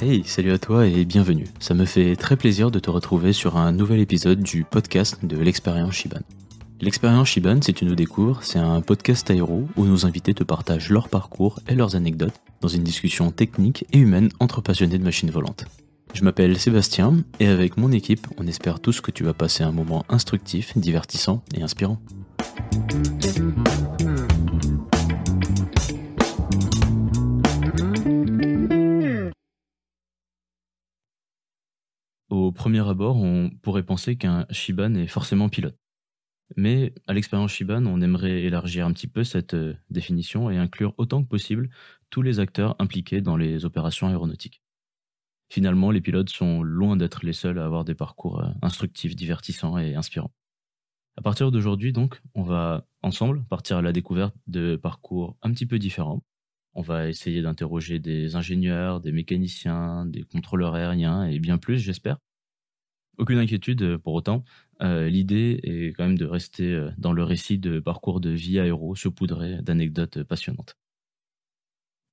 Hey, salut à toi et bienvenue. Ça me fait très plaisir de te retrouver sur un nouvel épisode du podcast de l'expérience Shiban. L'expérience Shiban, si tu nous découvres, c'est un podcast aéro où nos invités te partagent leur parcours et leurs anecdotes dans une discussion technique et humaine entre passionnés de machines volantes. Je m'appelle Sébastien et avec mon équipe, on espère tous que tu vas passer un moment instructif, divertissant et inspirant. Au premier abord, on pourrait penser qu'un Shiban est forcément pilote. Mais à l'expérience Shiban, on aimerait élargir un petit peu cette euh, définition et inclure autant que possible tous les acteurs impliqués dans les opérations aéronautiques. Finalement, les pilotes sont loin d'être les seuls à avoir des parcours euh, instructifs, divertissants et inspirants. À partir d'aujourd'hui, donc, on va ensemble partir à la découverte de parcours un petit peu différents. On va essayer d'interroger des ingénieurs, des mécaniciens, des contrôleurs aériens et bien plus, j'espère. Aucune inquiétude pour autant, euh, l'idée est quand même de rester euh, dans le récit de parcours de vie à héros saupoudré d'anecdotes passionnantes.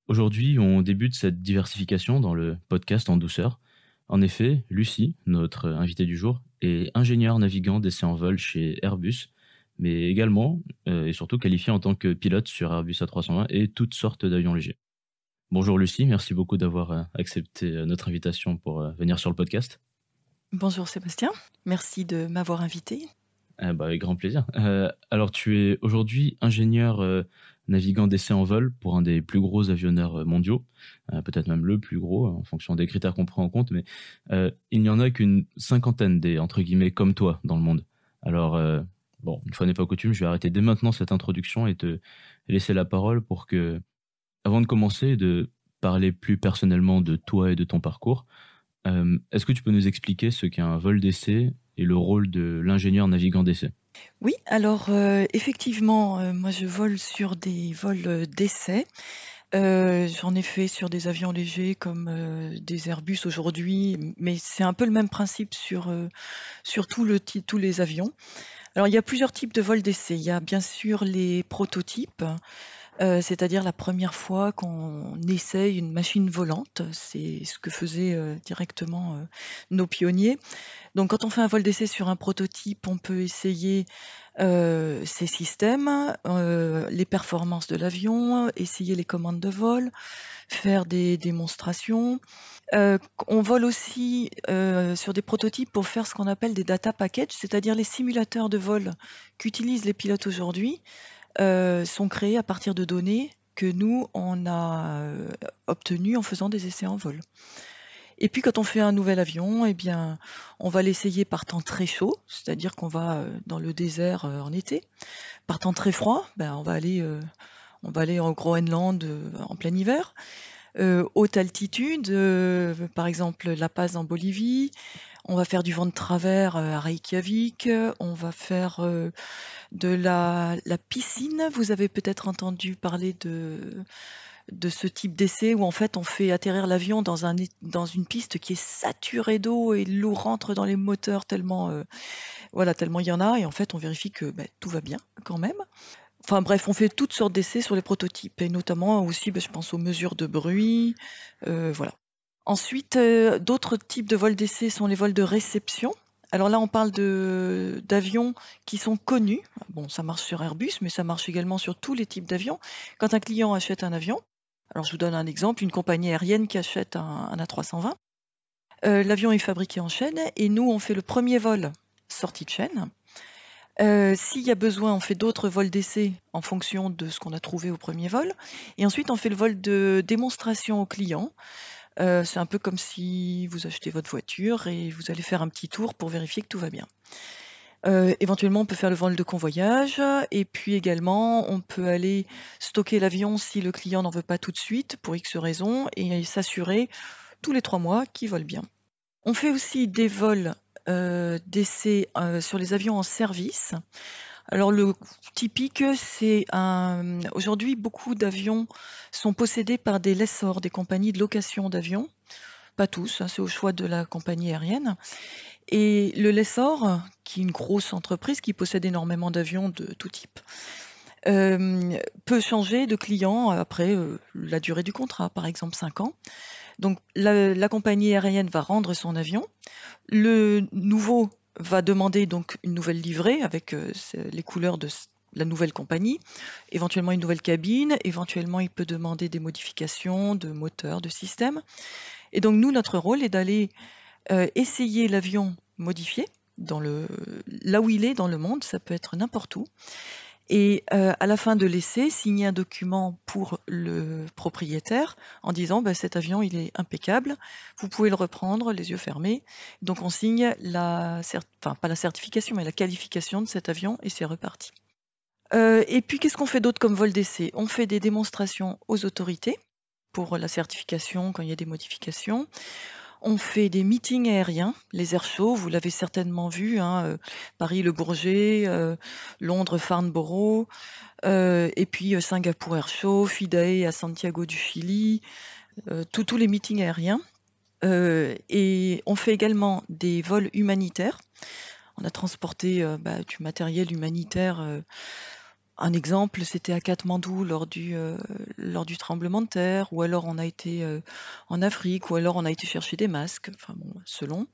Aujourd'hui, on débute cette diversification dans le podcast en douceur. En effet, Lucie, notre invitée du jour, est ingénieur navigant d'essai en vol chez Airbus, mais également euh, et surtout qualifiée en tant que pilote sur Airbus A320 et toutes sortes d'avions légers. Bonjour Lucie, merci beaucoup d'avoir accepté notre invitation pour venir sur le podcast. Bonjour Sébastien, merci de m'avoir invité. Eh ben, avec grand plaisir. Euh, alors tu es aujourd'hui ingénieur euh, navigant d'essai en vol pour un des plus gros avionneurs euh, mondiaux, peut-être même le plus gros hein, en fonction des critères qu'on prend en compte, mais il n'y en a qu'une cinquantaine des entre guillemets comme toi dans le monde. Alors bon, une fois n'est pas coutume, je vais arrêter dès maintenant cette introduction et te laisser la parole pour que, avant de commencer, de parler plus personnellement de toi et de ton parcours, euh, est-ce que tu peux nous expliquer ce qu'est un vol d'essai et le rôle de l'ingénieur navigant d'essai Oui, alors euh, effectivement, euh, moi je vole sur des vols d'essai. J'en ai fait sur des avions légers comme des Airbus aujourd'hui, mais c'est un peu le même principe sur, sur tous les avions. Alors il y a plusieurs types de vols d'essai. Il y a bien sûr les prototypes. Euh, c'est-à-dire la première fois qu'on essaye une machine volante. C'est ce que faisaient euh, directement euh, nos pionniers. Donc quand on fait un vol d'essai sur un prototype, on peut essayer ces systèmes, les performances de l'avion, essayer les commandes de vol, faire des démonstrations. on vole aussi sur des prototypes pour faire ce qu'on appelle des data packages, c'est-à-dire les simulateurs de vol qu'utilisent les pilotes aujourd'hui euh, sont créés à partir de données que nous, on a euh, obtenues en faisant des essais en vol. Et puis quand on fait un nouvel avion, eh bien, on va l'essayer par temps très chaud, c'est-à-dire qu'on va euh, dans le désert en été. Par temps très froid, ben, on, va aller, on va aller en Groenland en plein hiver. haute altitude, par exemple La Paz en Bolivie, on va faire du vent de travers euh, à Reykjavik, euh, on va faire euh, de la, piscine. Vous avez peut-être entendu parler de, de ce type d'essai où en fait on fait atterrir l'avion dans, un, dans une piste qui est saturée d'eau et l'eau rentre dans les moteurs tellement voilà tellement il y en a et en fait on vérifie que ben, tout va bien quand même. Enfin bref, on fait toutes sortes d'essais sur les prototypes et notamment aussi, ben, je pense aux mesures de bruit, voilà. Ensuite, euh, d'autres types de vols d'essai sont les vols de réception. Alors là, on parle d'avions qui sont connus. Bon, ça marche sur Airbus, mais ça marche également sur tous les types d'avions. Quand un client achète un avion, alors je vous donne un exemple, une compagnie aérienne qui achète un, A320, euh, l'avion est fabriqué en chaîne et nous, on fait le premier vol sorti de chaîne. Euh, s'il y a besoin, on fait d'autres vols d'essai en fonction de ce qu'on a trouvé au premier vol. Et ensuite, on fait le vol de démonstration au client. Euh, c'est un peu comme si vous achetez votre voiture et vous allez faire un petit tour pour vérifier que tout va bien. Euh, éventuellement, on peut faire le vol de convoyage et puis également, on peut aller stocker l'avion si le client n'en veut pas tout de suite pour X raisons et s'assurer tous les trois mois qu'il vole bien. On fait aussi des vols euh, d'essai sur les avions en service. Alors le typique, c'est un... Euh, aujourd'hui beaucoup d'avions sont possédés par des lessors, des compagnies de location d'avions. Pas tous, hein, c'est au choix de la compagnie aérienne. Et le lessor, qui est une grosse entreprise qui possède énormément d'avions de tout type, euh, peut changer de client après euh, la durée du contrat, par exemple 5 ans. Donc la, la compagnie aérienne va rendre son avion. Le nouveau va demander donc une nouvelle livrée avec euh, les couleurs de la nouvelle compagnie, éventuellement une nouvelle cabine, éventuellement il peut demander des modifications de moteur, de système. Et donc nous, notre rôle est d'aller euh, essayer l'avion modifié dans le, là où il est dans le monde, ça peut être n'importe où, et euh, à la fin de l'essai, signer un document pour le propriétaire en disant bah, cet avion il est impeccable, vous pouvez le reprendre les yeux fermés. Donc on signe la, enfin pas la certification, mais la qualification de cet avion et c'est reparti. Euh, et puis qu'est-ce qu'on fait d'autre comme vol d'essai On fait des démonstrations aux autorités pour la certification quand il y a des modifications. On fait des meetings aériens, les airshows, vous l'avez certainement vu, hein, euh, Paris-Le Bourget, euh, Londres-Farnborough, euh, et puis Singapour Airshow, FIDAE à Santiago du Chili, tous les meetings aériens. et on fait également des vols humanitaires. On a transporté bah, du matériel humanitaire un exemple, c'était à Katmandou euh, lors du, tremblement de terre, ou alors on a été euh, en Afrique, ou alors on a été chercher des masques, enfin selon.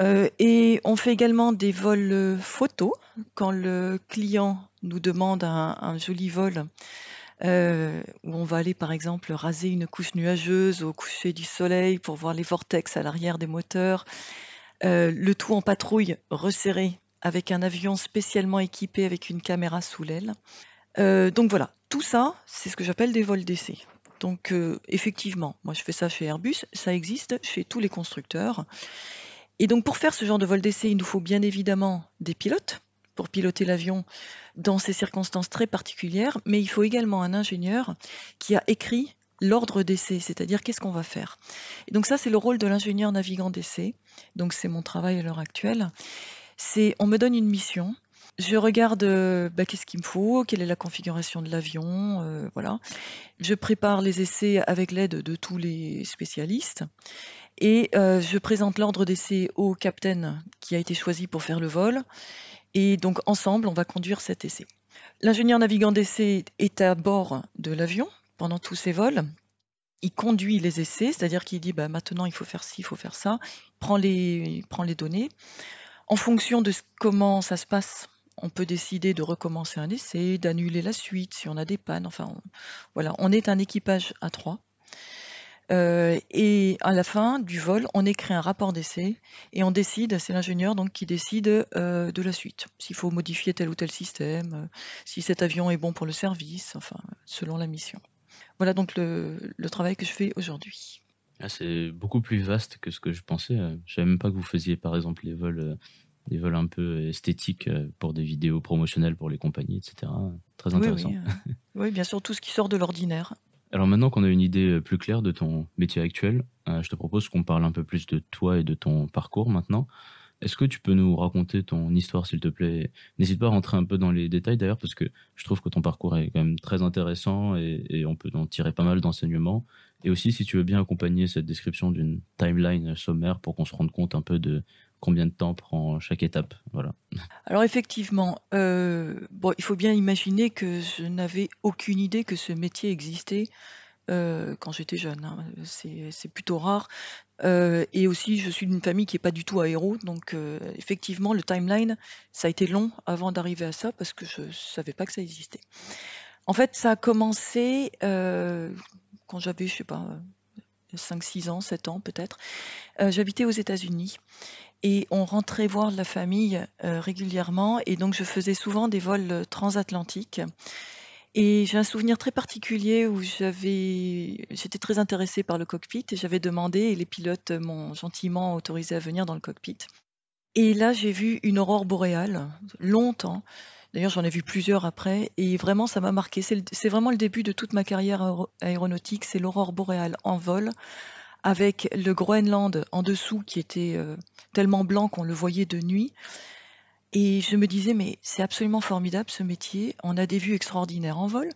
Euh, et on fait également des vols photos. Quand le client nous demande un, joli vol, où on va aller par exemple raser une couche nuageuse au coucher du soleil pour voir les vortex à l'arrière des moteurs, le tout en patrouille resserré avec un avion spécialement équipé avec une caméra sous l'aile. Euh, donc voilà, tout ça, c'est ce que j'appelle des vols d'essai. Donc euh, effectivement, moi je fais ça chez Airbus, ça existe chez tous les constructeurs. Et donc pour faire ce genre de vol d'essai, il nous faut bien évidemment des pilotes pour piloter l'avion dans ces circonstances très particulières, mais il faut également un ingénieur qui a écrit l'ordre d'essai, c'est-à-dire qu'est-ce qu'on va faire. Et donc ça, c'est le rôle de l'ingénieur navigant d'essai, donc c'est mon travail à l'heure actuelle c'est on me donne une mission, je regarde euh, bah, qu'est-ce qu'il me faut, quelle est la configuration de l'avion, euh, voilà. Je prépare les essais avec l'aide de tous les spécialistes et euh, je présente l'ordre d'essai e au capitaine qui a été choisi pour faire le vol. Et donc ensemble, on va conduire cet essai. L'ingénieur navigant d'essai e est à bord de l'avion pendant tous ces vols. Il conduit les essais, c'est-à-dire qu'il dit bah, maintenant il faut faire ci, il faut faire ça, prend les, il prend les données. En fonction de comment ça se passe, on peut décider de recommencer un essai, d'annuler la suite si on a des pannes. Enfin, on, voilà, on est un équipage à trois. Euh, et à la fin du vol, on écrit un rapport d'essai et on décide, c'est l'ingénieur donc qui décide euh, de la suite, s'il faut modifier tel ou tel système, euh, si cet avion est bon pour le service, enfin selon la mission. Voilà donc le travail que je fais aujourd'hui. Ah, c'est beaucoup plus vaste que ce que je pensais. Hein. Je savais même pas que vous faisiez, par exemple, les vols, euh, les vols un peu euh, esthétiques euh, pour des vidéos promotionnelles pour les compagnies, etc. Très intéressant. Oui, bien sûr, tout ce qui sort de l'ordinaire. Alors maintenant qu'on a une idée plus claire de ton métier actuel, je te propose qu'on parle un peu plus de toi et de ton parcours maintenant. Est-ce que tu peux nous raconter ton histoire, s'il te plaît N'hésite pas à rentrer un peu dans les détails d'ailleurs, parce que je trouve que ton parcours est quand même très intéressant et, et on peut en tirer pas mal d'enseignements. Et aussi, si tu veux bien accompagner cette description d'une timeline sommaire pour qu'on se rende compte un peu de combien de temps prend chaque étape. Voilà. Alors effectivement, euh, bon, il faut bien imaginer que je n'avais aucune idée que ce métier existait euh, quand j'étais jeune. Hein. C'est plutôt rare. Euh, et aussi, je suis d'une famille qui n'est pas du tout aéro. Donc, effectivement, le timeline, ça a été long avant d'arriver à ça parce que je ne savais pas que ça existait. En fait, ça a commencé quand j'avais, je sais pas, 5-6 euh, ans, 7 ans peut-être, euh, j'habitais aux États-Unis et on rentrait voir la famille euh, régulièrement et donc je faisais souvent des vols transatlantiques. Et j'ai un souvenir très particulier où j'avais, j'étais très intéressée par le cockpit et j'avais demandé et les pilotes m'ont gentiment autorisé à venir dans le cockpit. Et là, j'ai vu une aurore boréale longtemps D'ailleurs, j'en ai vu plusieurs après, et vraiment, ça m'a marqué. C'est vraiment le début de toute ma carrière aéronautique, c'est l'aurore boréale en vol, avec le Groenland en dessous qui était euh, tellement blanc qu'on le voyait de nuit. Et je me disais, mais c'est absolument formidable ce métier, on a des vues extraordinaires en vol.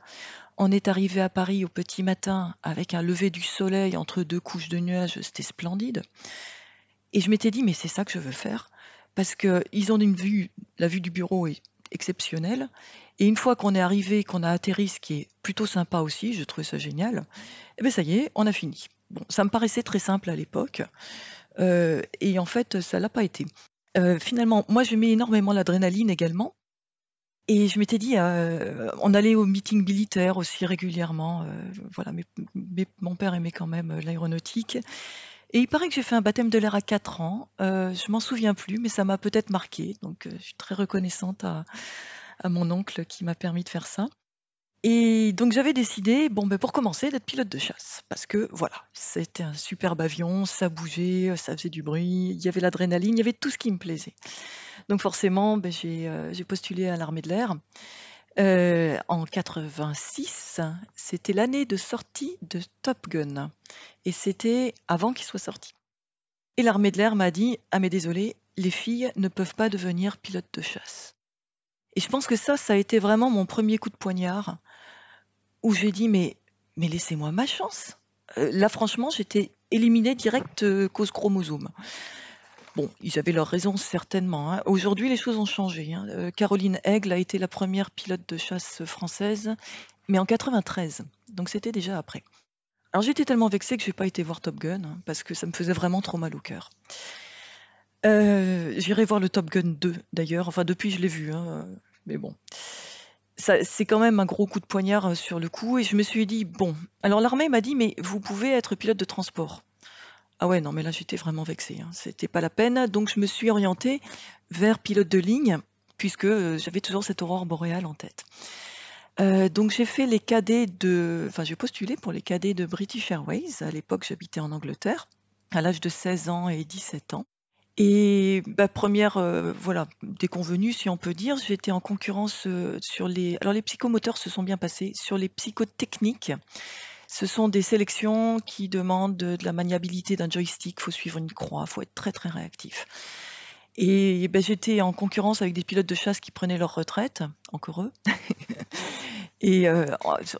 On est arrivé à Paris au petit matin avec un lever du soleil entre deux couches de nuages, c'était splendide. Et je m'étais dit, mais c'est ça que je veux faire, parce qu'ils ont une vue, la vue du bureau est exceptionnel. Et une fois qu'on est arrivé, qu'on a atterri, ce qui est plutôt sympa aussi, je trouvais ça génial, et eh bien ça y est, on a fini. Bon, ça me paraissait très simple à l'époque. Euh, et en fait, ça l'a pas été. Euh, finalement, moi, j'aimais énormément l'adrénaline également. Et je m'étais dit, euh, on allait au meeting militaire aussi régulièrement. voilà, mais mon père aimait quand même l'aéronautique. Et il paraît que j'ai fait un baptême de l'air à 4 ans. Euh, je m'en souviens plus, mais ça m'a peut-être marqué. Donc, euh, je suis très reconnaissante à, mon oncle qui m'a permis de faire ça. Et donc j'avais décidé, bon, ben pour commencer, d'être pilote de chasse. Parce que voilà, c'était un superbe avion, ça bougeait, euh, ça faisait du bruit, il y avait l'adrénaline, il y avait tout ce qui me plaisait. Donc forcément, ben, euh, j'ai, postulé à l'armée de l'air. Euh, en 86, c'était l'année de sortie de Top Gun. Et c'était avant qu'il soit sorti. Et l'armée de l'air m'a dit Ah, mais désolé, les filles ne peuvent pas devenir pilotes de chasse. Et je pense que ça, ça a été vraiment mon premier coup de poignard où j'ai dit Mais, mais laissez-moi ma chance. Euh, là, franchement, j'étais éliminée direct euh, cause chromosome. Bon, ils avaient leur raison, certainement. Hein. Aujourd'hui, les choses ont changé. Hein. Euh, Caroline Aigle a été la première pilote de chasse française, mais en 93, donc c'était déjà après. Alors j'étais tellement vexée que je n'ai pas été voir Top Gun, hein, parce que ça me faisait vraiment trop mal au cœur. Euh, j'irai voir le Top Gun 2 d'ailleurs, enfin depuis je l'ai vu, mais bon. C'est quand même un gros coup de poignard euh, sur le coup, et je me suis dit, bon, alors l'armée m'a dit, mais vous pouvez être pilote de transport. Ah ouais, non, mais là j'étais vraiment vexée. Hein. C'était pas la peine. Donc je me suis orientée vers pilote de ligne, puisque euh, j'avais toujours cette aurore boréale en tête. Euh, donc j'ai fait les cadets de. Enfin, j'ai postulé pour les cadets de British Airways. À l'époque, j'habitais en Angleterre, à l'âge de 16 ans et 17 ans. Et bah, première, euh, voilà, déconvenue, si on peut dire, j'étais en concurrence sur les. Alors les psychomoteurs se sont bien passés, sur les psychotechniques. Ce sont des sélections qui demandent de, la maniabilité d'un joystick, faut suivre une croix, faut être très très réactif. Et ben, j'étais en concurrence avec des pilotes de chasse qui prenaient leur retraite, encore eux. Et euh,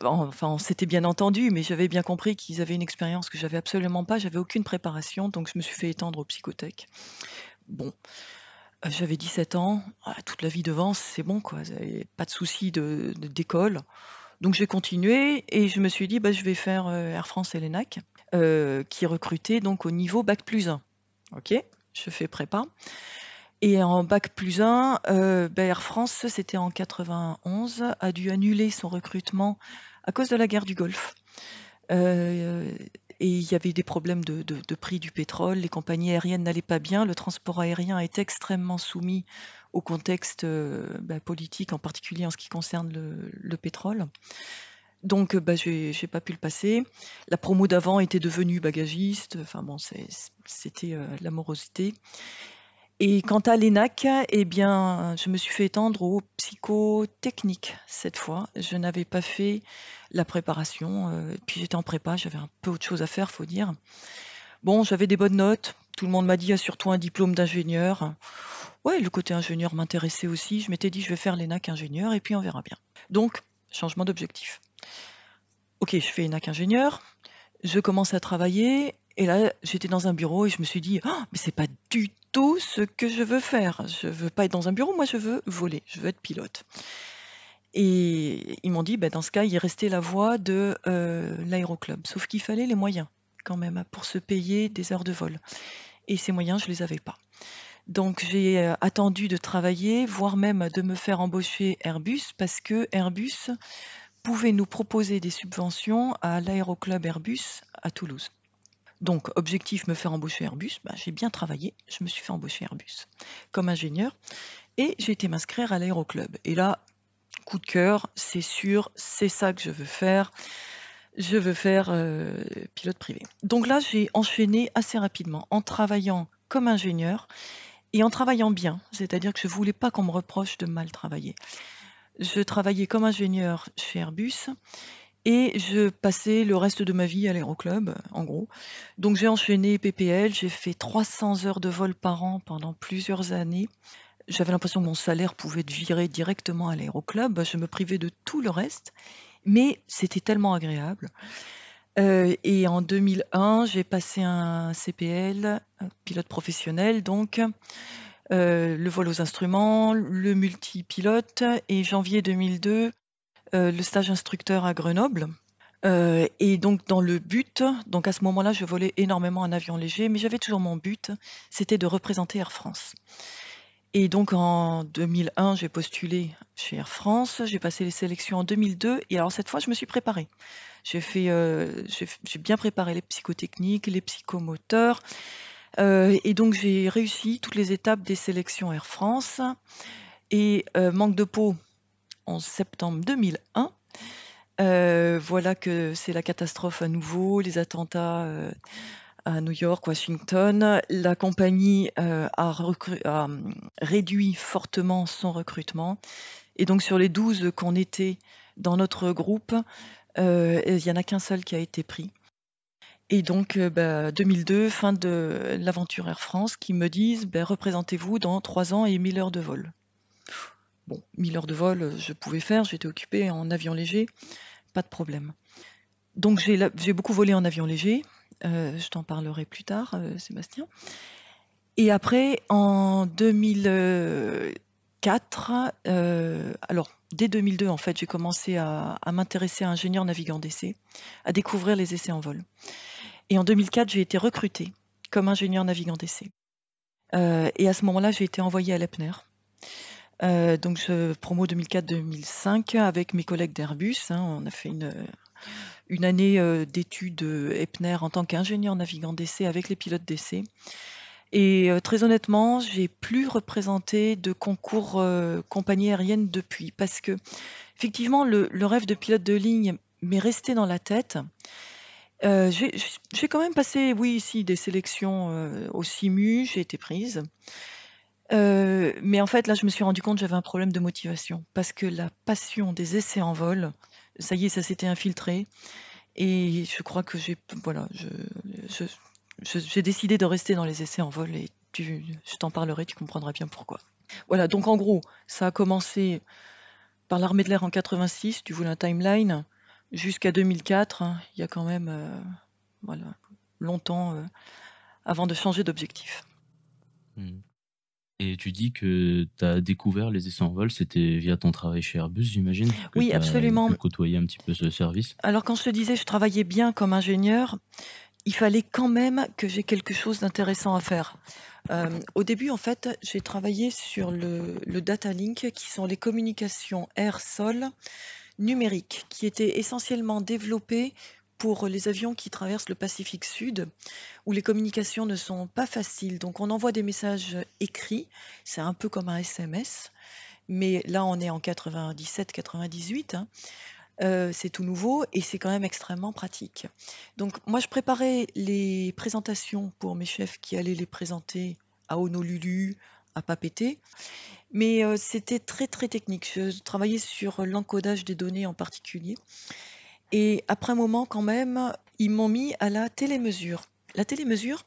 enfin, on s'était bien entendu, mais j'avais bien compris qu'ils avaient une expérience que j'avais absolument pas, j'avais aucune préparation, donc je me suis fait étendre au psychothèques. Bon, euh, j'avais 17 ans, ah, toute la vie devant, c'est bon quoi, pas de souci d'école. Donc j'ai continué et je me suis dit, bah, je vais faire euh, Air France et l'ENAC, euh, qui recrutait donc au niveau Bac plus 1. Ok, je fais prépa. Et en Bac plus 1, euh, bah, Air France, c'était en 91, a dû annuler son recrutement à cause de la guerre du Golfe et il y avait des problèmes de, prix du pétrole, les compagnies aériennes n'allaient pas bien, le transport aérien est extrêmement soumis au contexte euh, bah, politique, en particulier en ce qui concerne le, pétrole. Donc, euh, bah, j'ai pas pu le passer. La promo d'avant était devenue bagagiste. Enfin bon, c'était euh, l'amorosité. Et quant à l'ENAC, eh bien, je me suis fait étendre au psychotechnique cette fois. Je n'avais pas fait la préparation, euh, puis j'étais en prépa, j'avais un peu autre chose à faire, faut dire. Bon, j'avais des bonnes notes. Tout le monde m'a dit, surtout un diplôme d'ingénieur. Ouais, le côté ingénieur m'intéressait aussi. Je m'étais dit, je vais faire l'ENAC ingénieur et puis on verra bien. Donc, changement d'objectif. Ok, je fais ENAC ingénieur. Je commence à travailler et là, j'étais dans un bureau et je me suis dit, oh, mais c'est pas du tout tout ce que je veux faire. Je veux pas être dans un bureau, moi je veux voler, je veux être pilote. Et ils m'ont dit, bah, dans ce cas, il restait la voie de euh, l'aéroclub. Sauf qu'il fallait les moyens, quand même, pour se payer des heures de vol. Et ces moyens, je ne les avais pas. Donc j'ai euh, attendu de travailler, voire même de me faire embaucher Airbus, parce que Airbus pouvait nous proposer des subventions à l'aéroclub Airbus à Toulouse. Donc, objectif, me faire embaucher Airbus. Ben, j'ai bien travaillé, je me suis fait embaucher Airbus comme ingénieur. Et j'ai été m'inscrire à l'aéroclub. Et là, coup de cœur, c'est sûr, c'est ça que je veux faire. Je veux faire euh, pilote privé. Donc là, j'ai enchaîné assez rapidement en travaillant comme ingénieur et en travaillant bien. C'est-à-dire que je ne voulais pas qu'on me reproche de mal travailler. Je travaillais comme ingénieur chez Airbus et je passais le reste de ma vie à l'aéroclub, en gros. Donc j'ai enchaîné PPL, j'ai fait 300 heures de vol par an pendant plusieurs années. J'avais l'impression que mon salaire pouvait être viré directement à l'aéroclub. Je me privais de tout le reste, mais c'était tellement agréable. Euh, et en 2001, j'ai passé un CPL, pilote professionnel, donc euh, le vol aux instruments, le multipilote. Et janvier 2002, euh, le stage instructeur à Grenoble. Euh, et donc dans le but, donc à ce moment-là, je volais énormément en avion léger, mais j'avais toujours mon but, c'était de représenter Air France. Et donc en 2001, j'ai postulé chez Air France, j'ai passé les sélections en 2002, et alors cette fois, je me suis préparée. J'ai fait, euh, j'ai bien préparé les psychotechniques, les psychomoteurs, et donc j'ai réussi toutes les étapes des sélections Air France. Et manque de peau, en septembre 2001. Euh, voilà que c'est la catastrophe à nouveau, les attentats euh, à New York, Washington. La compagnie euh, a, hum, réduit fortement son recrutement. Et donc sur les 12 qu'on était dans notre groupe, il n'y en a qu'un seul qui a été pris. Et donc, 2002, bah, fin de l'aventure Air France, qui me disent bah, représentez-vous dans 3 ans et 1000 heures de vol. Bon, 1000 heures de vol, euh, je pouvais faire, j'étais occupée en avion léger, pas de problème. Donc j'ai beaucoup volé en avion léger, euh, je t'en parlerai plus tard, euh, Sébastien. Et après, en 2004, alors dès 2002 en fait, j'ai commencé à, m'intéresser à ingénieur navigant d'essai, à découvrir les essais en vol. Et en 2004, j'ai été recrutée comme ingénieur navigant d'essai. et à ce moment-là, j'ai été envoyée à l'EPNER. Euh, donc, je, promo 2004-2005 avec mes collègues d'Airbus. Hein. on a fait une, année euh, d'études euh, EPNER en tant qu'ingénieur navigant d'essai avec les pilotes d'essai. Et très honnêtement, j'ai plus représenté de concours compagnie aérienne depuis parce que, effectivement, le, rêve de pilote de ligne m'est resté dans la tête. j'ai quand même passé, oui, ici, des sélections au CIMU, j'ai été prise. Euh, mais en fait, là, je me suis rendu compte que j'avais un problème de motivation parce que la passion des essais en vol, ça y est, ça s'était infiltré. Et je crois que j'ai voilà, je, décidé de rester dans les essais en vol et tu, je t'en parlerai, tu comprendras bien pourquoi. Voilà, donc en gros, ça a commencé par l'armée de l'air en 86, tu voulais un timeline, jusqu'à 2004, hein. il y a quand même euh, longtemps euh, avant de changer d'objectif. Hmm. Et tu dis que tu as découvert les essais en vol, c'était via ton travail chez Airbus, j'imagine Oui, absolument. Tu côtoyé un petit peu ce service Alors, quand je te disais, je travaillais bien comme ingénieur, il fallait quand même que j'ai quelque chose d'intéressant à faire. Euh, au début, en fait, j'ai travaillé sur le, le data link, qui sont les communications air-sol numériques, qui étaient essentiellement développées pour les avions qui traversent le Pacifique Sud, où les communications ne sont pas faciles. Donc on envoie des messages écrits, c'est un peu comme un SMS, mais là on est en 97-98. Hein. Euh, c'est tout nouveau et c'est quand même extrêmement pratique. Donc moi je préparais les présentations pour mes chefs qui allaient les présenter à Honolulu, à Papété, mais euh, c'était très très technique. Je travaillais sur l'encodage des données en particulier et après un moment, quand même, ils m'ont mis à la télémesure. La télémesure,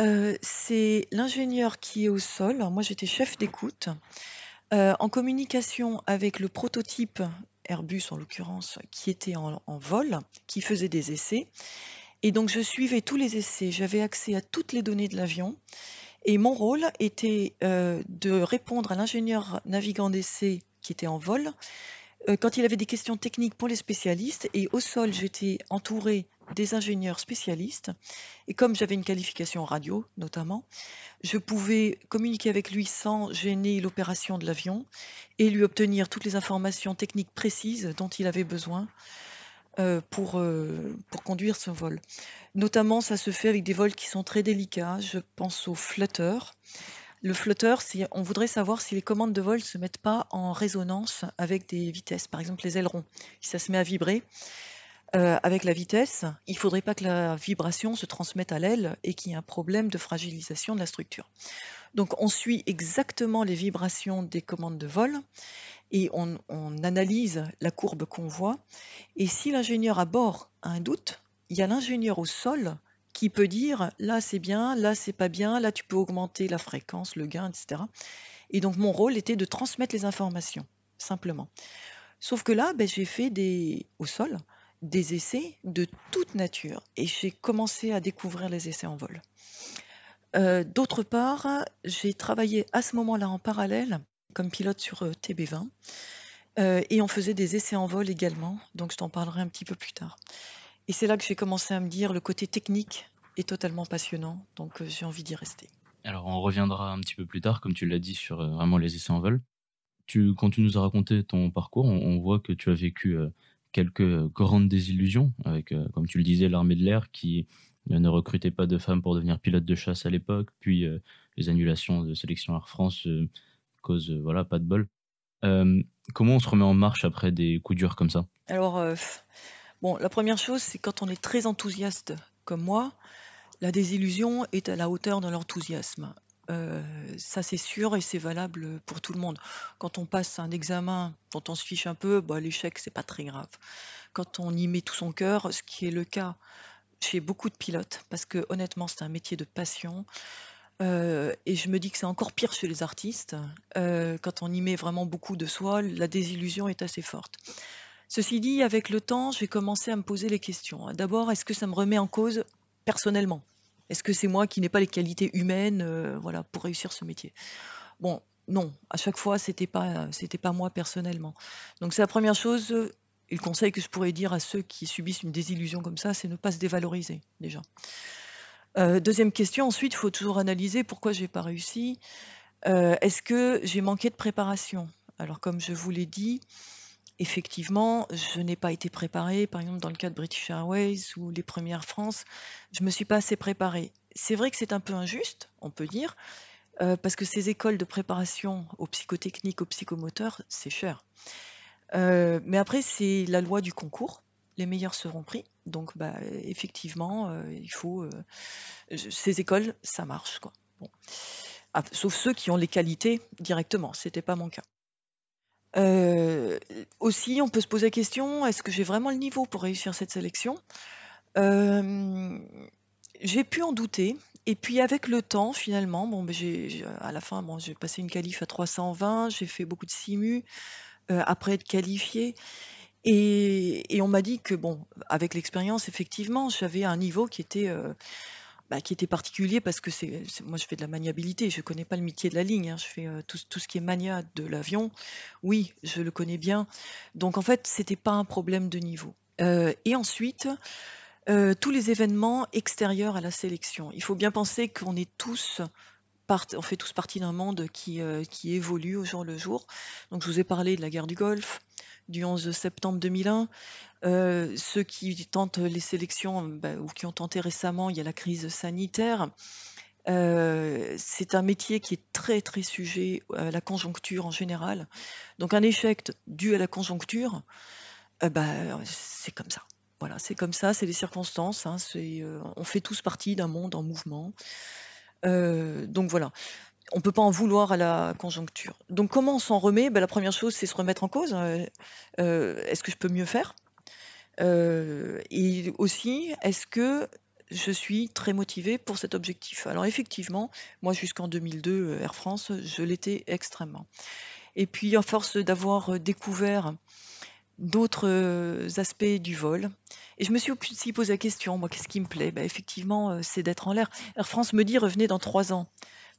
euh, c'est l'ingénieur qui est au sol. moi, j'étais chef d'écoute. Euh, en communication avec le prototype Airbus, en l'occurrence, qui était en, vol, qui faisait des essais. Et donc, je suivais tous les essais. J'avais accès à toutes les données de l'avion. Et mon rôle était euh, de répondre à l'ingénieur navigant d'essai qui était en vol euh, quand il avait des questions techniques pour les spécialistes. Et au sol, j'étais entourée des ingénieurs spécialistes. Et comme j'avais une qualification radio, notamment, je pouvais communiquer avec lui sans gêner l'opération de l'avion et lui obtenir toutes les informations techniques précises dont il avait besoin euh, pour, euh, pour conduire ce vol. Notamment, ça se fait avec des vols qui sont très délicats. Je pense aux flatteurs. Le flotteur, on voudrait savoir si les commandes de vol ne se mettent pas en résonance avec des vitesses, par exemple les ailerons. Si ça se met à vibrer euh, avec la vitesse, il ne faudrait pas que la vibration se transmette à l'aile et qu'il y ait un problème de fragilisation de la structure. Donc on suit exactement les vibrations des commandes de vol et on, on analyse la courbe qu'on voit. Et si l'ingénieur à bord a un doute, il y a l'ingénieur au sol qui peut dire là c'est bien, là c'est pas bien, là tu peux augmenter la fréquence, le gain, etc. Et donc mon rôle était de transmettre les informations, simplement. Sauf que là, ben, j'ai fait des, au sol des essais de toute nature et j'ai commencé à découvrir les essais en vol. Euh, d'autre part, j'ai travaillé à ce moment-là en parallèle comme pilote sur euh, TB20 euh, et on faisait des essais en vol également, donc je t'en parlerai un petit peu plus tard. Et c'est là que j'ai commencé à me dire, le côté technique est totalement passionnant, donc euh, j'ai envie d'y rester. Alors on reviendra un petit peu plus tard, comme tu l'as dit, sur euh, vraiment les essais en vol. Tu, quand tu nous as raconté ton parcours, on, voit que tu as vécu euh, quelques grandes désillusions avec, comme tu le disais, l'armée de l'air qui ne recrutait pas de femmes pour devenir pilote de chasse à l'époque, puis les annulations de sélection Air France cause voilà pas de bol. comment on se remet en marche après des coups durs comme ça Alors Bon, la première chose, c'est quand on est très enthousiaste comme moi, la désillusion est à la hauteur de l'enthousiasme. Euh, ça c'est sûr et c'est valable pour tout le monde. Quand on passe un examen quand on se fiche un peu, bah, l'échec c'est pas très grave. Quand on y met tout son cœur, ce qui est le cas chez beaucoup de pilotes, parce que honnêtement c'est un métier de passion. Euh, et je me dis que c'est encore pire chez les artistes. Euh, quand on y met vraiment beaucoup de soi, la désillusion est assez forte. Ceci dit, avec le temps, j'ai commencé à me poser les questions. Hein. D'abord, est-ce que ça me remet en cause personnellement Est-ce que c'est moi qui n'ai pas les qualités humaines euh, voilà, pour réussir ce métier Bon, non, à chaque fois, c'était pas, pas moi personnellement. Donc c'est la première chose, et le conseil que je pourrais dire à ceux qui subissent une désillusion comme ça, c'est ne pas se dévaloriser déjà. Euh, deuxième question, ensuite, il faut toujours analyser pourquoi je n'ai pas réussi. Euh, est-ce que j'ai manqué de préparation Alors comme je vous l'ai dit, effectivement, je n'ai pas été préparée. Par exemple, dans le cas de British Airways ou les Premières France, je ne me suis pas assez préparée. C'est vrai que c'est un peu injuste, on peut dire, euh, parce que ces écoles de préparation aux psychotechniques, aux psychomoteurs, c'est cher. Euh, mais après, c'est la loi du concours. Les meilleurs seront pris. Donc, bah, effectivement, euh, il faut. ces écoles, ça marche. Quoi. Ah, sauf ceux qui ont les qualités directement. Ce n'était pas mon cas. Euh, aussi, on peut se poser la question, est-ce que j'ai vraiment le niveau pour réussir cette sélection euh, J'ai pu en douter. Et puis avec le temps, finalement, bon, ben, j'ai, à la fin, bon, j'ai passé une qualif à 320, j'ai fait beaucoup de simu euh, après être qualifié. Et, et on m'a dit que, bon, avec l'expérience, effectivement, j'avais un niveau qui était bah, qui était particulier parce que c'est, moi je fais de la maniabilité, je ne connais pas le métier de la ligne, hein. je fais euh, tout, ce qui est mania de l'avion, oui, je le connais bien. Donc en fait, c'était pas un problème de niveau. Euh, et ensuite, euh, tous les événements extérieurs à la sélection. Il faut bien penser qu'on est tous on fait tous partie d'un monde qui, qui, évolue au jour le jour. Donc je vous ai parlé de la guerre du Golfe, du 11 septembre 2001. Euh, ceux qui tentent les sélections bah, ou qui ont tenté récemment, il y a la crise sanitaire. Euh, c'est un métier qui est très très sujet à la conjoncture en général. Donc un échec dû à la conjoncture, euh, bah, c'est comme ça. Voilà, c'est comme ça, c'est les circonstances. Hein, on fait tous partie d'un monde en mouvement. donc voilà on ne peut pas en vouloir à la conjoncture. Donc comment on s'en remet ben, La première chose, c'est se remettre en cause. Euh, euh, est-ce que je peux mieux faire euh, Et aussi, est-ce que je suis très motivée pour cet objectif Alors effectivement, moi jusqu'en 2002, Air France, je l'étais extrêmement. Et puis, en force d'avoir découvert d'autres aspects du vol. Et je me suis aussi posé la question, moi, qu'est-ce qui me plaît ben, Effectivement, c'est d'être en l'air. Air France me dit, revenez dans trois ans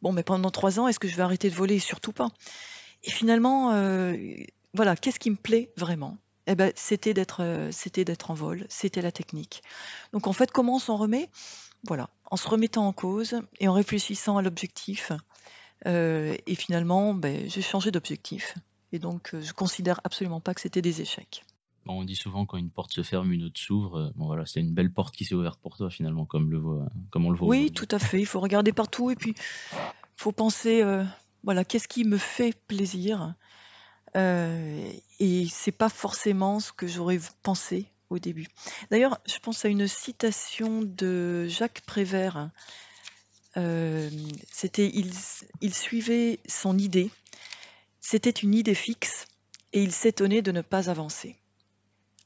bon, mais pendant trois ans, est-ce que je vais arrêter de voler Surtout pas. Et finalement, euh, voilà, qu'est-ce qui me plaît vraiment eh ben, c'était d'être euh, c'était d'être en vol, c'était la technique. Donc en fait, comment on s'en remet Voilà, en se remettant en cause et en réfléchissant à l'objectif. Euh, et finalement, ben, j'ai changé d'objectif. Et donc, je considère absolument pas que c'était des échecs on dit souvent quand une porte se ferme, une autre s'ouvre. Euh, bon voilà, c'est une belle porte qui s'est ouverte pour toi finalement, comme le voit, euh, comme on le voit. Oui, tout à fait. Il faut regarder partout et puis il faut penser, euh, voilà, qu'est-ce qui me fait plaisir. Euh, et c'est pas forcément ce que j'aurais pensé au début. D'ailleurs, je pense à une citation de Jacques Prévert. C'était il suivait son idée. C'était une idée fixe et il s'étonnait de ne pas avancer.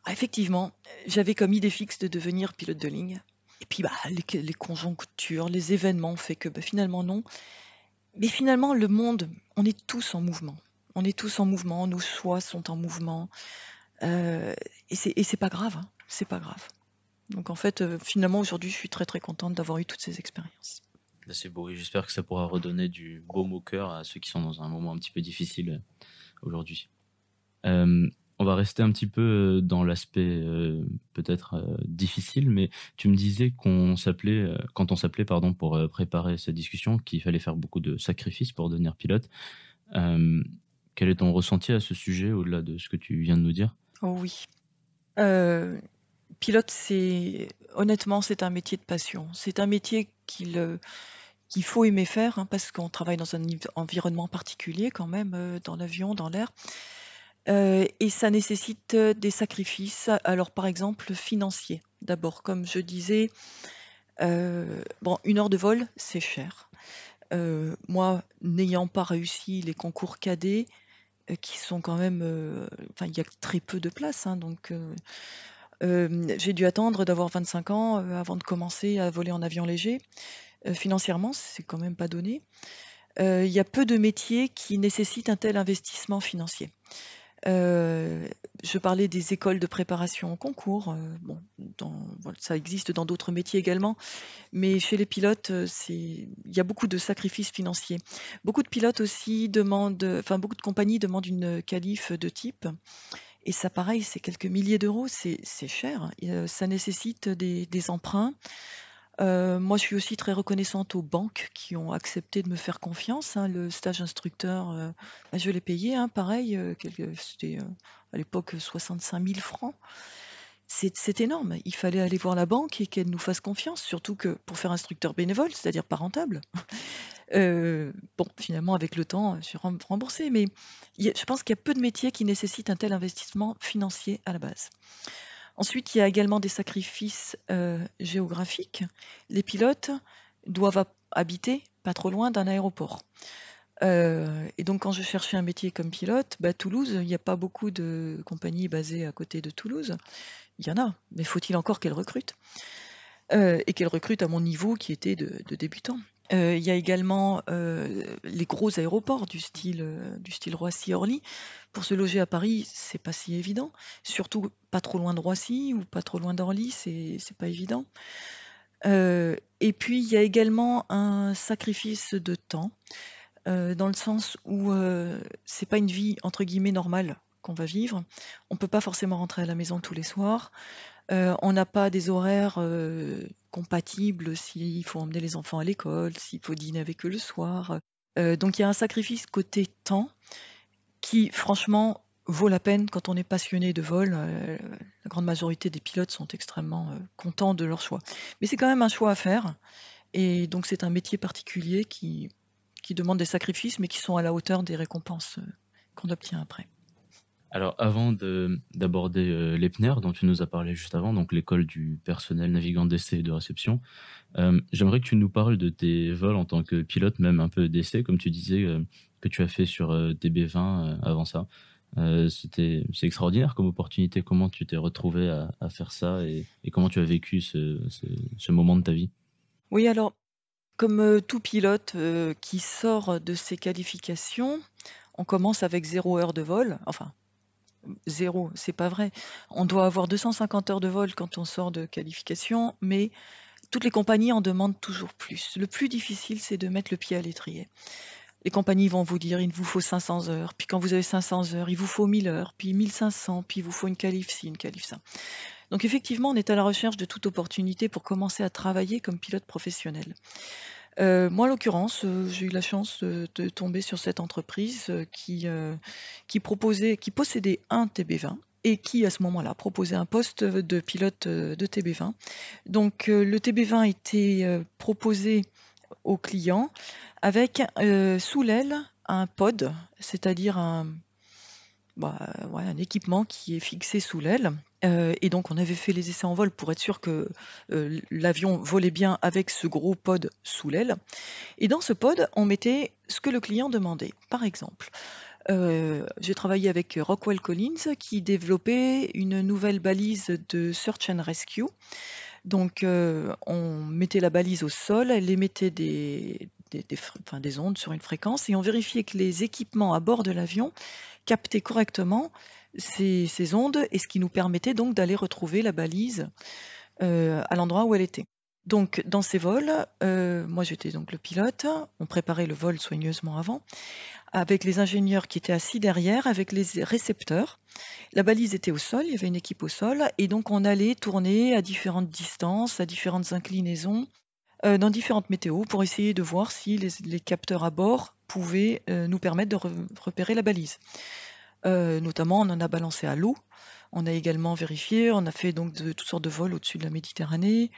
Ah, effectivement, j'avais comme idée fixe de devenir pilote de ligne. Et puis, bah, les, conjonctures, les événements ont fait que bah, finalement, non. Mais finalement, le monde, on est tous en mouvement. On est tous en mouvement, nos choix sont en mouvement. Euh, et c'est pas grave, hein. c'est pas grave. Donc en fait, euh, finalement, aujourd'hui, je suis très très contente d'avoir eu toutes ces expériences. C'est beau j'espère que ça pourra redonner du beau au cœur à ceux qui sont dans un moment un petit peu difficile euh, aujourd'hui on va rester un petit peu euh, dans l'aspect euh, peut-être euh, difficile, mais tu me disais qu'on s'appelait, quand on s'appelait, pardon, pour préparer cette discussion, qu'il fallait faire beaucoup de sacrifices pour devenir pilote. quel est ton ressenti à ce sujet au-delà de ce que tu viens de nous dire Oh oui. pilote, c'est honnêtement, c'est un métier de passion. C'est un métier qu'il qu'il faut aimer faire hein, parce qu'on travaille dans un environnement particulier quand même, dans l'avion, dans l'air. Euh, et ça nécessite euh, des sacrifices, alors par exemple financiers. D'abord, comme je disais, euh, bon, une heure de vol, c'est cher. moi, n'ayant pas réussi les concours cadets, qui sont quand même... Enfin, il y a très peu de places, hein, donc... j'ai dû attendre d'avoir 25 ans avant de commencer à voler en avion léger. financièrement, c'est quand même pas donné. Il y a peu de métiers qui nécessitent un tel investissement financier. Euh, je parlais des écoles de préparation en concours. Euh, bon, dans, ça existe dans d'autres métiers également, mais chez les pilotes, euh, il y a beaucoup de sacrifices financiers. Beaucoup de pilotes aussi demandent, enfin beaucoup de compagnies demandent une qualif de type. Et ça, pareil, c'est quelques milliers d'euros, c'est cher. Hein. ça nécessite des, des emprunts, euh, moi, je suis aussi très reconnaissante aux banques qui ont accepté de me faire confiance. Hein. Le stage instructeur, euh, bah, je l'ai payé, hein, pareil, euh, c'était à l'époque 65 000 francs. C'est énorme. Il fallait aller voir la banque et qu'elle nous fasse confiance, surtout que pour faire instructeur bénévole, c'est-à-dire pas rentable. bon, finalement, avec le temps, je suis remboursée, mais je pense qu'il y a peu de métiers qui nécessitent un tel investissement financier à la base. Ensuite, il y a également des sacrifices euh, géographiques. Les pilotes doivent habiter pas trop loin d'un aéroport. Euh, et donc quand je cherchais un métier comme pilote, bah, Toulouse, il n'y a pas beaucoup de compagnies basées à côté de Toulouse. Il y en a, mais faut-il encore qu'elles recrutent euh, Et qu'elles recrutent à mon niveau qui était de débutant. Euh, il y a également euh, les gros aéroports du style, euh, du style Roissy-Orly. Pour se loger à Paris, c'est pas si évident. Surtout pas trop loin de Roissy ou pas trop loin d'Orly, c'est, n'est pas évident. et puis il y a également un sacrifice de temps, dans le sens où c'est pas une vie entre guillemets normale qu'on va vivre. On peut pas forcément rentrer à la maison tous les soirs. on n'a pas des horaires compatible s'il faut emmener les enfants à l'école, s'il faut dîner avec eux le soir. Euh, donc il y a un sacrifice côté temps qui, franchement, vaut la peine quand on est passionné de vol. Euh, la grande majorité des pilotes sont extrêmement euh, contents de leur choix. Mais c'est quand même un choix à faire. Et donc c'est un métier particulier qui, qui demande des sacrifices, mais qui sont à la hauteur des récompenses qu'on obtient après. Alors, avant d'aborder euh, l'EPNER, dont tu nous as parlé juste avant, donc l'école du personnel navigant d'essai et de réception, euh, j'aimerais que tu nous parles de tes vols en tant que pilote, même un peu d'essai, comme tu disais, euh, que tu as fait sur DB20 avant ça. C'était C'est extraordinaire comme opportunité. Comment tu t'es retrouvé à, faire ça et, comment tu as vécu ce, ce moment de ta vie Oui, alors, comme tout pilote qui sort de ses qualifications, on commence avec zéro heure de vol, enfin zéro, c'est pas vrai. On doit avoir 250 heures de vol quand on sort de qualification, mais toutes les compagnies en demandent toujours plus. Le plus difficile, c'est de mettre le pied à l'étrier. Les compagnies vont vous dire, il vous faut 500 heures, puis quand vous avez 500 heures, il vous faut 1000 heures, puis 1500, puis il vous faut une qualif ci, une qualif ça. Donc effectivement, on est à la recherche de toute opportunité pour commencer à travailler comme pilote professionnel. Euh, moi, en l'occurrence, euh, j'ai eu la chance de, tomber sur cette entreprise euh, qui, qui, proposait, qui possédait un TB20 et qui, à ce moment-là, proposait un poste de pilote de TB20. Donc, le TB20 était proposé aux clients avec sous l'aile un pod, c'est-à-dire un bah, euh, un équipement qui est fixé sous l'aile. Euh, et donc on avait fait les essais en vol pour être sûr que euh, l'avion volait bien avec ce gros pod sous l'aile. Et dans ce pod, on mettait ce que le client demandait. Par exemple, j'ai travaillé avec Rockwell Collins qui développait une nouvelle balise de Search and Rescue. Donc on mettait la balise au sol, elle émettait des, des ondes sur une fréquence et on vérifiait que les équipements à bord de l'avion capter correctement ces, ondes et ce qui nous permettait donc d'aller retrouver la balise euh, à l'endroit où elle était. Donc dans ces vols, euh, moi j'étais donc le pilote, on préparait le vol soigneusement avant, avec les ingénieurs qui étaient assis derrière, avec les récepteurs. La balise était au sol, il y avait une équipe au sol, et donc on allait tourner à différentes distances, à différentes inclinaisons, euh, dans différentes météos, pour essayer de voir si les capteurs à bord pouvaient euh, nous permettre de repérer la balise. Euh, notamment, on en a balancé à l'eau. On a également vérifié, on a fait donc de, toutes sortes de vols au-dessus de la Méditerranée.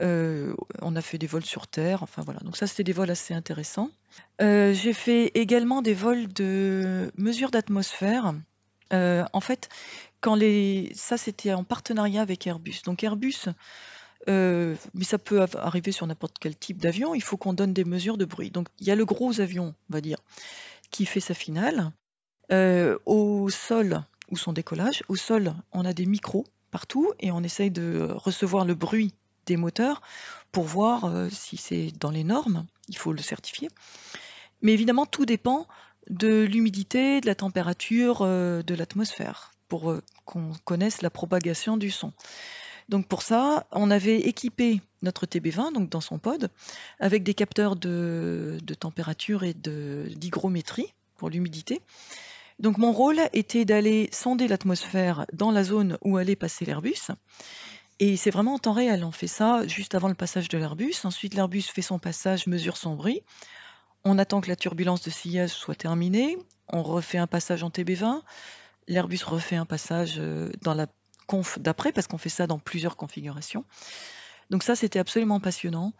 Euh, on a fait des vols sur terre, enfin voilà. Donc ça, c'était des vols assez intéressants. J'ai fait également des vols de mesure d'atmosphère. en fait, quand les... ça, c'était en partenariat avec Airbus. Donc Airbus euh, mais ça peut arriver sur n'importe quel type d'avion, il faut qu'on donne des mesures de bruit. Donc il y a le gros avion, on va dire, qui fait sa finale. Euh, au sol, ou son décollage, au sol, on a des micros partout et on essaye de recevoir le bruit des moteurs pour voir euh, si c'est dans les normes, il faut le certifier. Mais évidemment, tout dépend de l'humidité, de la température, de l'atmosphère, pour qu'on connaisse la propagation du son. Donc pour ça, on avait équipé notre TB20, donc dans son pod, avec des capteurs de, température et d'hygrométrie pour l'humidité. Donc mon rôle était d'aller sonder l'atmosphère dans la zone où allait passer l'Airbus. Et c'est vraiment en temps réel. On fait ça juste avant le passage de l'Airbus. Ensuite, l'Airbus fait son passage, mesure son bruit. On attend que la turbulence de sillage soit terminée. On refait un passage en TB20. L'Airbus refait un passage euh, dans la d'après, parce qu'on fait ça dans plusieurs configurations. Donc ça, c'était absolument passionnant.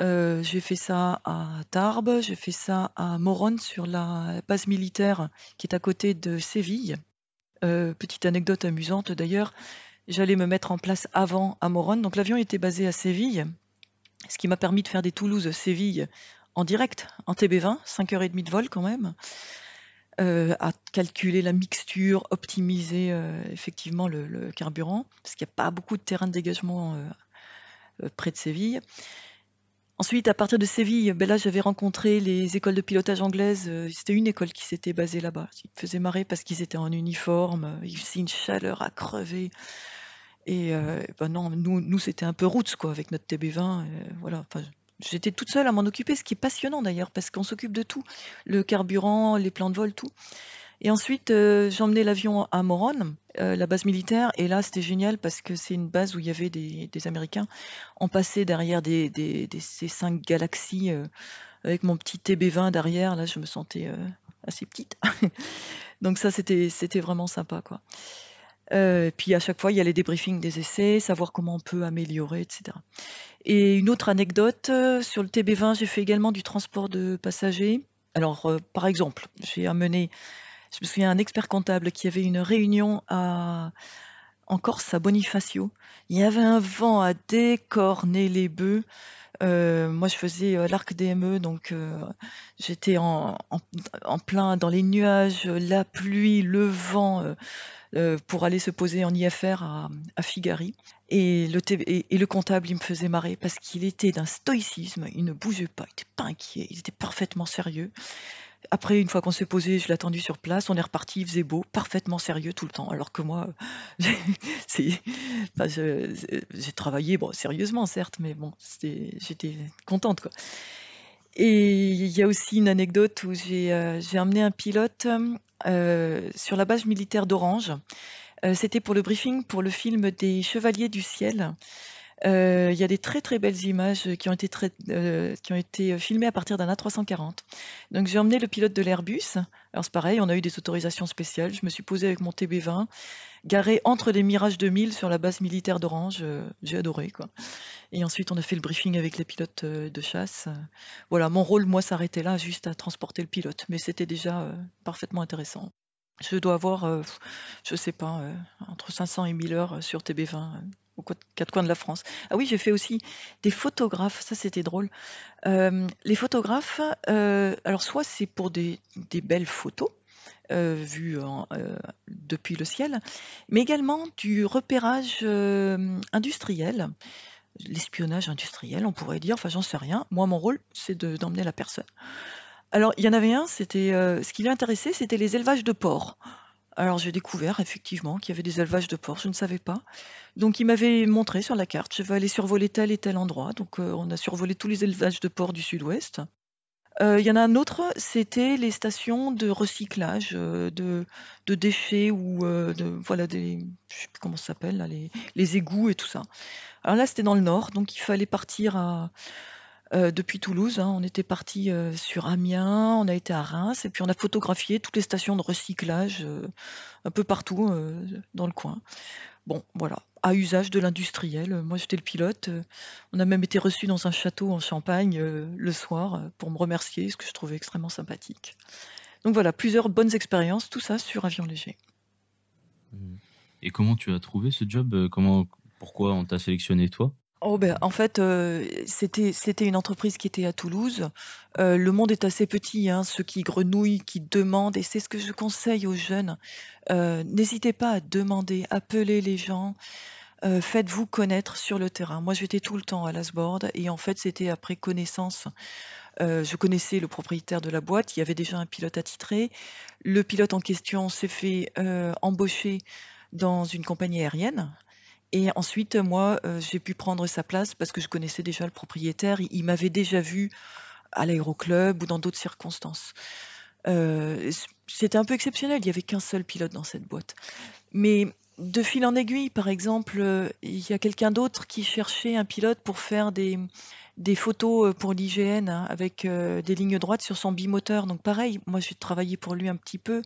Euh, j'ai fait ça à Tarbes, j'ai fait ça à Moron sur la base militaire qui est à côté de Séville. Euh, petite anecdote amusante d'ailleurs, j'allais me mettre en place avant à Moron. Donc l'avion était basé à Séville, ce qui m'a permis de faire des Toulouse-Séville en direct, en TB20, 5h30 de vol quand même. Euh, à calculer la mixture, optimiser euh, effectivement le, carburant, parce qu'il n'y a pas beaucoup de terrain de dégagement euh, près de Séville. Ensuite, à partir de Séville, ben là, j'avais rencontré les écoles de pilotage anglaises. C'était une école qui s'était basée là-bas. Ils me faisaient marrer parce qu'ils étaient en uniforme. Il faisait une chaleur à crever. Et ben non, nous, nous c'était un peu roots, quoi, avec notre TB20. voilà. Enfin, j'étais toute seule à m'en occuper, ce qui est passionnant d'ailleurs, parce qu'on s'occupe de tout, le carburant, les plans de vol, tout. Et ensuite, euh, j'emmenais l'avion à Morone, euh, la base militaire, et là, c'était génial parce que c'est une base où il y avait des, Américains. On passait derrière des, ces cinq galaxies euh, avec mon petit TB20 derrière. Là, je me sentais assez petite. Donc ça, c'était vraiment sympa, quoi. Euh, puis à chaque fois, il y a les débriefings des essais, savoir comment on peut améliorer, etc. Et une autre anecdote, euh, sur le TB20, j'ai fait également du transport de passagers. Alors, euh, par exemple, j'ai amené, je me souviens, un expert comptable qui avait une réunion à, en Corse, à Bonifacio. Il y avait un vent à décorner les bœufs. moi, je faisais l'arc DME, donc j'étais en, plein dans les nuages, la pluie, le vent, euh, pour aller se poser en IFR à, Figari. Et le, et, le, comptable, il me faisait marrer parce qu'il était d'un stoïcisme, il ne bougeait pas, il n'était pas inquiet, il était parfaitement sérieux. Après, une fois qu'on s'est posé, je l'ai attendu sur place, on est reparti, il faisait beau, parfaitement sérieux tout le temps. Alors que moi, j'ai travaillé, sérieusement certes, mais bon, j'étais contente. Quoi. Et il y a aussi une anecdote où j'ai euh, emmené un pilote euh, sur la base militaire d'Orange. Euh, c'était pour le briefing pour le film des Chevaliers du Ciel. Euh, il y a des très très belles images qui ont été, euh, qui ont été filmées à partir d'un A340. Donc j'ai emmené le pilote de l'Airbus. Alors c'est pareil, on a eu des autorisations spéciales. Je me suis posée avec mon TB20, garé entre les Mirage 2000 sur la base militaire d'Orange. Euh, j'ai adoré quoi. Et ensuite on a fait le briefing avec les pilotes de chasse. Voilà, mon rôle moi s'arrêtait là, juste à transporter le pilote. Mais c'était déjà parfaitement intéressant. Je dois avoir, je sais pas, entre 500 et 1000 heures sur TB20 quatre coins de la France. Ah oui, j'ai fait aussi des photographes, ça c'était drôle. Euh, les photographes, euh, alors soit c'est pour des, belles photos, euh, vues depuis le ciel, mais également du repérage industriel, l'espionnage industriel, on pourrait dire, enfin j'en sais rien. Moi, mon rôle, c'est d'emmener la personne. Alors, il y en avait un, c'était ce qui l'intéressait, c'était les élevages de porcs. Alors j'ai découvert effectivement qu'il y avait des élevages de porcs, je ne savais pas. Donc il m'avait montré sur la carte, je vais aller survoler tel et tel endroit. Donc euh, on a survolé tous les élevages de porcs du sud-ouest. Euh, il y en a un autre, c'était les stations de recyclage euh, de, déchets ou de, voilà des je sais plus comment ça s'appelle les, les, égouts et tout ça. Alors là c'était dans le nord, donc il fallait partir à euh, depuis Toulouse. Hein, on était parti euh, sur Amiens, on a été à Reims, et puis on a photographié toutes les stations de recyclage euh, un peu partout dans le coin. Bon, voilà, à usage de l'industriel. Moi, j'étais le pilote. On a même été reçu dans un château en Champagne le soir pour me remercier, ce que je trouvais extrêmement sympathique. Donc voilà, plusieurs bonnes expériences, tout ça sur avion léger. Mmh. Et comment tu as trouvé ce job Comment, pourquoi on t'a sélectionné toi Oh, ben, en fait, euh, c'était une entreprise qui était à Toulouse. Euh, le monde est assez petit, hein, ceux qui grenouillent, qui demandent, et c'est ce que je conseille aux jeunes. Euh, n'hésitez pas à demander, appelez les gens, faites-vous connaître sur le terrain. Moi, j'étais tout le temps à l'Asbord, et en fait, c'était après connaissance. je connaissais le propriétaire de la boîte, il y avait déjà un pilote attitré. Le pilote en question s'est fait embaucher dans une compagnie aérienne. Et ensuite, moi, euh, j'ai pu prendre sa place parce que je connaissais déjà le propriétaire. Il, m'avait déjà vu à l'aéroclub ou dans d'autres circonstances. Euh, c'était un peu exceptionnel, il n'y avait qu'un seul pilote dans cette boîte. Mais de fil en aiguille, par exemple, euh, il y a quelqu'un d'autre qui cherchait un pilote pour faire des, photos pour l'IGN hein, avec des lignes droites sur son bimoteur. Donc pareil, moi j'ai travaillé pour lui un petit peu.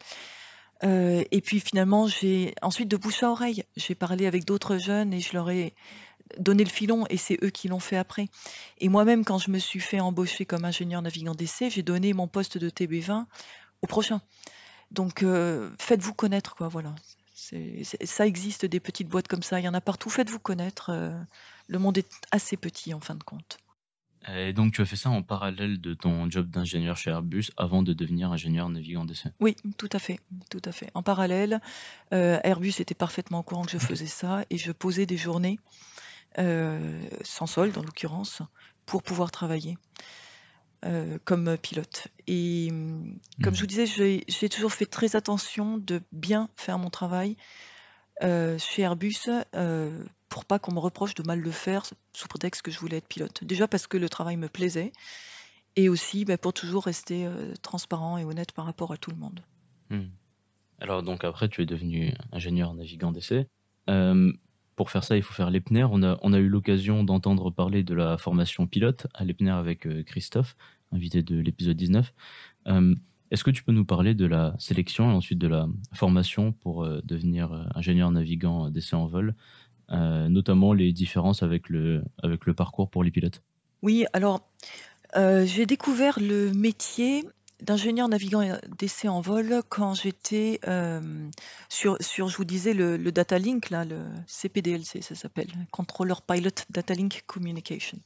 Euh, et puis finalement, j'ai ensuite de bouche à oreille, j'ai parlé avec d'autres jeunes et je leur ai donné le filon et c'est eux qui l'ont fait après. Et moi-même, quand je me suis fait embaucher comme ingénieur navigant d'essai, j'ai donné mon poste de TB20 au prochain. Donc euh, faites-vous connaître, quoi, voilà. ça existe des petites boîtes comme ça, il y en a partout. Faites-vous connaître. Euh, le monde est assez petit en fin de compte. Et donc, tu as fait ça en parallèle de ton job d'ingénieur chez Airbus avant de devenir ingénieur navigant d'essai Oui, tout à fait, tout à fait. En parallèle, euh, Airbus était parfaitement au courant que je faisais ça et je posais des journées euh, sans sol en l'occurrence, pour pouvoir travailler euh, comme pilote. Et comme hmm. je vous disais, j'ai toujours fait très attention de bien faire mon travail, chez euh, Airbus euh, pour pas qu'on me reproche de mal le faire sous prétexte que je voulais être pilote. Déjà parce que le travail me plaisait et aussi bah, pour toujours rester euh, transparent et honnête par rapport à tout le monde. Hmm. Alors donc après tu es devenu ingénieur navigant d'essai. pour faire ça il faut faire l'EPNER. On a, on a eu l'occasion d'entendre parler de la formation pilote à l'EPNER avec Christophe, invité de l'épisode 19. Est-ce que tu peux nous parler de la sélection et ensuite de la formation pour euh, devenir euh, ingénieur navigant euh, d'essai en vol, notamment les différences avec le, avec le parcours pour les pilotes Oui, alors j'ai découvert le métier d'ingénieur navigant d'essai en vol quand j'étais sur, sur, je vous disais, le, le Data Link, là, le CPDLC, ça s'appelle, Controller Pilot Data Link Communication.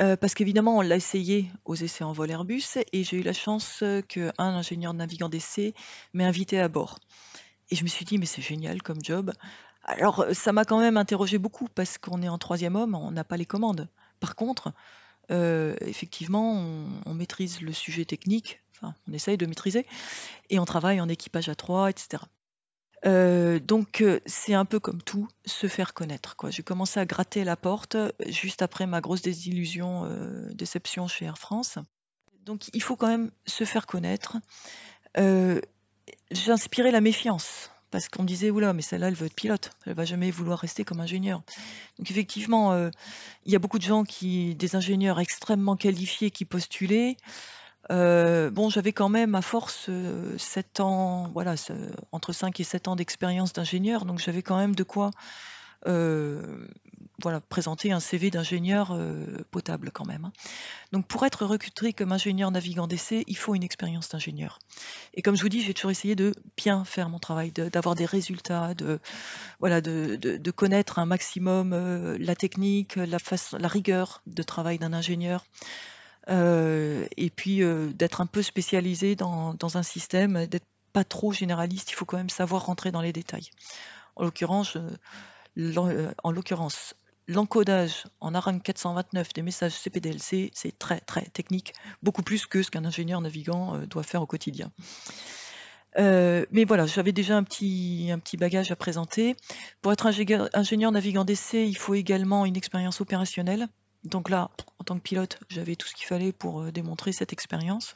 Euh, parce qu'évidemment, on l'a essayé aux essais en vol Airbus et j'ai eu la chance euh, qu'un ingénieur navigant d'essai m'ait invité à bord. Et je me suis dit, mais c'est génial comme job. Alors, euh, ça m'a quand même interrogé beaucoup parce qu'on est en troisième homme, on n'a pas les commandes. Par contre, effectivement, on, on, maîtrise le sujet technique, enfin, on essaye de maîtriser, et on travaille en équipage à trois, etc. Euh, donc euh, c'est un peu comme tout, se faire connaître. J'ai commencé à gratter la porte euh, juste après ma grosse désillusion, déception chez Air France. Donc il faut quand même se faire connaître. J'ai inspiré la méfiance parce qu'on disait oula mais celle-là elle veut être pilote, elle va jamais vouloir rester comme ingénieur. Donc effectivement, il y a beaucoup de gens qui, des ingénieurs extrêmement qualifiés qui postulaient, euh, bon, j'avais quand même à force 7 euh, ans, voilà, entre 5 et 7 ans d'expérience d'ingénieur, donc j'avais quand même de quoi euh, voilà, présenter un CV d'ingénieur potable quand même. Hein. Donc pour être recruté comme ingénieur navigant d'essai, il faut une expérience d'ingénieur. Et comme je vous dis, j'ai toujours essayé de bien faire mon travail, d'avoir des résultats, de, voilà, de, connaître un maximum la technique, la, la rigueur de travail d'un ingénieur. Euh, et puis euh, d'être un peu spécialisé dans, un système, d'être pas trop généraliste, il faut quand même savoir rentrer dans les détails. En l'occurrence, euh, en l'occurrence, l'encodage en ARAN 429 des messages CPDLC, c'est très très technique, beaucoup plus que ce qu'un ingénieur navigant doit faire au quotidien. mais voilà, j'avais déjà un petit, un petit bagage à présenter. Pour être ingénieur navigant d'essai, il faut également une expérience opérationnelle. Donc là, en tant que pilote, j'avais tout ce qu'il fallait pour euh, démontrer cette expérience.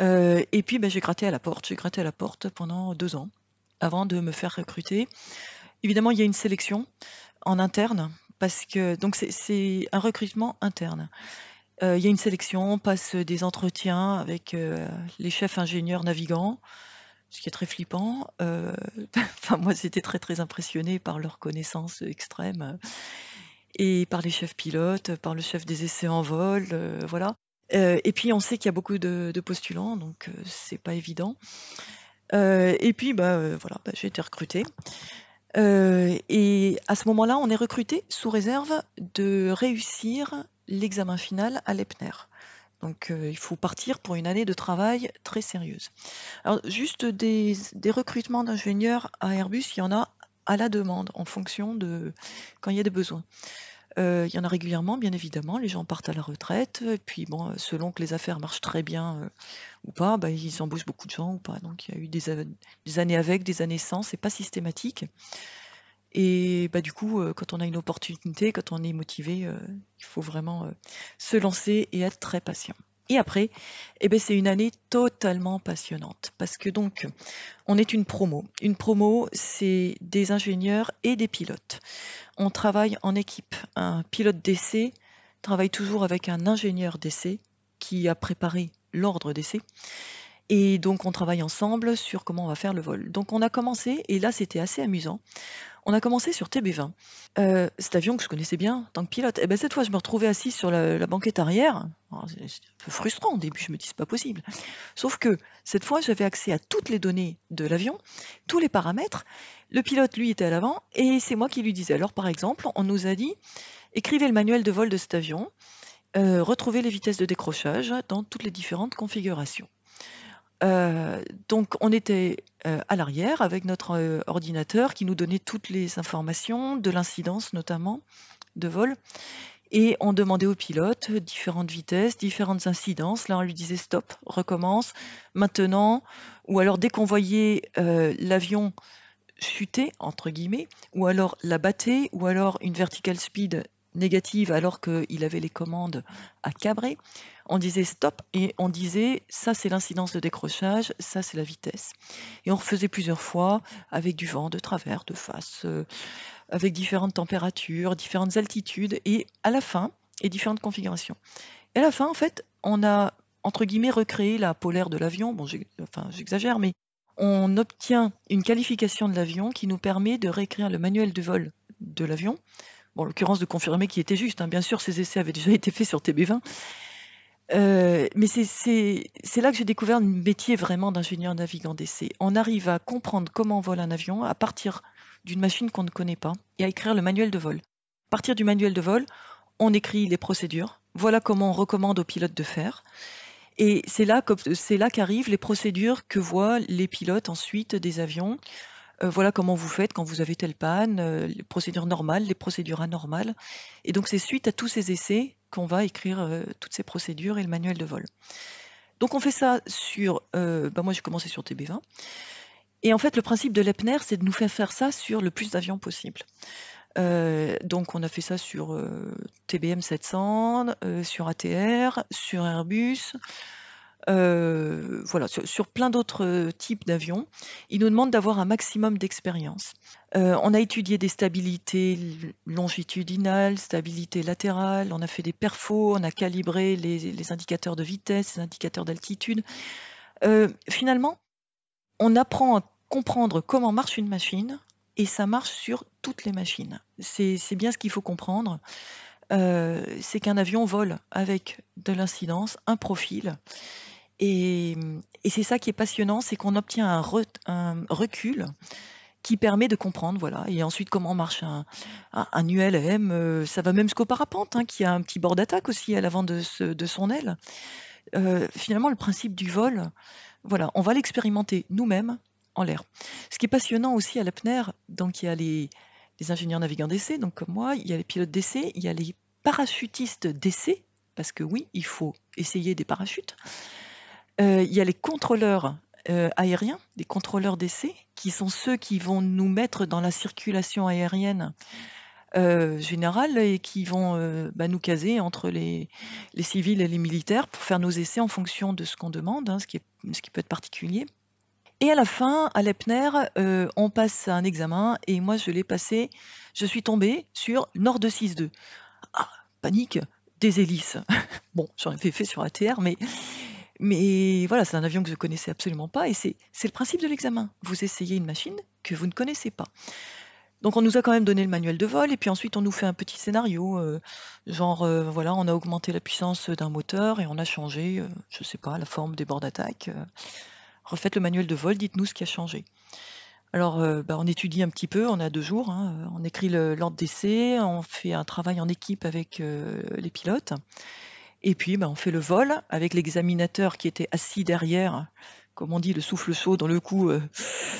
Euh, et puis, ben, j'ai gratté à la porte. J'ai gratté à la porte pendant deux ans avant de me faire recruter. Évidemment, il y a une sélection en interne parce que donc c'est un recrutement interne. Euh, il y a une sélection, on passe des entretiens avec les chefs ingénieurs navigants, ce qui est très flippant. enfin, moi, j'étais très très impressionnée par leur connaissance extrême et par les chefs pilotes, par le chef des essais en vol, euh, voilà. Euh, et puis on sait qu'il y a beaucoup de, postulants, donc euh, c'est pas évident. et puis bah voilà, bah, j'ai été recrutée. et à ce moment-là, on est recruté sous réserve de réussir l'examen final à l'EPNER. Donc il faut partir pour une année de travail très sérieuse. Alors juste des, des recrutements d'ingénieurs à Airbus, il y en a à la demande, en fonction de quand il y a des besoins. Euh, il y en a régulièrement, bien évidemment. Les gens partent à la retraite. Et puis, bon, euh, selon que les affaires marchent très bien euh, ou pas, ben, ils embauchent beaucoup de gens ou pas. Donc, il y a eu des, années avec, des années sans. C'est pas systématique. Et bah, du coup, quand on a une opportunité, quand on est motivé, il faut vraiment se lancer et être très patient. Et après, eh ben, c'est une année totalement passionnante parce que donc on est une promo. Une promo, c'est des ingénieurs et des pilotes. On travaille en équipe. Un pilote d'essai travaille toujours avec un ingénieur d'essai qui a préparé l'ordre d'essai. Et donc on travaille ensemble sur comment on va faire le vol. Donc on a commencé, et là c'était assez amusant, on a commencé sur TB20. Euh, cet avion que je connaissais bien en tant que pilote, et eh ben cette fois, je me retrouvais assis sur la, banquette arrière. C'est un peu frustrant au début, je me dis pas possible. Sauf que cette fois, j'avais accès à toutes les données de l'avion, tous les paramètres. Le pilote, lui, était à l'avant et c'est moi qui lui disais. Alors, par exemple, on nous a dit écrivez le manuel de vol de cet avion, euh, retrouvez les vitesses de décrochage dans toutes les différentes configurations. Euh, donc on était euh, à l'arrière avec notre euh, ordinateur qui nous donnait toutes les informations de l'incidence notamment de vol. Et on demandait au pilote différentes vitesses, différentes incidences. Là, on lui disait stop, recommence, maintenant. Ou alors, dès qu'on voyait euh, l'avion chuter, entre guillemets, ou alors la battre ou alors une vertical speed négative alors qu'il avait les commandes à cabrer. On disait stop et on disait ça c'est l'incidence de décrochage, ça c'est la vitesse. Et on refaisait plusieurs fois avec du vent de travers, de face, euh, avec différentes températures, différentes altitudes et à la fin, et différentes configurations. Et à la fin, en fait, on a entre guillemets recréé la polaire de l'avion. Bon, enfin, j'exagère, mais on obtient une qualification de l'avion qui nous permet de réécrire le manuel de vol de l'avion en l'occurrence de confirmer qu'il était juste. Hein. Bien sûr, ces essais avaient déjà été faits sur TB20. Euh, mais c'est là que j'ai découvert le métier vraiment d'ingénieur navigant d'essai. On arrive à comprendre comment vole un avion à partir d'une machine qu'on ne connaît pas et à écrire le manuel de vol. À partir du manuel de vol, on écrit les procédures. Voilà comment on recommande aux pilotes de faire. Et c'est là, là qu'arrivent les procédures que voient les pilotes ensuite des avions euh, voilà comment vous faites quand vous avez telle panne, euh, les procédures normales, les procédures anormales. Et donc c'est suite à tous ces essais qu'on va écrire euh, toutes ces procédures et le manuel de vol. Donc on fait ça sur, bah, moi j'ai commencé sur TB20. Et en fait le principe de l'EPNER c'est de nous faire faire ça sur le plus d'avions possible. donc on a fait ça sur TBM 700, sur ATR, sur Airbus, euh, voilà, sur, plein d'autres euh, types d'avions. il nous demande d'avoir un maximum d'expérience. Euh, on a étudié des stabilités longitudinales, stabilité latérale, on a fait des perfos, on a calibré les, indicateurs de vitesse, les indicateurs d'altitude. finalement, on apprend à comprendre comment marche une machine et ça marche sur toutes les machines. C'est bien ce qu'il faut comprendre. c'est qu'un avion vole avec de l'incidence, un profil, et, c'est ça qui est passionnant, c'est qu'on obtient un, recul qui permet de comprendre, voilà. Et ensuite, comment marche un, ULM euh, Ça va même jusqu'au parapente, hein, qui a un petit bord d'attaque aussi à l'avant de, son aile. Euh, finalement, le principe du vol, voilà, on va l'expérimenter nous-mêmes en l'air. Ce qui est passionnant aussi à l'APNER, donc il y a les, les ingénieurs navigants d'essai, donc comme moi, il y a les pilotes d'essai, il y a les parachutistes d'essai, parce que oui, il faut essayer des parachutes. Euh, il y a les contrôleurs euh, aériens, les contrôleurs d'essai, qui sont ceux qui vont nous mettre dans la circulation aérienne euh, générale et qui vont bah, nous caser entre les, civils et les militaires pour faire nos essais en fonction de ce qu'on demande, hein, ce, qui est, ce, qui peut être particulier. Et à la fin, à l'EPNER, on passe un examen et moi je l'ai passé, je suis tombée sur Nord 262. Ah, panique, des hélices. bon, j'en avais fait sur ATR, mais mais voilà, c'est un avion que je ne connaissais absolument pas, et c'est le principe de l'examen. Vous essayez une machine que vous ne connaissez pas. Donc on nous a quand même donné le manuel de vol, et puis ensuite on nous fait un petit scénario, euh, genre euh, voilà, on a augmenté la puissance d'un moteur et on a changé, euh, je ne sais pas, la forme des bords d'attaque. refaites le manuel de vol, dites-nous ce qui a changé. Alors bah, on étudie un petit peu, on a deux jours, hein, on écrit l'ordre d'essai, on fait un travail en équipe avec les pilotes. Et puis, ben, on fait le vol avec l'examinateur qui était assis derrière, comme on dit, le souffle chaud dans le cou. Euh,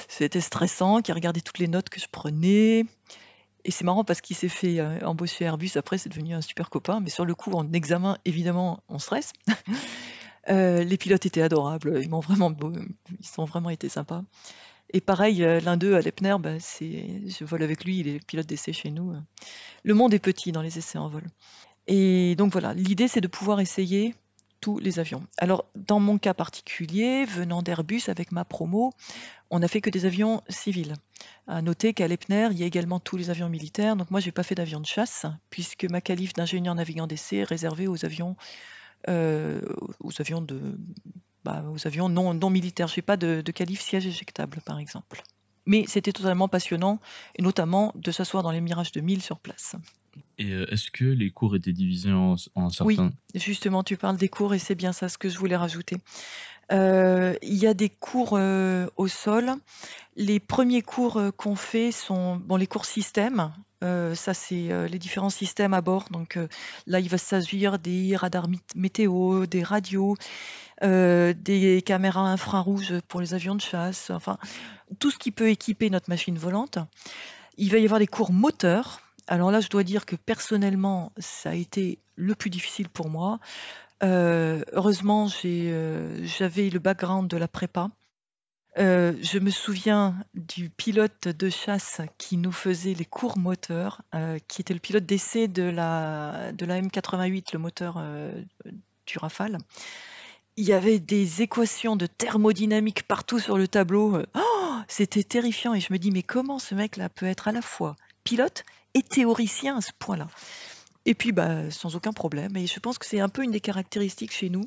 c'était stressant, qui regardait toutes les notes que je prenais. Et c'est marrant parce qu'il s'est fait euh, embaucher Airbus. Après, c'est devenu un super copain. Mais sur le coup, en examen, évidemment, on stresse. Euh, les pilotes étaient adorables. Ils m'ont vraiment, ils ont vraiment été sympas. Et pareil, euh, l'un d'eux, à Lepner, ben, je vole avec lui. Il est pilote d'essai chez nous. Le monde est petit dans les essais en vol. Et donc voilà, l'idée c'est de pouvoir essayer tous les avions. Alors dans mon cas particulier, venant d'Airbus avec ma promo, on n'a fait que des avions civils. À noter qu'à l'EPNER, il y a également tous les avions militaires. Donc moi, je n'ai pas fait d'avion de chasse, puisque ma qualif d'ingénieur navigant d'essai est réservée aux avions, euh, aux avions, de, bah, non, militaires. Je n'ai pas de, de qualif siège éjectable, par exemple. Mais c'était totalement passionnant, et notamment de s'asseoir dans les mirages de mille sur place. Et euh, est-ce que les cours étaient divisés en, certains Oui, justement, tu parles des cours, et c'est bien ça ce que je voulais rajouter. Euh, il y a des cours euh, au sol. Les premiers cours qu'on fait sont bon, les cours système. ça, c'est les différents systèmes à bord. Donc là, il va s'agir des radars météo, des radios, des caméras infrarouges pour les avions de chasse. Enfin, tout ce qui peut équiper notre machine volante. Il va y avoir des cours moteurs. Alors là, je dois dire que personnellement, ça a été le plus difficile pour moi. Euh, heureusement, euh, j'avais le background de la prépa. Euh, je me souviens du pilote de chasse qui nous faisait les cours moteurs, qui était le pilote d'essai de la, de la M88, le moteur du Rafale. Il y avait des équations de thermodynamique partout sur le tableau. Oh c'était terrifiant. Et je me dis, mais comment ce mec-là peut être à la fois pilote et théoricien à ce point-là Et puis, bah, sans aucun problème. Et je pense que c'est un peu une des caractéristiques chez nous.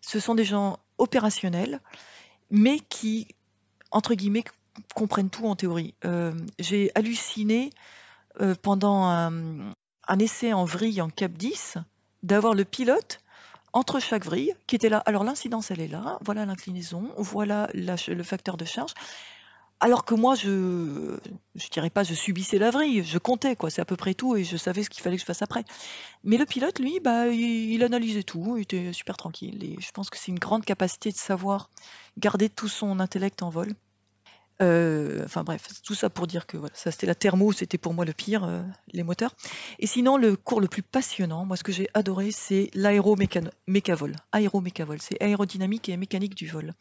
Ce sont des gens opérationnels, mais qui, entre guillemets, comprennent tout en théorie. Euh, j'ai halluciné euh, pendant un essai en vrille en Cap 10 d'avoir le pilote entre chaque vrille, qui était là. Alors l'incidence, elle est là, voilà l'inclinaison, voilà le facteur de charge. Alors que moi, je ne dirais pas je subissais la vrille, je comptais, quoi, c'est à peu près tout, et je savais ce qu'il fallait que je fasse après. Mais le pilote, lui, bah, il, analysait tout, il était super tranquille, et je pense que c'est une grande capacité de savoir garder tout son intellect en vol. Euh, enfin bref, tout ça pour dire que ça c'était la thermo, c'était pour moi le pire, euh, les moteurs. Et sinon, le cours le plus passionnant, moi ce que j'ai adoré, c'est aéroméca Aéromécavol, c'est aérodynamique et mécanique du vol.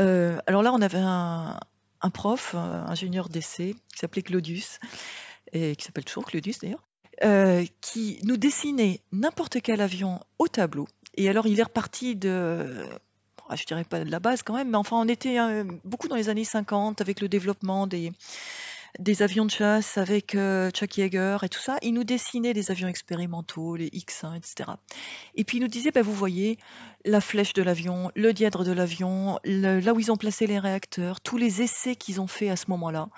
Euh, alors là, on avait un, prof, ingénieur d'essai, qui s'appelait Claudius, et qui s'appelle toujours Claudius d'ailleurs, qui nous dessinait n'importe quel avion au tableau. Et alors il est reparti de ah, je dirais pas de la base quand même, mais enfin on était hein, beaucoup dans les années 50 avec le développement des, des avions de chasse avec euh, Chuck Yeager et tout ça. Ils nous dessinaient des avions expérimentaux, les X1, etc. Et puis ils nous disaient, bah, vous voyez, la flèche de l'avion, le dièdre de l'avion, là où ils ont placé les réacteurs, tous les essais qu'ils ont faits à ce moment-là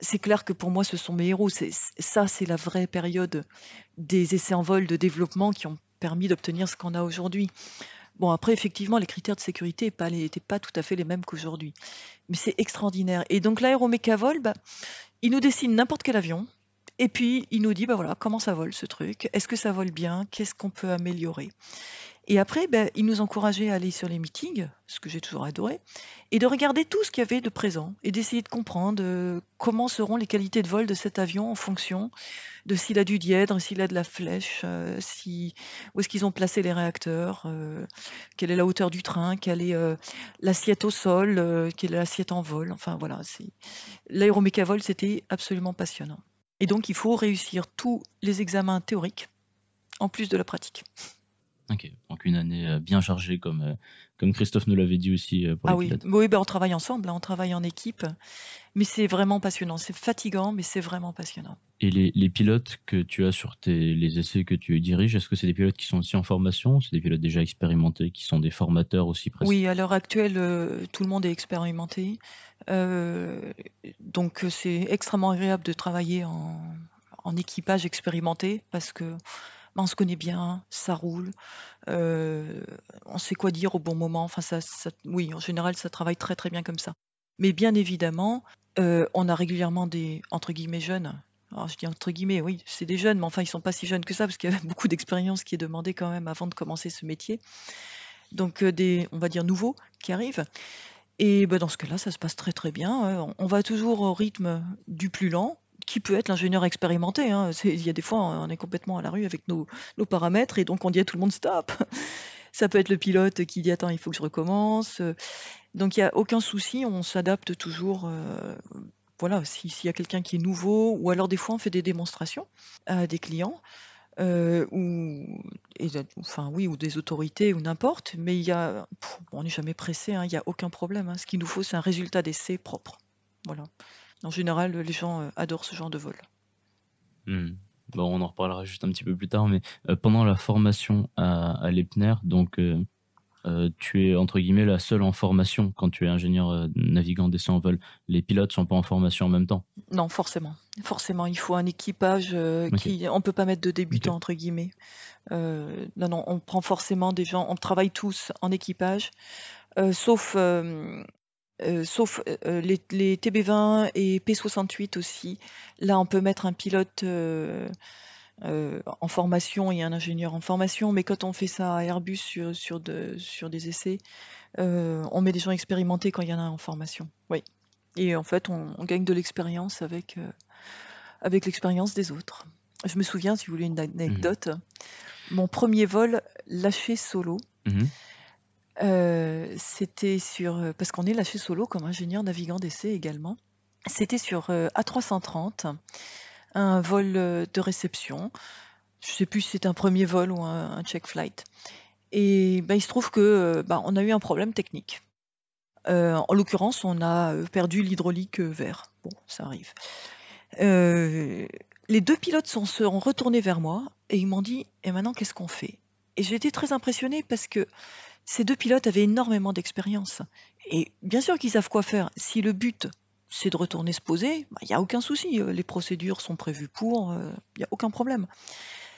c'est clair que pour moi, ce sont mes héros. C'est, ça, c'est la vraie période des essais en vol de développement qui ont permis d'obtenir ce qu'on a aujourd'hui. Bon, après, effectivement, les critères de sécurité n'étaient pas, tout à fait les mêmes qu'aujourd'hui. Mais c'est extraordinaire. Et donc, l'aéromécavol, bah, il nous dessine n'importe quel avion. Et puis, il nous dit, bah voilà, comment ça vole ce truc Est-ce que ça vole bien Qu'est-ce qu'on peut améliorer et après, ben, il nous encourageaient à aller sur les meetings, ce que j'ai toujours adoré, et de regarder tout ce qu'il y avait de présent et d'essayer de comprendre euh, comment seront les qualités de vol de cet avion en fonction de s'il a du dièdre, s'il a de la flèche, euh, où est-ce qu'ils ont placé les réacteurs, euh, quelle est la hauteur du train, quelle est l'assiette au sol, quelle est l'assiette en vol. Enfin voilà, vol c'était absolument passionnant. Et donc, il faut réussir tous les examens théoriques en plus de la pratique. Ok, donc une année euh, bien chargée, comme, euh, comme Christophe nous l'avait dit aussi euh, pour ah oui. oui ben, on travaille ensemble, hein, on travaille en équipe, mais c'est vraiment passionnant. C'est fatigant, mais c'est vraiment passionnant. Et les, les, pilotes que tu as sur tes, les essais que tu diriges, est-ce que c'est des pilotes qui sont aussi en formation C'est des pilotes déjà expérimentés, qui sont des formateurs aussi presque Oui, à l'heure actuelle, tout le monde est expérimenté. donc c'est extrêmement agréable de travailler en, en équipage expérimenté parce que bah, on se connaît bien, ça roule, euh, on sait quoi dire au bon moment. Enfin, ça, oui, en général, ça travaille très très bien comme ça. Mais bien évidemment, euh, on a régulièrement des entre guillemets jeunes. je dis entre guillemets, oui, c'est des jeunes, mais enfin, ils sont pas si jeunes que ça parce qu'il y a beaucoup d'expérience qui est demandée quand même avant de commencer ce métier. Donc, euh, des, on va dire nouveaux qui arrivent. Et bah, dans ce cas-là, ça se passe très très bien. On va toujours au rythme du plus lent, qui peut être l'ingénieur expérimenté. Hein. Il y a des fois, on est complètement à la rue avec nos, paramètres et donc on dit à tout le monde stop. Ça peut être le pilote qui dit attends, il faut que je recommence. Donc il n'y a aucun souci, on s'adapte toujours. Euh, voilà, s'il y a quelqu'un qui est nouveau, ou alors des fois on fait des démonstrations à des clients. Euh, ou enfin oui ou des autorités ou n'importe mais il y a on n'est jamais pressé hein, il n'y a aucun problème hein. ce qu'il nous faut c'est un résultat d'essai propre voilà en général, les gens euh, adorent ce genre de vol. Hmm. Bon, on en reparlera juste un petit peu plus tard, mais euh, pendant la formation à, l'EPNER, donc euh, tu es entre guillemets la seule en formation quand tu es ingénieur navigant d'essai en vol. Les pilotes sont pas en formation en même temps. Non, forcément. Forcément, il faut un équipage qui on peut pas mettre de débutants entre guillemets. non, non, on prend forcément des gens. On travaille tous en équipage, sauf euh, sauf euh, euh, les, TB20 et P68 aussi. Là, on peut mettre un pilote en formation et un ingénieur en formation, mais quand on fait ça à Airbus sur, sur, sur des essais, on met des gens expérimentés quand il y en a en formation. Oui. Et en fait, on, gagne de l'expérience avec, avec l'expérience des autres. Je me souviens, si vous voulez une mhm. anecdote, mon premier vol lâché solo. Mhm. Euh, c'était sur euh, parce qu'on est là chez Solo comme ingénieur navigant d'essai également. C'était sur euh, A330, un vol de réception. Je ne sais plus si c'est un premier vol ou un, check flight. Et ben il se trouve que bah, on a eu un problème technique. en l'occurrence, on a perdu l'hydraulique vert. Bon, ça arrive. les deux pilotes sont, sont retournés vers moi et ils m'ont dit Et maintenant, qu'est-ce qu'on fait Et j'ai été très impressionnée parce que ces deux pilotes avaient énormément d'expérience. Et bien sûr qu'ils savent quoi faire. Si le but, c'est de retourner se poser, il bah, n'y a aucun souci. Euh, les procédures sont prévues pour, il euh, n'y a aucun problème.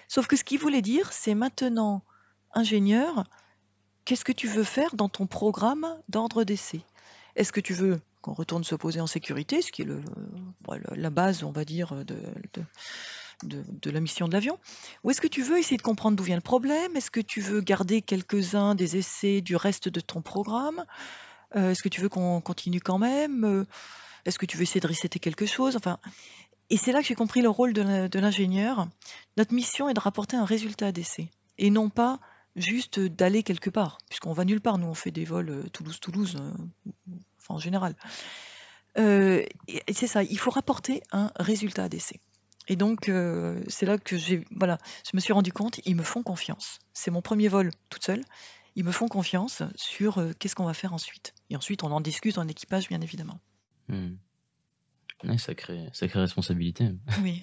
Sauf que ce qu'ils voulait dire, c'est maintenant, ingénieur, qu'est-ce que tu veux faire dans ton programme d'ordre d'essai Est-ce que tu veux qu'on retourne se poser en sécurité, ce qui est le, euh, la base, on va dire, de de, la mission de l'avion Ou est-ce que tu veux essayer de comprendre d'où vient le problème Est-ce que tu veux garder quelques-uns des essais du reste de ton programme euh, Est-ce que tu veux qu'on continue quand même euh, Est-ce que tu veux essayer de resetter quelque chose Enfin, et c'est là que j'ai compris le rôle de l'ingénieur. Notre mission est de rapporter un résultat d'essai et non pas juste d'aller quelque part, puisqu'on va nulle part. Nous, on fait des vols euh, Toulouse-Toulouse, en général. et c'est ça, il faut rapporter un résultat d'essai. Et donc, euh, c'est là que j'ai, voilà, je me suis rendu compte, ils me font confiance. C'est mon premier vol toute seule. Ils me font confiance sur euh, qu'est-ce qu'on va faire ensuite. Et ensuite, on en discute en équipage, bien évidemment. Hmm. Ça crée sacrée, responsabilité. Oui.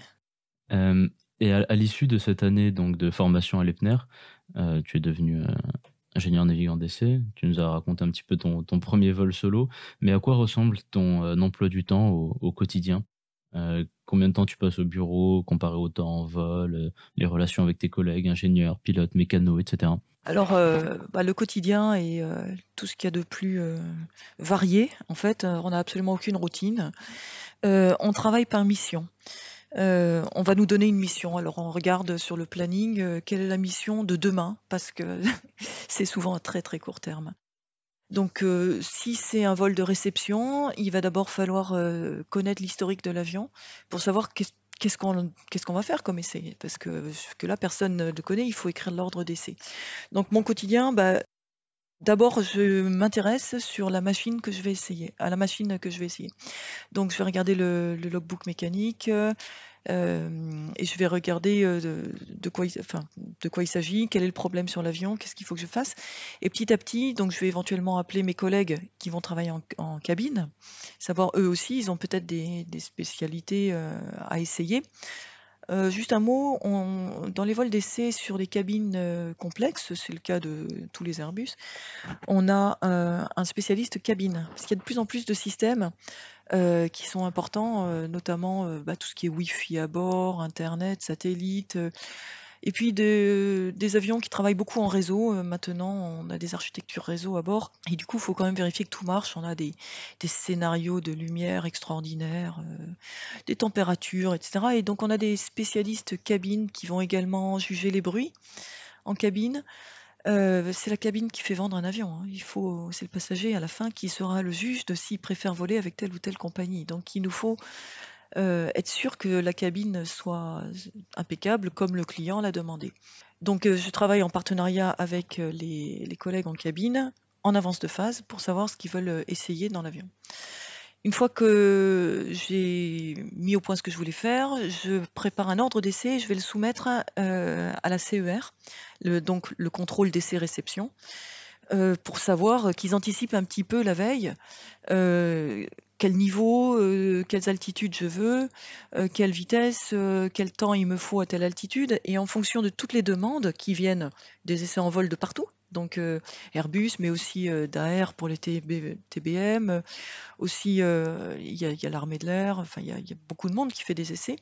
Euh, et à, l'issue de cette année donc de formation à l'EPNER, tu es devenu ingénieur navigant d'essai. Tu nous as raconté un petit peu ton, ton, premier vol solo. Mais à quoi ressemble ton emploi du temps au quotidien euh, combien de temps tu passes au bureau comparé au temps en vol, euh, les relations avec tes collègues, ingénieurs, pilotes, mécanos, etc. Alors, euh, bah, le quotidien et tout ce qu'il y a de plus varié, en fait, on n'a absolument aucune routine. on travaille par mission. on va nous donner une mission. Alors on regarde sur le planning quelle est la mission de demain, parce que c'est souvent très très court terme. Donc, euh, si c'est un vol de réception, il va d'abord falloir euh, connaître l'historique de l'avion pour savoir qu'est-ce qu'on va faire comme essai. Parce que, que là, personne ne le connaît, il faut écrire l'ordre d'essai. Donc, mon quotidien, bah, D'abord, je m'intéresse sur la machine que je vais essayer, à la machine que je vais essayer. Donc, je vais regarder le, le logbook mécanique, et je vais regarder de, quoi il, enfin, de quoi il s'agit, quel est le problème sur l'avion, qu'est-ce qu'il faut que je fasse. Et petit à petit, donc, je vais éventuellement appeler mes collègues qui vont travailler en, cabine, savoir eux aussi, ils ont peut-être des, spécialités à essayer. juste un mot, on, dans les vols d'essai sur les cabines complexes, c'est le cas de tous les Airbus, on a un spécialiste cabine. Parce qu'il y a de plus en plus de systèmes euh, qui sont importants, euh, notamment euh, bah, tout ce qui est Wi-Fi à bord, Internet, satellite. et puis des avions qui travaillent beaucoup en réseau. Maintenant, on a des architectures réseau à bord. Et du coup, il faut quand même vérifier que tout marche. On a des, des scénarios de lumière extraordinaires, des températures, etc. Et donc, on a des spécialistes cabines qui vont également juger les bruits en cabine. Euh, c'est la cabine qui fait vendre un avion. Hein. Il faut, c'est le passager à la fin qui sera le juge de s'il préfère voler avec telle ou telle compagnie. Donc il nous faut euh, être sûr que la cabine soit impeccable comme le client l'a demandé. Donc euh, je travaille en partenariat avec les collègues en cabine en avance de phase pour savoir ce qu'ils veulent essayer dans l'avion. Une fois que j'ai mis au point ce que je voulais faire, je prépare un ordre d'essai et je vais le soumettre euh, à, la CER, le, donc le contrôle d'essai-réception, euh, pour savoir qu'ils anticipent un petit peu la veille euh, quel niveau, euh, quelles altitudes je veux, euh, quelle vitesse, euh, quel temps il me faut à telle altitude. Et en fonction de toutes les demandes qui viennent des essais en vol de partout, donc Airbus, mais aussi d'AR pour les TBM, aussi il y a, l'armée de l'air, enfin il y, y, a beaucoup de monde qui fait des essais.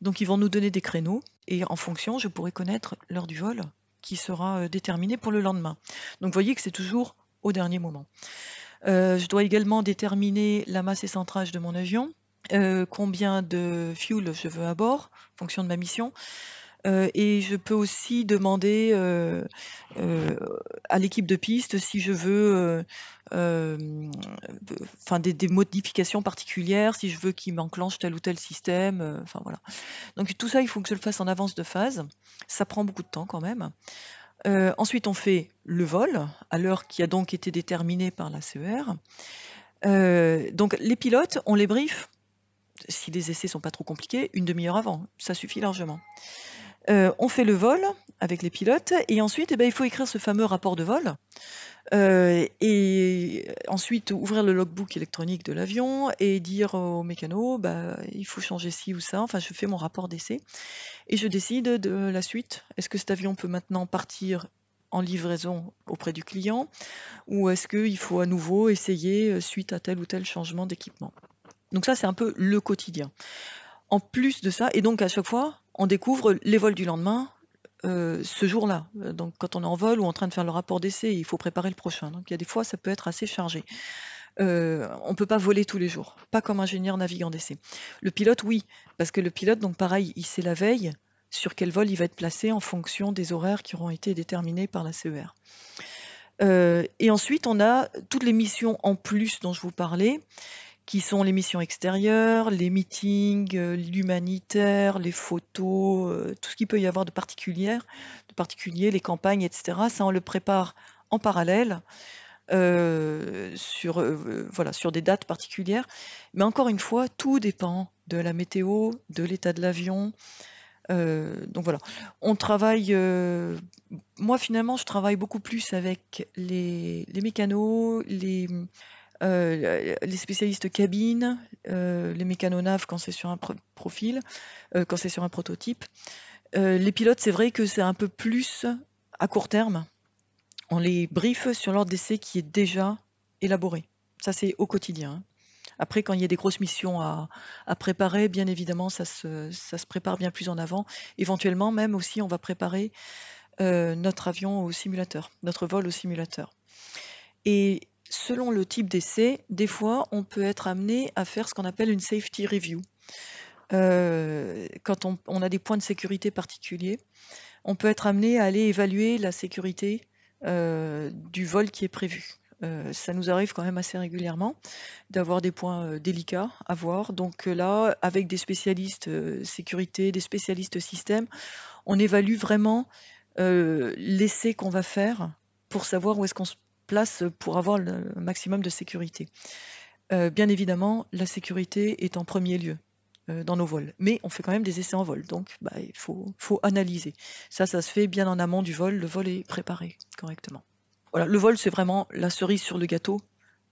Donc ils vont nous donner des créneaux et en fonction, je pourrai connaître l'heure du vol qui sera déterminée pour le lendemain. Donc vous voyez que c'est toujours au dernier moment. Euh, je dois également déterminer la masse et centrage de mon avion, euh, combien de fuel je veux à bord, en fonction de ma mission. Euh, et je peux aussi demander à l'équipe de piste si je veux des, modifications particulières, si je veux qu'il m'enclenche tel ou tel système. Enfin voilà. Donc tout ça, il faut que je le fasse en avance de phase. Ça prend beaucoup de temps quand même. Euh, ensuite, on fait le vol, à l'heure qui a donc été déterminée par la CER. Euh, donc, les pilotes, on les briefe, si les essais sont pas trop compliqués, une demi-heure avant. Ça suffit largement. Euh, on fait le vol avec les pilotes et ensuite, eh ben, il faut écrire ce fameux rapport de vol. et ensuite, ouvrir le logbook électronique de l'avion et dire au mécano, bah, il faut changer ci ou ça. Enfin, je fais mon rapport d'essai et je décide de la suite. Est-ce que cet avion peut maintenant partir en livraison auprès du client ou est-ce qu'il faut à nouveau essayer euh, suite à tel ou tel changement d'équipement Donc ça, c'est un peu le quotidien. En plus de ça, et donc à chaque fois, on découvre les vols du lendemain, euh, ce jour-là. Euh, donc quand on est en vol ou en train de faire le rapport d'essai, il faut préparer le prochain. Donc il y a des fois, ça peut être assez chargé. Euh, on ne peut pas voler tous les jours, pas comme ingénieur navigant d'essai. Le pilote, oui, parce que le pilote, donc pareil, il sait la veille sur quel vol il va être placé en fonction des horaires qui auront été déterminés par la CER. Euh, et ensuite, on a toutes les missions en plus dont je vous parlais, qui sont les missions extérieures, les meetings, euh, l'humanitaire, les photos, tout ce qu'il peut y avoir de particulier, de particulier, les campagnes, etc. Ça, on le prépare en parallèle. Euh, sur, euh, voilà, sur des dates particulières. Mais encore une fois, tout dépend de la météo, de l'état de l'avion. Euh, donc voilà, on travaille. moi finalement, je travaille beaucoup plus avec les, mécanos, les, les spécialistes cabine, les mécanonaves quand c'est sur un profil, quand c'est sur un prototype. les pilotes, c'est vrai que c'est un peu plus à court terme on les briefe sur l'ordre d'essai qui est déjà élaboré. Ça, c'est au quotidien. Hein. Après, quand il y a des grosses missions à, préparer, bien évidemment, ça se, ça se, prépare bien plus en avant. Éventuellement, même aussi, on va préparer euh, notre avion au simulateur, notre vol au simulateur. Et selon le type d'essai, des fois, on peut être amené à faire ce qu'on appelle une safety review. Euh, quand on, on, a des points de sécurité particuliers, on peut être amené à aller évaluer la sécurité euh, du vol qui est prévu. Euh, ça nous arrive quand même assez régulièrement d'avoir des points euh, délicats à voir. Donc là, avec des spécialistes sécurité, des spécialistes système, on évalue vraiment l'essai qu'on va faire pour savoir où est-ce qu'on se place pour avoir le maximum de sécurité. bien évidemment, la sécurité est en premier lieu. Euh, dans nos vols. Mais on fait quand même des essais en vol, donc bah, il faut, faut analyser. Ça, ça se fait bien en amont du vol, le vol est préparé correctement. Voilà, le vol, c'est vraiment la cerise sur le gâteau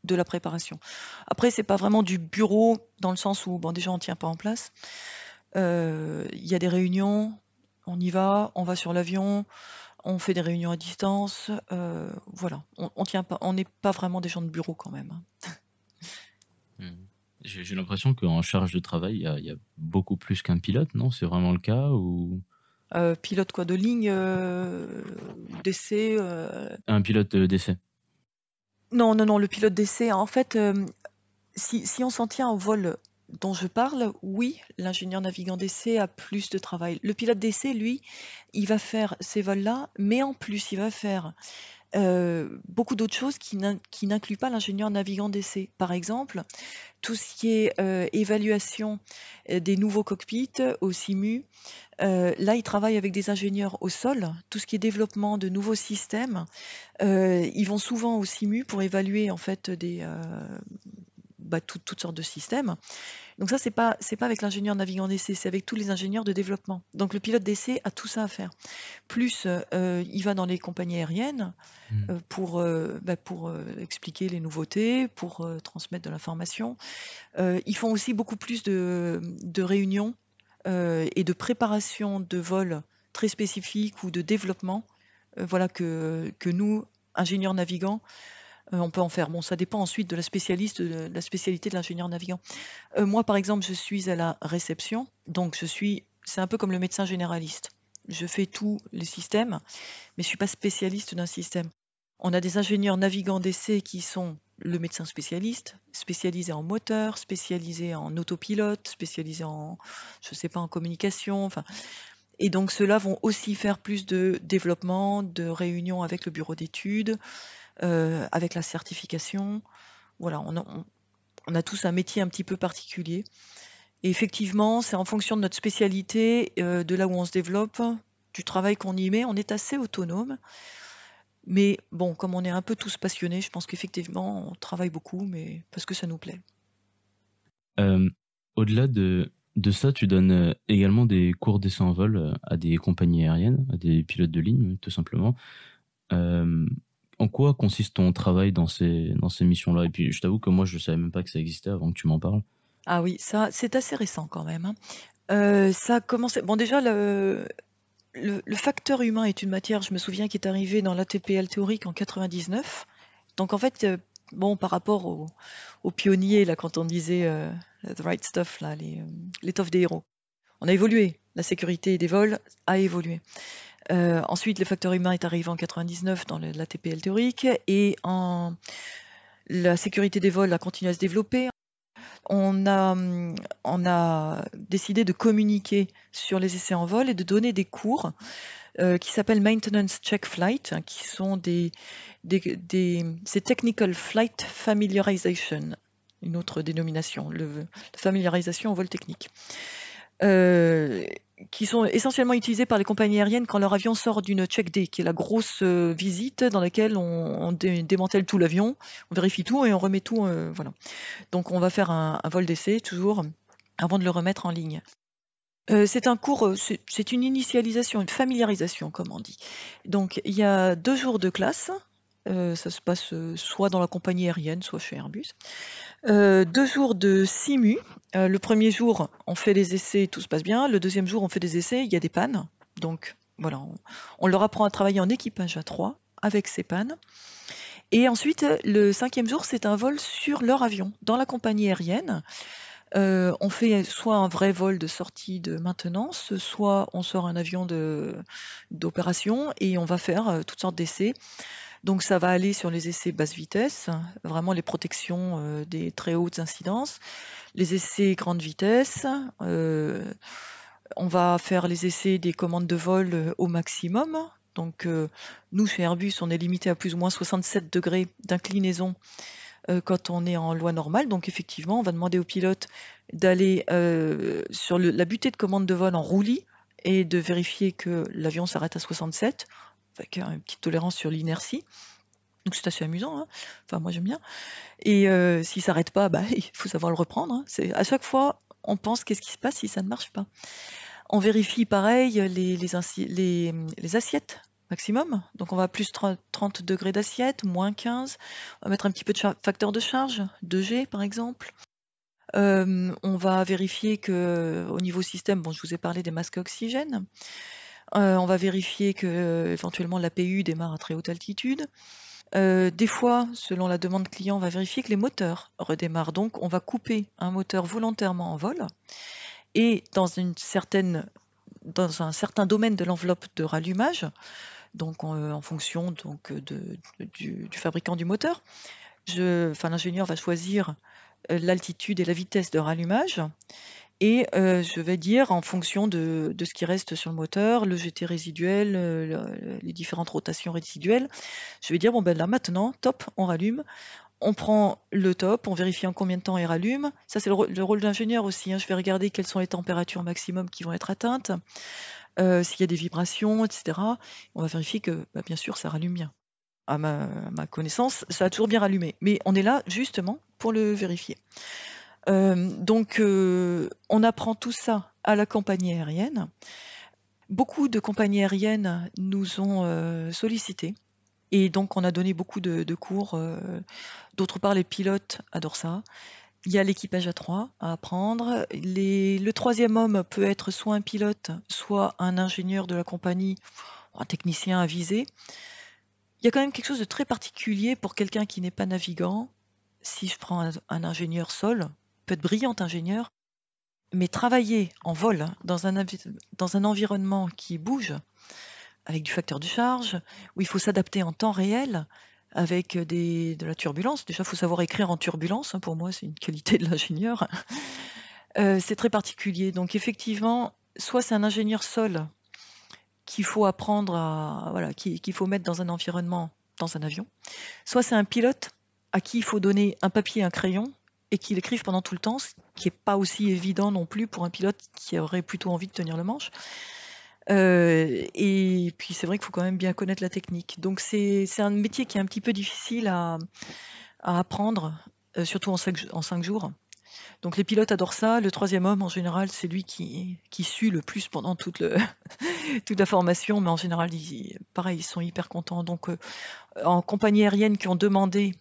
de la préparation. Après, c'est pas vraiment du bureau dans le sens où, bon, déjà, on tient pas en place. Euh, il y a des réunions, on y va, on va sur l'avion, on fait des réunions à distance. Euh, voilà, on, tient pas, on n'est pas vraiment des gens de bureau quand même. Hein. Hmm. J'ai l'impression qu'en charge de travail, il y, a beaucoup plus qu'un pilote, non C'est vraiment le cas ou... Euh, pilote quoi de ligne euh, d'essai euh. Un pilote d'essai Non, non, non, le pilote d'essai. En fait, si, si, on s'en tient au vol dont je parle, oui, l'ingénieur navigant d'essai a plus de travail. Le pilote d'essai, lui, il va faire ces vols-là, mais en plus, il va faire euh, beaucoup d'autres choses qui n'incluent pas l'ingénieur navigant d'essai. Par exemple, tout ce qui est euh, évaluation euh, des nouveaux cockpits au CIMU, là, ils travaillent avec des ingénieurs au sol. Tout ce qui est développement de nouveaux systèmes, ils vont souvent au CIMU pour évaluer en fait des bah, toutes sortes de systèmes. Donc ça, c'est pas pas avec l'ingénieur navigant d'essai, c'est avec tous les ingénieurs de développement. Donc le pilote d'essai a tout ça à faire. Plus euh, il va dans les compagnies aériennes hmm. euh, pour euh, bah, pour expliquer les nouveautés, pour transmettre de l'information. ils font aussi beaucoup plus de, réunions et de préparation de vols très spécifiques ou de développement. voilà que que nous ingénieurs navigants euh, on peut en faire. Bon, ça dépend ensuite de la, spécialiste, de la spécialité de l'ingénieur navigant. Euh, moi, par exemple, je suis à la réception, donc je suis, c'est un peu comme le médecin généraliste. Je fais tous les systèmes, mais je ne suis pas spécialiste d'un système. On a des ingénieurs navigants d'essai qui sont le médecin spécialiste, spécialisé en moteur, spécialisé en autopilote, spécialisé en, je sais pas, en communication. Enfin, et donc ceux-là vont aussi faire plus de développement, de réunions avec le bureau d'études, euh, avec la certification. Voilà, on a, on, a, tous un métier un petit peu particulier. Et effectivement, c'est en fonction de notre spécialité, euh, de là où on se développe, du travail qu'on y met, on est assez autonome. Mais bon, comme on est un peu tous passionnés, je pense qu'effectivement, on travaille beaucoup, mais parce que ça nous plaît. Euh, au-delà de, de, ça, tu donnes également des cours d'essai en vol à des compagnies aériennes, à des pilotes de ligne, tout simplement. Euh, en quoi consiste ton travail dans ces, dans ces missions-là Et puis, je t'avoue que moi, je ne savais même pas que ça existait avant que tu m'en parles. Ah oui, ça, c'est assez récent quand même. Hein. Euh, ça a commencé. Bon, déjà, le, facteur humain est une matière, je me souviens, qui est arrivée dans l'ATPL théorique en 99. Donc, en fait, euh, bon, par rapport aux pionniers, là, quand on disait euh, the right stuff, là, l'étoffe des héros, on a évolué. La sécurité des vols a évolué. Euh, ensuite, le facteur humain est arrivé en 99 dans la TPL théorique et en, la sécurité des vols a continué à se développer. On a, mm, on a décidé de communiquer sur les essais en vol et de donner des cours euh, qui s'appellent Maintenance Check Flight, hein, qui sont des, Technical Flight Familiarization, une autre dénomination, le, la familiarisation en vol technique. Euh, qui sont essentiellement utilisés par les compagnies aériennes quand leur avion sort d'une check day, qui est la grosse euh, visite dans laquelle on, démantèle tout l'avion, on vérifie tout et on remet tout. Euh, voilà. Donc on va faire un, vol d'essai toujours avant de le remettre en ligne. Euh, c'est un cours, c'est une initialisation, une familiarisation, comme on dit. Donc, il y a deux jours de classe euh, ça se passe euh, soit dans la compagnie aérienne, soit chez Airbus. Euh, deux jours de simu. le premier jour, on fait les essais, tout se passe bien. Le deuxième jour, on fait des essais, il y a des pannes. Donc voilà, on, leur apprend à travailler en équipage à trois avec ces pannes. Et ensuite, le cinquième jour, c'est un vol sur leur avion, dans la compagnie aérienne. on fait soit un vrai vol de sortie de maintenance, soit on sort un avion d'opération et on va faire toutes sortes d'essais donc ça va aller sur les essais basse vitesse, vraiment les protections euh, des très hautes incidences, les essais grande vitesse. Euh, on va faire les essais des commandes de vol euh, au maximum. Donc nous chez Airbus, on est limité à plus ou moins 67 degrés d'inclinaison quand on est en loi normale. Donc effectivement, on va demander aux pilotes d'aller sur la butée de commande de vol en roulis et de vérifier que l'avion s'arrête à 67 avec une petite tolérance sur l'inertie. Donc c'est assez amusant. Hein. Enfin, moi j'aime bien. Et euh, ne s'arrête pas, bah, il faut savoir le reprendre. Hein. à chaque fois, on pense qu'est-ce qui se passe si ça ne marche pas. On vérifie pareil les, assiettes maximum. Donc on va plus 30, degrés d'assiette, moins 15. On va mettre un petit peu de facteur de charge, 2G par exemple. Euh, on va vérifier que au niveau système, bon, je vous ai parlé des masques oxygène. Euh, on va vérifier que euh, éventuellement l'APU démarre à très haute altitude. Euh, des fois, selon la demande client, on va vérifier que les moteurs redémarrent. Donc, on va couper un moteur volontairement en vol. Et dans, une certaine, dans un certain domaine de l'enveloppe de rallumage, donc en, fonction donc, de, du, fabricant du moteur, l'ingénieur va choisir l'altitude et la vitesse de rallumage. Et euh, je vais dire, en fonction de, ce qui reste sur le moteur, le GT résiduel, euh, les différentes rotations résiduelles, je vais dire, bon ben là maintenant, top, on rallume, on prend le top, on vérifie en combien de temps il rallume. Ça, c'est le, rôle d'ingénieur aussi. Hein. Je vais regarder quelles sont les températures maximum qui vont être atteintes, euh, s'il y a des vibrations, etc. On va vérifier que, bah, bien sûr, ça rallume bien. À ma, à ma, connaissance, ça a toujours bien rallumé. Mais on est là justement pour le vérifier. Euh, donc, euh, on apprend tout ça à la compagnie aérienne. Beaucoup de compagnies aériennes nous ont euh, sollicité. et donc, on a donné beaucoup de, cours. D'autre part, les pilotes adorent ça. Il y a l'équipage à trois à apprendre. le troisième homme peut être soit un pilote, soit un ingénieur de la compagnie, un technicien avisé. Il y a quand même quelque chose de très particulier pour quelqu'un qui n'est pas navigant. Si je prends un, un ingénieur sol, peut être brillant ingénieur, mais travailler en vol hein, dans un, dans un environnement qui bouge, avec du facteur de charge, où il faut s'adapter en temps réel, avec des, de la turbulence. Déjà, il faut savoir écrire en turbulence. Hein, pour moi, c'est une qualité de l'ingénieur. Euh, c'est très particulier. Donc, effectivement, soit c'est un ingénieur sol qu'il faut apprendre à, voilà, qu'il faut mettre dans un environnement, dans un avion, soit c'est un pilote à qui il faut donner un papier, un crayon, et qu'il écrive pendant tout le temps, ce qui n'est pas aussi évident non plus pour un pilote qui aurait plutôt envie de tenir le manche. Euh, et puis c'est vrai qu'il faut quand même bien connaître la technique. Donc c'est un métier qui est un petit peu difficile à, apprendre, euh, surtout en cinq, en jours. Donc les pilotes adorent ça. Le troisième homme, en général, c'est lui qui, qui, sue le plus pendant toute, le toute la formation. Mais en général, pareil, ils sont hyper contents. Donc euh, en compagnie aérienne qui ont demandé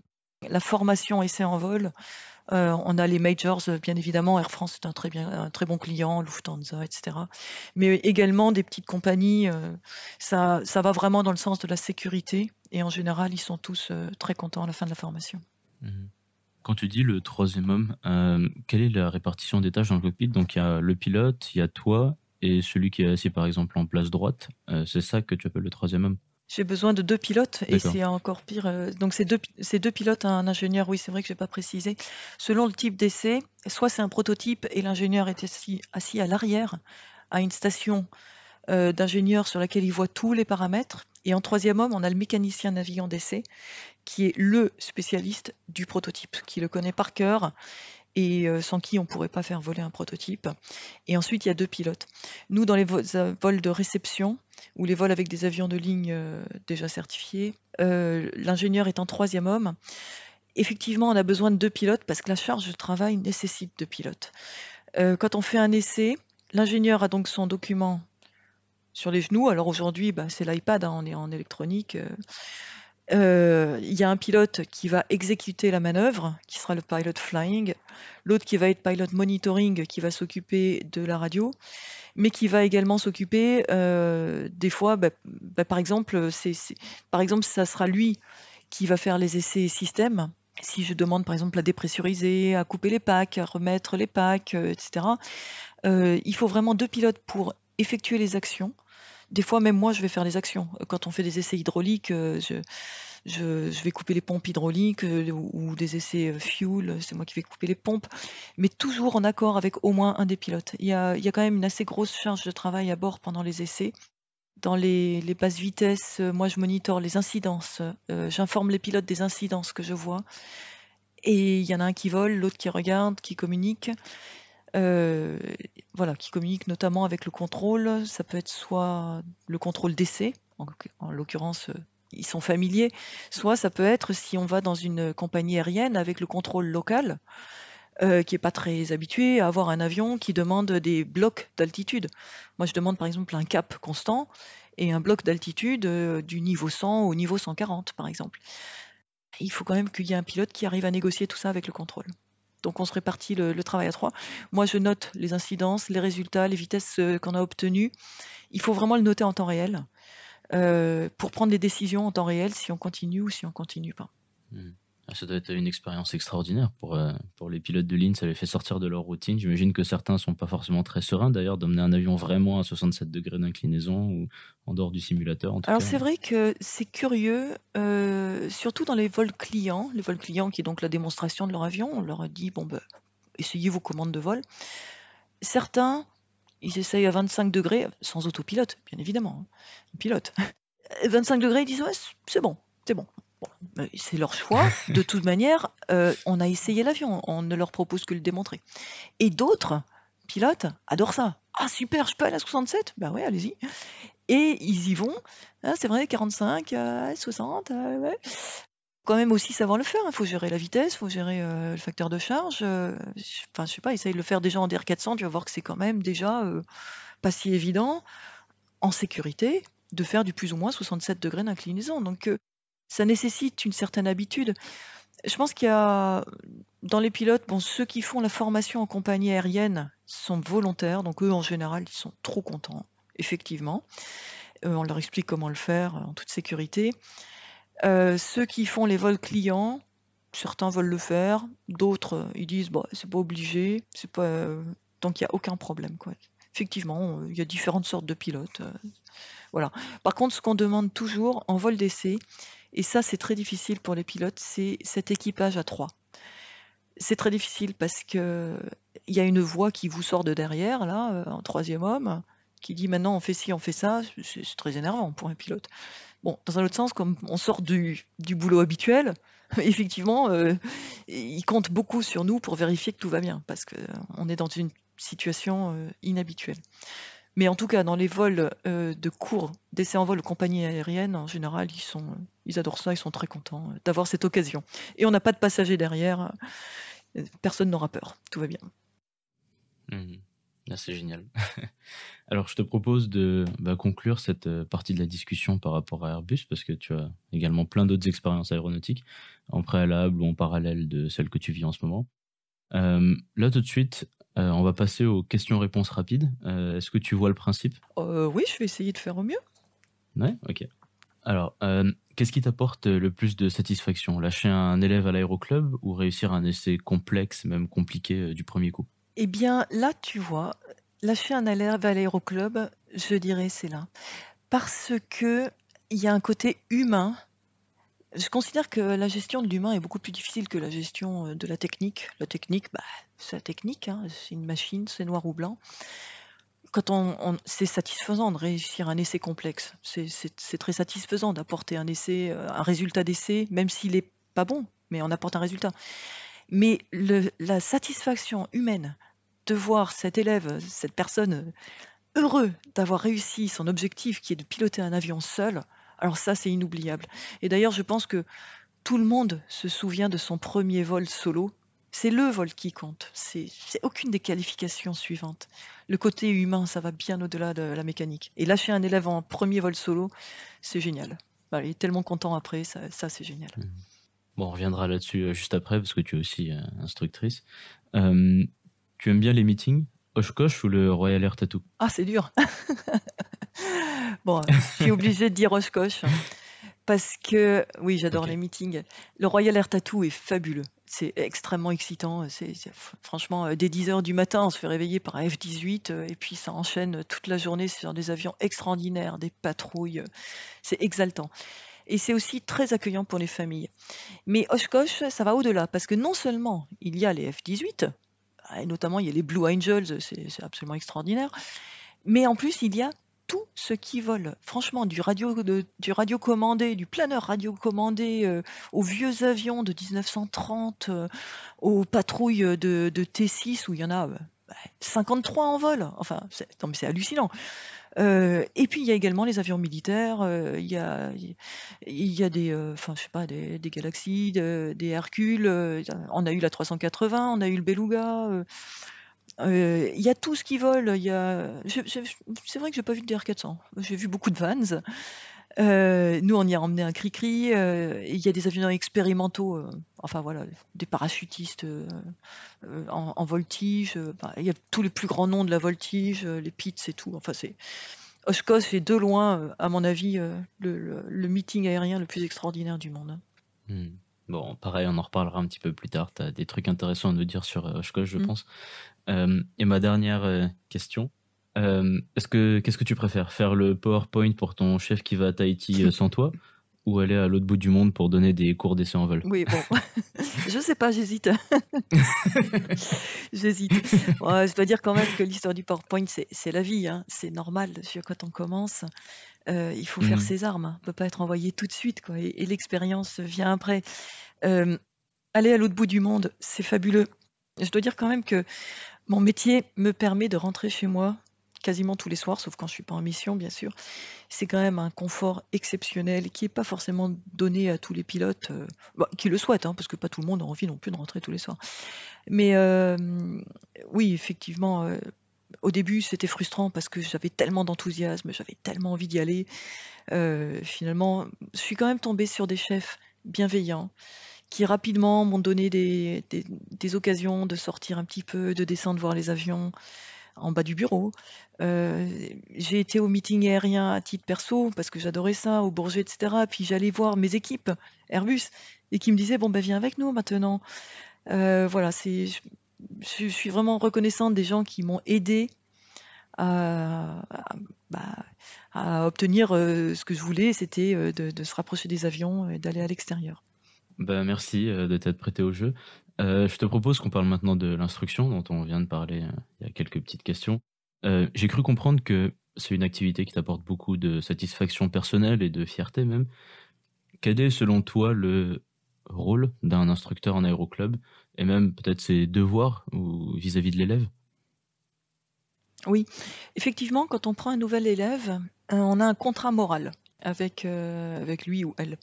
la formation essai en vol, euh, on a les majors, euh, bien évidemment. Air France est un très, très bon client, Lufthansa, etc. Mais également des petites compagnies. Euh, ça, va vraiment dans le sens de la sécurité. Et en général, ils sont tous très contents à la fin de la formation. Mhm. quand tu dis le troisième homme, quelle est la répartition des tâches dans le cockpit Donc il y a le pilote, il y a toi et celui qui est assis par exemple en place droite. c'est ça que tu appelles le troisième homme j'ai besoin de deux pilotes et c'est encore pire. Euh, donc c'est deux, deux, pilotes, un ingénieur, oui c'est vrai que je n'ai pas précisé. Selon le type d'essai, soit c'est un prototype et l'ingénieur est assis, assis à l'arrière, à une station euh, d'ingénieur sur laquelle il voit tous les paramètres. Et en troisième homme, on a le mécanicien navigant d'essai, qui est le spécialiste du prototype, qui le connaît par cœur et euh, sans qui on ne pourrait pas faire voler un prototype. Et ensuite, il y a deux pilotes. Nous, dans les euh, vols de réception ou les vols avec des avions de ligne euh, déjà certifiés, l'ingénieur est en troisième homme. Effectivement, on a besoin de deux pilotes parce que la charge de travail nécessite deux pilotes. quand on fait un essai, l'ingénieur a donc son document sur les genoux. Alors aujourd'hui, bah, c'est l'iPad, hein, on est en électronique. Euh, il y a un pilote qui va exécuter la manœuvre, qui sera le pilote flying, l'autre qui va être pilot monitoring, qui va s'occuper de la radio, mais qui va également s'occuper euh, des fois, bah, bah, par, exemple, c'est par exemple, ça sera lui qui va faire les essais système. Si je demande par exemple à dépressuriser, à couper les packs, à remettre les packs, euh, etc., il faut vraiment deux pilotes pour effectuer les actions des fois, même moi, je vais faire les actions. Quand on fait des essais hydrauliques, euh, je, vais couper les pompes hydrauliques euh, ou, des essais euh, fuel, c'est moi qui vais couper les pompes, mais toujours en accord avec au moins un des pilotes. Il y a, quand même une assez grosse charge de travail à bord pendant les essais. Dans les, basses vitesses, moi, je monitore les incidences. J'informe les pilotes des incidences que je vois. Et il y en a un qui vole, l'autre qui regarde, qui communique. Euh, voilà, qui communique notamment avec le contrôle. Ça peut être soit le contrôle d'essai, en, l'occurrence euh, ils sont familiers, soit ça peut être si on va dans une compagnie aérienne avec le contrôle local. Euh, qui n'est pas très habitué à avoir un avion qui demande des blocs d'altitude. Moi, je demande par exemple un cap constant et un bloc d'altitude du niveau 100 au niveau 140, par exemple. Il faut quand même qu'il y ait un pilote qui arrive à négocier tout ça avec le contrôle. Donc on se répartit le, travail à trois. Moi, je note les incidences, les résultats, les vitesses euh, qu'on a obtenues. Il faut vraiment le noter en temps réel euh, pour prendre des décisions en temps réel si on continue ou si on continue pas. Hmm. Ah, ça doit être une expérience extraordinaire pour, euh, pour les pilotes de ligne. Ça les fait sortir de leur routine. J'imagine que certains ne sont pas forcément très sereins d'ailleurs d'emmener un avion vraiment à 67 degrés d'inclinaison ou en dehors du simulateur. En tout Alors c'est vrai que c'est curieux, euh, surtout dans les vols clients. Les vols clients qui est donc la démonstration de leur avion. On leur a dit bon ben, essayez vos commandes de vol. Certains, ils essayent à 25 degrés sans autopilote, bien évidemment. Hein, pilote. 25 degrés, ils disent ouais, c'est bon, c'est bon. Bah, c'est leur choix. De toute manière, euh, on a essayé l'avion, on ne leur propose que le démontrer. Et d'autres pilotes adorent ça. Ah super, je peux aller à 67 Bah ouais, allez-y. Et ils y vont. Ah, c'est vrai, 45, 60, euh, euh, ouais. Quand même aussi savoir le faire. Il hein. faut gérer la vitesse, il faut gérer le facteur de charge. Enfin, je sais pas, essaye de le faire déjà en DR400, tu vas voir que c'est quand même déjà pas si évident en sécurité de faire du plus ou moins 67 degrés d'inclinaison. Donc ça nécessite une certaine habitude. Je pense qu'il y a dans les pilotes, bon, ceux qui font la formation en compagnie aérienne sont volontaires, donc eux en général, ils sont trop contents, effectivement. Euh, on leur explique comment le faire en toute sécurité. Euh, ceux qui font les vols clients, certains veulent le faire, d'autres ils disent bon, c'est pas obligé, c'est pas donc il n'y a aucun problème quoi. Effectivement, euh, il y a différentes sortes de pilotes. voilà. Par contre, ce qu'on demande toujours en vol d'essai, et ça, c'est très difficile pour les pilotes, c'est cet équipage à trois. C'est très difficile parce que il y a une voix qui vous sort de derrière, là, un euh, troisième homme, qui dit maintenant on fait ci, on fait ça. C'est très énervant pour un pilote. Bon, dans un autre sens, comme on sort du, du boulot habituel, effectivement, euh, il compte beaucoup sur nous pour vérifier que tout va bien, parce qu'on euh, est dans une situation inhabituelle. Mais en tout cas, dans les vols euh, de cours, d'essais en vol aux compagnies aériennes, en général, ils, sont, ils adorent ça, ils sont très contents euh, d'avoir cette occasion. Et on n'a pas de passagers derrière, euh, personne n'aura peur, tout va bien. Mmh. Ah, c'est génial. Alors, je te propose de bah, conclure cette partie de la discussion par rapport à Airbus, parce que tu as également plein d'autres expériences aéronautiques, en préalable ou en parallèle de celles que tu vis en ce moment. là, tout de suite, euh, on va passer aux questions-réponses rapides. Euh, est-ce que tu vois le principe euh, Oui, je vais essayer de faire au mieux. Ouais, ok. Alors, qu'est-ce qui t'apporte le plus de satisfaction Lâcher un élève à l'aéroclub ou réussir un essai complexe, même compliqué, du premier coup Eh bien, là, tu vois, lâcher un élève à l'aéroclub, je dirais c'est là. Parce qu'il y a un côté humain je considère que la gestion de l'humain est beaucoup plus difficile que la gestion de la technique. La technique, bah, sa technique, hein, c'est une machine, c'est noir ou blanc. Quand on, c'est satisfaisant de réussir un essai complexe, c'est très satisfaisant d'apporter un essai, euh, un résultat d'essai, même s'il n'est pas bon, mais on apporte un résultat. Mais la satisfaction humaine de voir cet élève, cette personne heureux d'avoir réussi son objectif qui est de piloter un avion seul, alors ça c'est inoubliable. Et d'ailleurs je pense que tout le monde se souvient de son premier vol solo c'est le vol qui compte, c'est aucune des qualifications suivantes. Le côté humain, ça va bien au-delà de la mécanique. Et lâcher un élève en premier vol solo, c'est génial. Bah, il est tellement content après, ça, c'est génial. Mmh. on reviendra là-dessus euh, juste après, parce que tu es aussi euh, instructrice. Euh, tu aimes bien les meetings Oshkosh ou le Royal Air Tattoo Ah, c'est dur. bon, je suis obligée de dire Oshkosh. Hein. Parce que, oui, j'adore les meetings. Le Royal Air Tattoo est fabuleux. C'est extrêmement excitant. C'est, franchement, euh, dès 10h du matin, on se fait réveiller par un F-18 euh, et puis ça enchaîne toute la journée sur des avions extraordinaires, des patrouilles. Euh, c'est exaltant et c'est aussi très accueillant pour les familles. Mais Oshkosh, ça va au-delà, parce que non seulement il y a les F-18, et notamment il y a les Blue Angels, c'est absolument extraordinaire, mais en plus il y a tout ce qui vole. Franchement, du radio, commandé, du du planeur radio commandé, euh, aux vieux avions de 1930, euh, aux patrouilles de, T6 où il y en a 53 euh, bah, en vol. Enfin, c'est, hallucinant. et puis il y a également les avions militaires, il, y a, des, je sais pas, des, galaxies, des Hercules, on a eu la 380, on a eu le Beluga, euh, il y a tout ce qui vole. C'est vrai que j'ai pas vu de DR400. J'ai vu beaucoup de vans. Euh, nous, on y a emmené un cri-cri. Euh, il y a des avions expérimentaux, enfin voilà, des parachutistes en, voltige. Il y a tous les plus grands noms de la voltige, les pits et tout. Enfin, c'est. Oshkosh est de loin, à mon avis, le, meeting aérien le plus extraordinaire du monde. Hein. Hmm. Bon, pareil, on en reparlera un petit peu plus tard. Tu as des trucs intéressants à nous dire sur euh, Oshkosh, je mm. pense. Euh, et ma dernière euh, question, est-ce que qu'est-ce que tu préfères faire le PowerPoint pour ton chef qui va à Tahiti sans toi ou aller à l'autre bout du monde pour donner des cours d'essai en vol Oui, bon, je sais pas, j'hésite. j'hésite. je dois dire quand même que l'histoire du PowerPoint, c'est la vie, hein. c'est normal quand on commence. Euh, il faut faire mmh. ses armes. Hein. On ne peut pas être envoyé tout de suite, quoi. Et, l'expérience vient après. Euh, aller à l'autre bout du monde, c'est fabuleux. Je dois dire quand même que mon métier me permet de rentrer chez moi quasiment tous les soirs, sauf quand je suis pas en mission, bien sûr. C'est quand même un confort exceptionnel qui n'est pas forcément donné à tous les pilotes, euh, bah, qui le souhaitent, hein, parce que pas tout le monde a envie non plus de rentrer tous les soirs. Mais oui, effectivement, au début, c'était frustrant parce que j'avais tellement d'enthousiasme, j'avais tellement envie d'y aller. Euh, finalement, je suis quand même tombée sur des chefs bienveillants qui rapidement m'ont donné des, occasions de sortir un petit peu, de descendre voir les avions en bas du bureau. Euh, j'ai été au meeting aérien à titre perso parce que j'adorais ça, au Bourget, etc. Puis j'allais voir mes équipes Airbus et qui me disaient bon ben viens avec nous maintenant. Euh, voilà, c'est je, suis vraiment reconnaissante des gens qui m'ont aidé euh, bah, à, obtenir euh, ce que je voulais, c'était euh, de, se rapprocher des avions et d'aller à l'extérieur. Bah, merci de t'être prêté au jeu. je te propose qu'on parle maintenant de l'instruction dont on vient de parler il y a quelques petites questions. J'ai cru comprendre que c'est une activité qui t'apporte beaucoup de satisfaction personnelle et de fierté même. Quel est selon toi le rôle d'un instructeur en aéroclub et même peut-être ses devoirs vis-à-vis de l'élève Oui, effectivement, quand on prend un nouvel élève, euh, on a un contrat moral avec, euh, avec lui ou elle.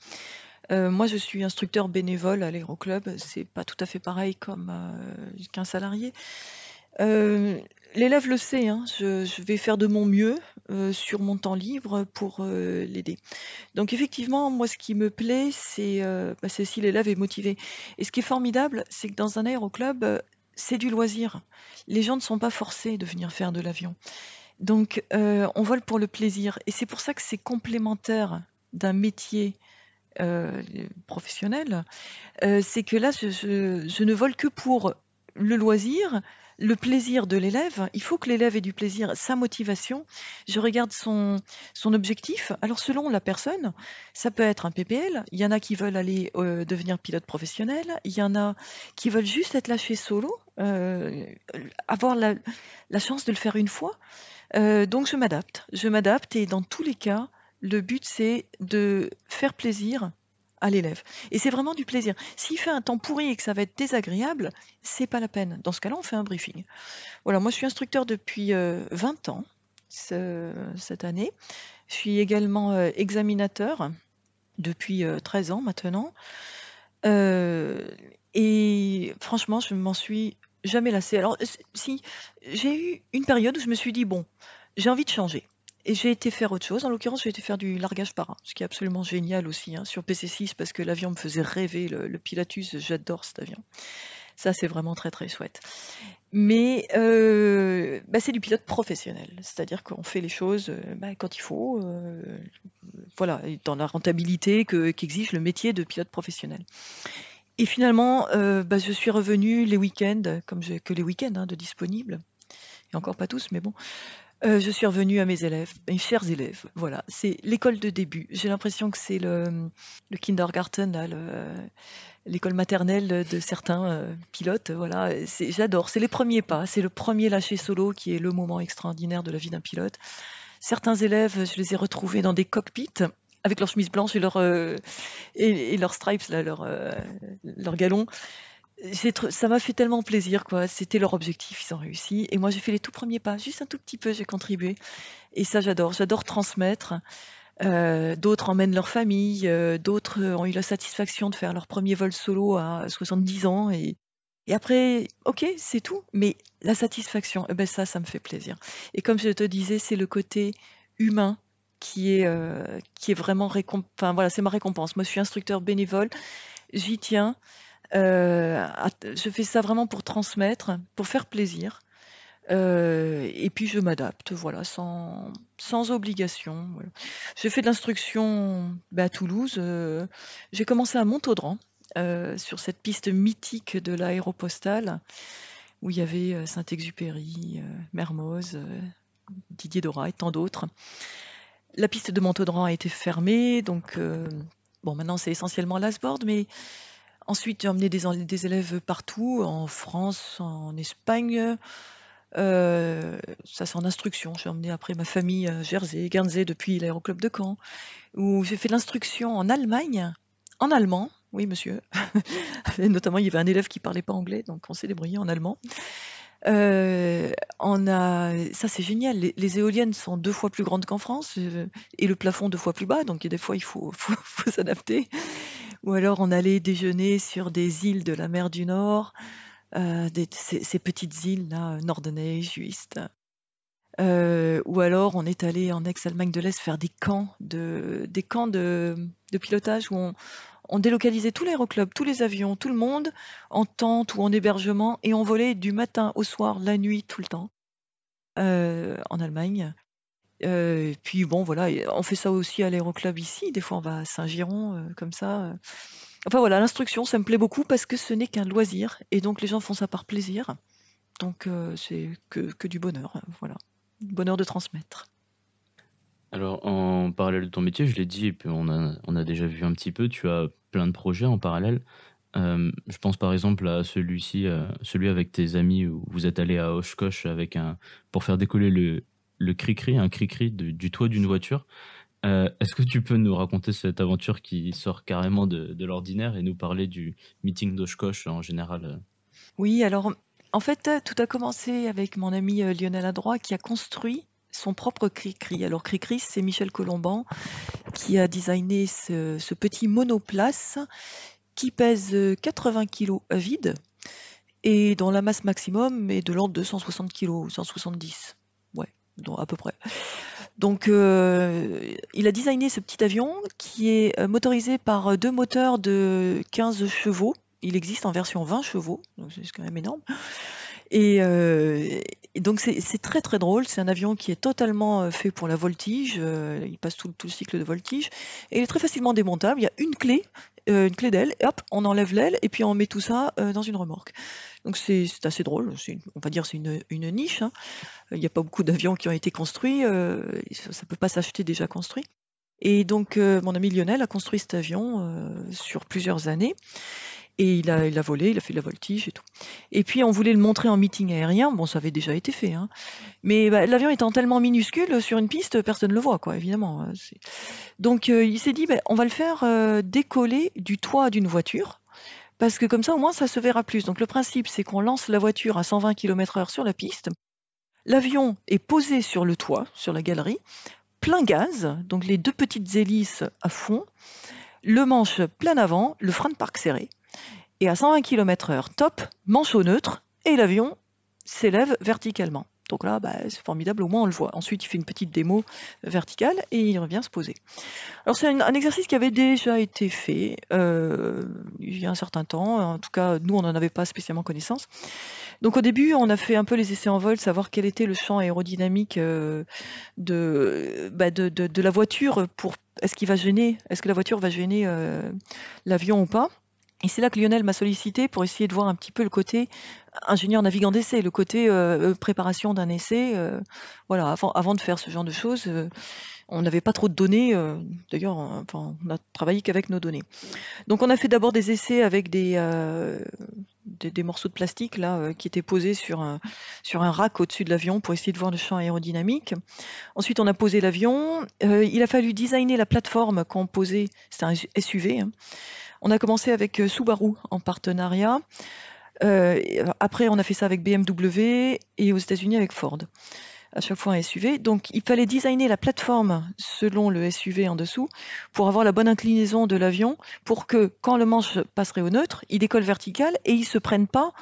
Euh, moi, je suis instructeur bénévole à l'aéroclub, c'est pas tout à fait pareil comme qu'un salarié l'élève le sait, hein. je, vais faire de mon mieux euh, sur mon temps libre pour euh, l'aider. Donc effectivement, moi ce qui me plaît, euh, bah, c'est si l'élève est motivé. Et ce qui est formidable, c'est que dans un aéroclub, c'est du loisir. Les gens ne sont pas forcés de venir faire de l'avion. Donc on vole pour le plaisir. Et c'est pour ça que c'est complémentaire d'un métier professionnel. c'est que là, je, je ne vole que pour le loisir, le plaisir de l'élève. Il faut que l'élève ait du plaisir, sa motivation. Je regarde son, objectif. Alors selon la personne, ça peut être un PPL. Il y en a qui veulent aller euh, devenir pilote professionnel. Il y en a qui veulent juste être lâché solo, euh, avoir la, chance de le faire une fois. Euh, donc je m'adapte. Je m'adapte et dans tous les cas, le but c'est de faire plaisir à l'élève. Et c'est vraiment du plaisir. S'il fait un temps pourri et que ça va être désagréable, c'est pas la peine. Dans ce cas-là, on fait un briefing. Voilà, moi je suis instructeur depuis 20 euh, ans cette année. Je suis également euh, examinateur depuis 13 euh, ans maintenant. et franchement, je m'en suis jamais lassé. Alors si j'ai eu une période où je me suis dit bon, j'ai envie de changer. Et j'ai été faire autre chose. En l'occurrence, j'ai été faire du largage para, ce qui est absolument génial aussi hein, sur PC6 parce que l'avion me faisait rêver. Le, Pilatus, j'adore cet avion. Ça, c'est vraiment très très chouette. Mais euh, bah, c'est du pilote professionnel, c'est-à-dire qu'on fait les choses euh, bah, quand il faut, euh, voilà, dans la rentabilité qu'exige le métier de pilote professionnel. Et finalement, bah, je suis revenue les week-ends, comme que les week-ends hein, de disponibles, et encore pas tous, mais bon, euh, je suis revenue à mes élèves, mes chers élèves. Voilà, c'est l'école de début. J'ai l'impression que c'est le, kindergarten, l'école maternelle de certains euh, pilotes. Voilà, c'est, j'adore. C'est les premiers pas. C'est le premier lâcher solo qui est le moment extraordinaire de la vie d'un pilote. Certains élèves, je les ai retrouvés dans des cockpits avec leurs chemises blanches et leurs euh, et, stripes, là, leurs leur galons ça m'a fait tellement plaisir, quoi. C'était leur objectif, ils ont réussi. Et moi, j'ai fait les tout premiers pas, juste un tout petit peu, j'ai contribué. Et ça, j'adore. J'adore transmettre. Euh, d'autres emmènent leur famille, euh, d'autres ont eu la satisfaction de faire leur premier vol solo à 70 ans. Et, après, ok, c'est tout. Mais la satisfaction, eh ben ça, ça me fait plaisir. Et comme je te disais, c'est le côté humain qui est, euh, qui est vraiment récompense. Enfin, voilà, c'est ma récompense. Moi, je suis instructeur bénévole, j'y tiens. Euh, je fais ça vraiment pour transmettre, pour faire plaisir. Euh, et puis je m'adapte, voilà, sans, sans obligation. J'ai fait de l'instruction bah, à Toulouse. Euh, j'ai commencé à Montaudran, sur cette piste mythique de l'aéropostale, où il y avait Saint-Exupéry, Mermoz, Didier Dora et tant d'autres. La piste de Montaudran a été fermée, donc bon, maintenant c'est essentiellement l'Asbord, mais Ensuite, j'ai emmené des, des, élèves partout, en France, en Espagne. Euh, ça, c'est en instruction. J'ai emmené après ma famille à Jersey, Guernsey, depuis l'aéroclub de Caen, où j'ai fait l'instruction en Allemagne, en allemand. Oui, monsieur. Notamment, il y avait un élève qui parlait pas anglais, donc on s'est débrouillé en allemand. Euh, on a, ça c'est génial. Les, éoliennes sont deux fois plus grandes qu'en France euh, et le plafond deux fois plus bas, donc des fois il faut s'adapter ou alors on allait déjeuner sur des îles de la mer du Nord, euh, ces, petites îles là, euh, nord euh, ou alors on est allé en ex-Allemagne de l'Est faire des camps de, camps de, pilotage où on, délocalisait tous les l'aéroclub, tous les avions, tout le monde, en tente ou en hébergement, et on volait du matin au soir, la nuit, tout le temps, en Allemagne. Euh, puis bon, voilà, on fait ça aussi à l'aéroclub ici. Des fois, on va à Saint-Giron, euh, comme ça. Euh. Enfin voilà, l'instruction, ça me plaît beaucoup parce que ce n'est qu'un loisir. Et donc, les gens font ça par plaisir. Donc, c'est que, du bonheur. Voilà, bonheur de transmettre. Alors, en parallèle de ton métier, je l'ai dit, et puis on a, déjà vu un petit peu, tu as plein de projets en parallèle. je pense par exemple à celui-ci, celui avec tes amis où vous êtes allé à Oshkosh avec un pour faire décoller le, le cri-cri, un cri-cri du, toit d'une voiture. Euh, est-ce que tu peux nous raconter cette aventure qui sort carrément de, l'ordinaire et nous parler du meeting d'Oshkosh en général euh? Oui, alors en fait, euh, tout a commencé avec mon ami Lionel Adroit qui a construit son propre cri-cri. Alors cri-cri, c'est Michel Colomban qui a designé ce, petit monoplace qui pèse 80 kg à vide et dont la masse maximum est de l'ordre de 160 kg, 170 à peu près. Donc, euh, il a designé ce petit avion qui est euh, motorisé par euh, deux moteurs de 15 chevaux. Il existe en version 20 chevaux, donc c'est quand même énorme. Et, donc c'est très très drôle. C'est un avion qui est totalement fait pour la voltige. Il passe tout, tout, le cycle de voltige et il est très facilement démontable. Il y a une clé euh, une clé d'aile, hop, on enlève l'aile, et puis on met tout ça euh, dans une remorque. Donc c'est assez drôle, on va dire c'est une, niche. Hein. Il n'y a pas beaucoup d'avions qui ont été construits, euh, ça ne peut pas s'acheter déjà construit. Et donc mon ami Lionel a construit cet avion sur plusieurs années. Et il a, volé, il a fait de la voltige et tout. Et puis on voulait le montrer en meeting aérien. Bon, ça avait déjà été fait. Hein. Mais bah, l'avion étant tellement minuscule sur une piste, personne ne le voit, quoi, évidemment. Hein, donc euh, il s'est dit, bah, on va le faire euh, décoller du toit d'une voiture. Parce que comme ça, au moins, ça se verra plus. Donc le principe, c'est qu'on lance la voiture à 120 km/h sur la piste. L'avion est posé sur le toit, sur la galerie, plein gaz, donc les deux petites hélices à fond, le manche plein avant, le frein de parc serré et à 120 km/h top, manche au neutre, et l'avion s'élève verticalement. Donc là, bah, c'est formidable, au moins on le voit. Ensuite, il fait une petite démo verticale et il revient se poser. Alors c'est un, exercice qui avait déjà été fait euh, il y a un certain temps. En tout cas, nous, on n'en avait pas spécialement connaissance. Donc au début, on a fait un peu les essais en vol, savoir quel était le champ aérodynamique euh, bah, de, la voiture pour est-ce qu'il va gêner, est-ce que la voiture va gêner euh, l'avion ou pas. Et c'est là que Lionel m'a sollicité pour essayer de voir un petit peu le côté euh, ingénieur navigant d'essai, le côté euh, euh, préparation d'un essai. voilà, avant, avant, de faire ce genre de choses, on n'avait pas trop de données. D'ailleurs, enfin, on a travaillé qu'avec nos données. Donc, on a fait d'abord des essais avec des, des, morceaux de plastique là qui étaient posés sur un, sur un rack au-dessus de l'avion pour essayer de voir le champ aérodynamique. Ensuite, on a posé l'avion. il a fallu designer la plateforme qu'on posait. C'est un SUV. Hein. On a commencé avec euh, Subaru en partenariat. Euh, après, on a fait ça avec BMW et aux États-Unis avec Ford. À chaque fois un SUV. Donc, il fallait designer la plateforme selon le SUV en dessous pour avoir la bonne inclinaison de l'avion pour que quand le manche passerait au neutre, il décolle vertical et il se prenne pas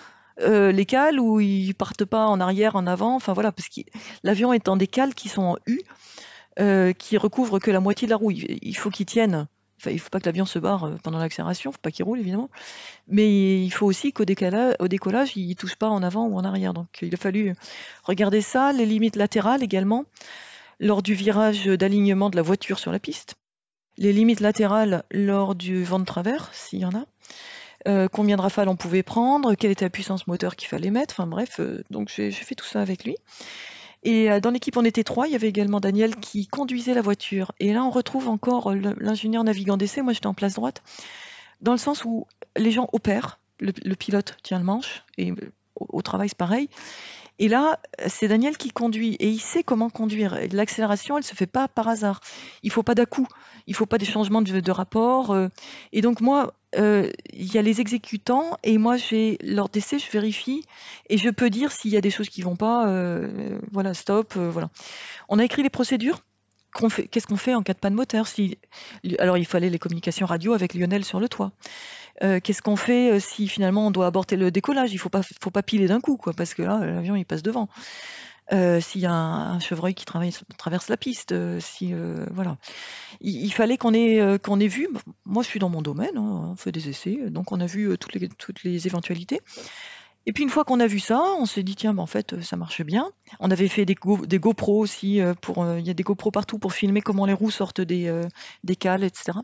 euh, les cales il ne parte pas en arrière, en avant. Enfin voilà, parce que l'avion est en des cales qui sont en U, qui qui recouvrent que la moitié de la roue. Il, il faut qu'il tienne il ne faut pas que l'avion se barre euh, pendant l'accélération, il ne faut pas qu'il roule évidemment. Mais il faut aussi qu'au décollage, il ne touche pas en avant ou en arrière. Donc il a fallu regarder ça, les limites latérales également, lors du virage d'alignement de la voiture sur la piste, les limites latérales lors du vent de travers, s'il y en a. Euh, combien de rafales on pouvait prendre, quelle était la puissance moteur qu'il fallait mettre, enfin bref, euh, donc j'ai fait tout ça avec lui. Et euh, dans l'équipe, on était trois. Il y avait également Daniel qui conduisait la voiture. Et là, on retrouve encore euh, l'ingénieur navigant d'essai. Moi, j'étais en place droite. Dans le sens où les gens opèrent. Le, pilote tient le manche. Et euh, au travail, c'est pareil. Et là, c'est Daniel qui conduit et il sait comment conduire. L'accélération, elle se fait pas par hasard. Il faut pas d'à-coup, il faut pas des changements de, rapport. Euh. Et donc moi, euh, il y a les exécutants et moi, j'ai leur décès, je vérifie et je peux dire s'il y a des choses qui vont pas. Euh, voilà, stop, voilà. On a écrit les procédures qu'est-ce qu'on fait en cas de panne moteur si... Alors, il fallait les communications radio avec Lionel sur le toit. Euh, qu'est-ce qu'on fait euh, si finalement on doit aborter le décollage Il faut pas, faut pas piler d'un coup, quoi, parce que là, l'avion il passe devant. Euh, s'il y a un, chevreuil qui traverse, la piste, si voilà, il, fallait qu'on ait qu'on ait vu. Moi, je suis dans mon domaine, hein, on fait des essais, donc on a vu toutes les toutes les éventualités. Et puis une fois qu'on a vu ça, on s'est dit tiens, ben, en fait, ça marche bien. On avait fait des, go, des GoPro aussi pour, il y a des GoPro partout pour filmer comment les roues sortent des des cales, etc.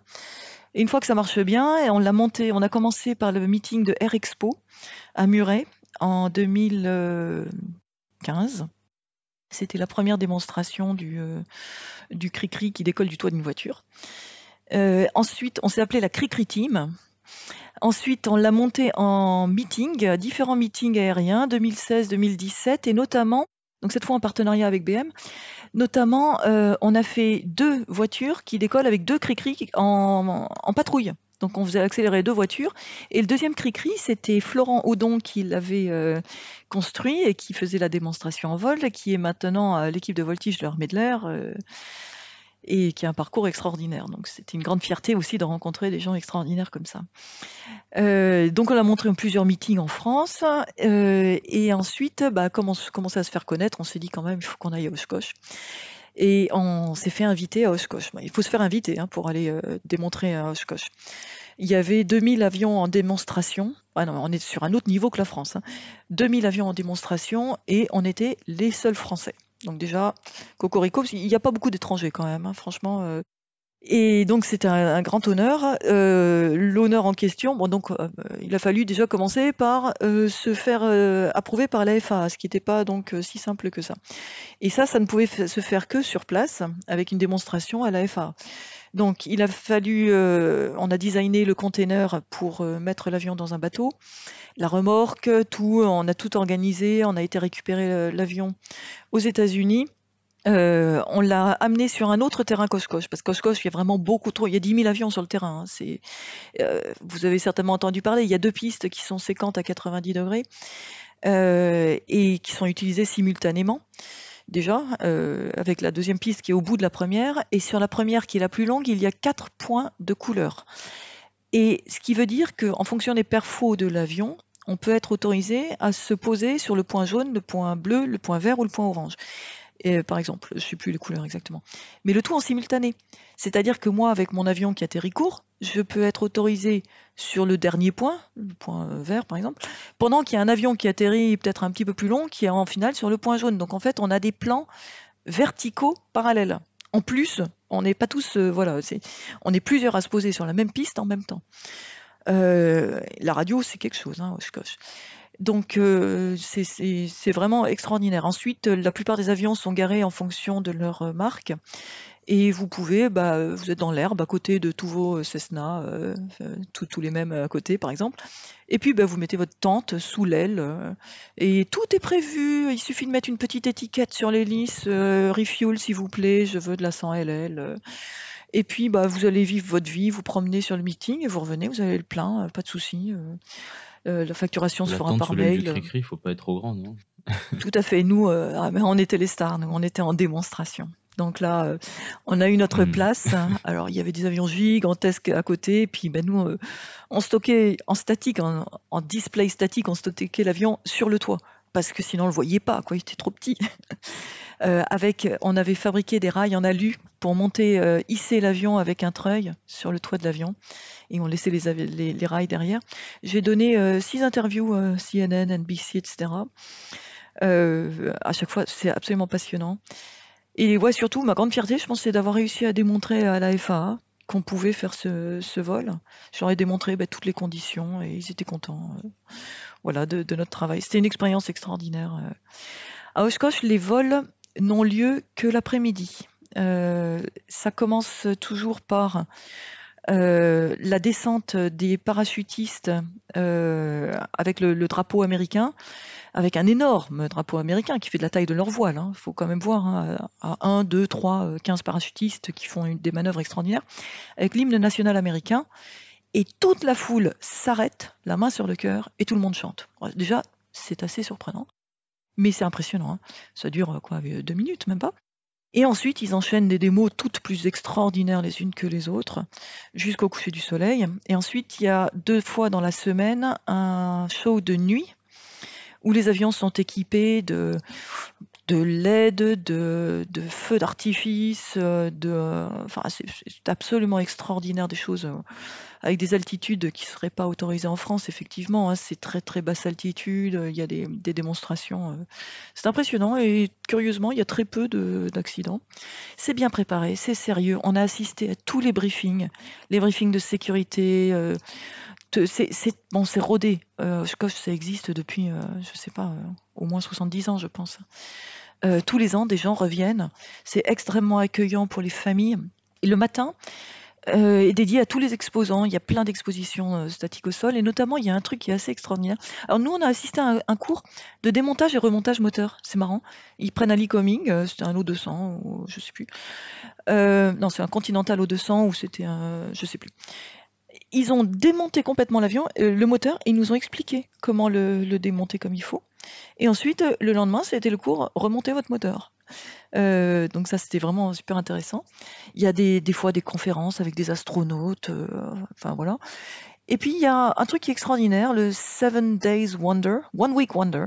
Et une fois que ça marche bien, on l'a monté, on a commencé par le meeting de Air Expo à Muret en 2015. C'était la première démonstration du, euh, du cri qui décolle du toit d'une voiture. Euh, ensuite, on s'est appelé la cri Team. Ensuite, on l'a monté en meeting, différents meetings aériens, 2016-2017, et notamment donc cette fois en partenariat avec BM. Notamment, euh, on a fait deux voitures qui décollent avec deux cri-cri en, patrouille. Donc on faisait accélérer deux voitures. Et le deuxième cri-cri, c'était Florent Audon qui l'avait euh, construit et qui faisait la démonstration en vol, qui est maintenant euh, l'équipe de voltige de leur Medler et qui a un parcours extraordinaire. Donc c'était une grande fierté aussi de rencontrer des gens extraordinaires comme ça. Euh, donc on l'a montré en plusieurs meetings en France euh, et ensuite bah, on commençait à se faire connaître. On s'est dit quand même il faut qu'on aille à Oshkosh. Et on s'est fait inviter à Oshkosh. Bah, il faut se faire inviter hein, pour aller euh, démontrer à Oshkosh. Il y avait 2000 avions en démonstration. Ah non, on est sur un autre niveau que la France. 2000 hein. avions en démonstration et on était les seuls Français. Donc déjà, Cocorico, il n'y a pas beaucoup d'étrangers quand même, hein, franchement. Euh. Et donc c'était un, grand honneur. Euh, l'honneur en question, bon donc euh, il a fallu déjà commencer par se faire approuver par l'AFA, ce qui n'était pas donc si simple que ça. Et ça, ça ne pouvait se faire que sur place avec une démonstration à l'AFA. Donc il a fallu, euh, on a designé le container pour euh, mettre l'avion dans un bateau, la remorque, tout, on a tout organisé, on a été récupérer euh, l'avion aux États-Unis. on l'a amené sur un autre terrain Coscoche parce que koskosh, il y a vraiment beaucoup trop, il y a 10 000 avions sur le terrain. Hein. vous avez certainement entendu parler, il y a deux pistes qui sont séquentes à 90 degrés et qui sont utilisées simultanément déjà, euh, avec la deuxième piste qui est au bout de la première. Et sur la première qui est la plus longue, il y a quatre points de couleur. Et ce qui veut dire qu'en fonction des perfos de l'avion, on peut être autorisé à se poser sur le point jaune, le point bleu, le point vert ou le point orange. Euh, par exemple. Je ne sais plus les couleurs exactement. Mais le tout en simultané. C'est-à-dire que moi, avec mon avion qui atterrit court, je peux être autorisé sur le dernier point, le point euh, vert par exemple, pendant qu'il y a un avion qui atterrit peut-être un petit peu plus long, qui est en finale sur le point jaune. Donc en fait, on a des plans verticaux parallèles. En plus, on n'est pas tous, euh, voilà, c'est on est plusieurs à se poser sur la même piste en même temps. la radio, c'est quelque chose, hein, chicoche. Donc euh, c'est vraiment extraordinaire. Ensuite, euh, la plupart des avions sont garés en fonction de leur euh, marque. Et vous pouvez, bah, vous êtes dans l'herbe à côté de tous vos Cessna, tous les mêmes à côté par exemple. Et puis bah, vous mettez votre tente sous l'aile et tout est prévu. Il suffit de mettre une petite étiquette sur l'hélice, refuel s'il vous plaît, je veux de la 100 LL. Et puis, bah, vous allez vivre votre vie, vous promenez sur le meeting et vous revenez, vous avez le plein, pas de souci. Euh, la facturation se fera par mail. Du il faut pas être trop grand, non Tout à fait. Nous, euh, ah, on était les stars, nous, on était en démonstration. Donc là, euh, on a eu notre hmm. place. Alors, il y avait des avions gigantesques à côté. puis, ben, nous, on stockait en statique, en display statique, on stockait l'avion sur le toit parce que sinon on le voyait pas, quoi, il était trop petit. Euh, avec, on avait fabriqué des rails en alu pour monter, euh, hisser l'avion avec un treuil sur le toit de l'avion, et on laissait les, les, rails derrière. J'ai donné euh, six interviews CNN, NBC, etc. à chaque fois, c'est absolument passionnant. Et surtout, ma grande fierté, je pense, c'est d'avoir réussi à démontrer à la FAA qu'on pouvait faire ce, vol. J'aurais démontré bah, toutes les conditions et ils étaient contents voilà, de, notre travail. C'était une expérience extraordinaire. Euh. À Oshkosh, les vols n'ont lieu que l'après-midi. Euh, ça commence toujours par euh, la descente des parachutistes avec le, drapeau américain, avec un énorme drapeau américain qui fait de la taille de leur voile. Il hein. faut quand même voir hein, à 1, 2, 3, 15 parachutistes qui font des manœuvres extraordinaires, avec l'hymne national américain et toute la foule s'arrête, la main sur le cœur, et tout le monde chante. Déjà, c'est assez surprenant, mais c'est impressionnant. Hein. Ça dure euh, quoi, euh, deux minutes, même pas. Et ensuite, ils enchaînent des démos toutes plus extraordinaires les unes que les autres, jusqu'au coucher du soleil. Et ensuite, il y a deux fois dans la semaine un show de nuit où les avions sont équipés de de LED, de, de feux d'artifice, euh, de, euh, enfin, c'est absolument extraordinaire des choses euh, avec des altitudes qui ne seraient pas autorisées en France, effectivement. Hein, c'est très très basse altitude, il y a des, des démonstrations. c'est impressionnant et curieusement, il y a très peu d'accidents. C'est bien préparé, c'est sérieux. On a assisté à tous les briefings, les briefings de sécurité, c'est bon, c'est rodé. Euh, je coche, ça existe depuis, je euh, je sais pas, euh, au moins 70 ans, je pense. tous les ans, des gens reviennent. C'est extrêmement accueillant pour les familles. Et le matin est dédié à tous les exposants. Il y a plein d'expositions statiques au sol. Et notamment, il y a un truc qui est assez extraordinaire. Alors, nous, on a assisté à un, cours de démontage et remontage moteur. C'est marrant. Ils prennent un Lee Coming, c'était un o 200, ou, je sais plus. non, c'est un Continental o 200, ou c'était un. Je sais plus ils ont démonté complètement l'avion, euh, le moteur, et ils nous ont expliqué comment le, démonter comme il faut. Et ensuite, euh, le lendemain, c'était le cours remonter votre moteur. Euh, donc ça, c'était vraiment super intéressant. Il y a des, fois des conférences avec des astronautes, enfin voilà. Et puis il y a un truc qui est extraordinaire, le Seven Days Wonder, One Week Wonder.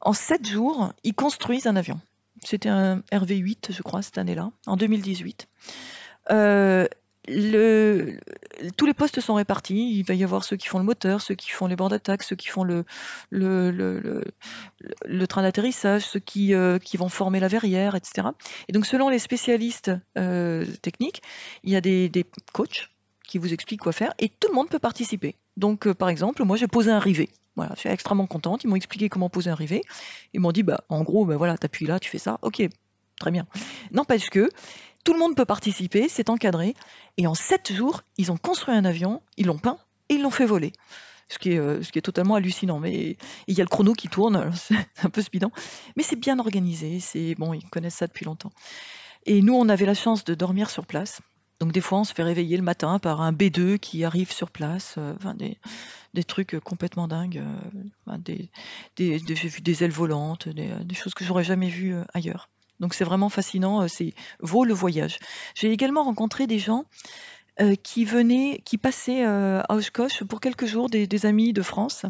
En sept jours, ils construisent un avion. C'était un RV8, je crois, cette année-là, en 2018. Euh, le, tous les postes sont répartis. Il va y avoir ceux qui font le moteur, ceux qui font les bords d'attaque, ceux qui font le, le, train d'atterrissage, ceux qui, euh, qui, vont former la verrière, etc. Et donc, selon les spécialistes euh, techniques, il y a des, coachs qui vous expliquent quoi faire et tout le monde peut participer. Donc, euh, par exemple, moi, j'ai posé un rivet. Voilà, je suis extrêmement contente. Ils m'ont expliqué comment poser un rivet. Ils m'ont dit, bah, en gros, bah, voilà, t'appuies là, tu fais ça. Ok, très bien. N'empêche que tout le monde peut participer, c'est encadré. Et en sept jours, ils ont construit un avion, ils l'ont peint et ils l'ont fait voler. Ce qui, est, euh, totalement hallucinant. Mais il y a le chrono qui tourne, c'est un peu speedant. Mais c'est bien organisé, c'est bon, ils connaissent ça depuis longtemps. Et nous, on avait la chance de dormir sur place. Donc des fois, on se fait réveiller le matin par un B2 qui arrive sur place, euh, des, trucs complètement dingues, euh, enfin, des, des, ailes volantes, des, choses que j'aurais jamais vues ailleurs. Donc c'est vraiment fascinant, euh, c'est vaut le voyage. J'ai également rencontré des gens euh, qui venaient, qui passaient euh, à Oshkosh pour quelques jours, des, amis de France,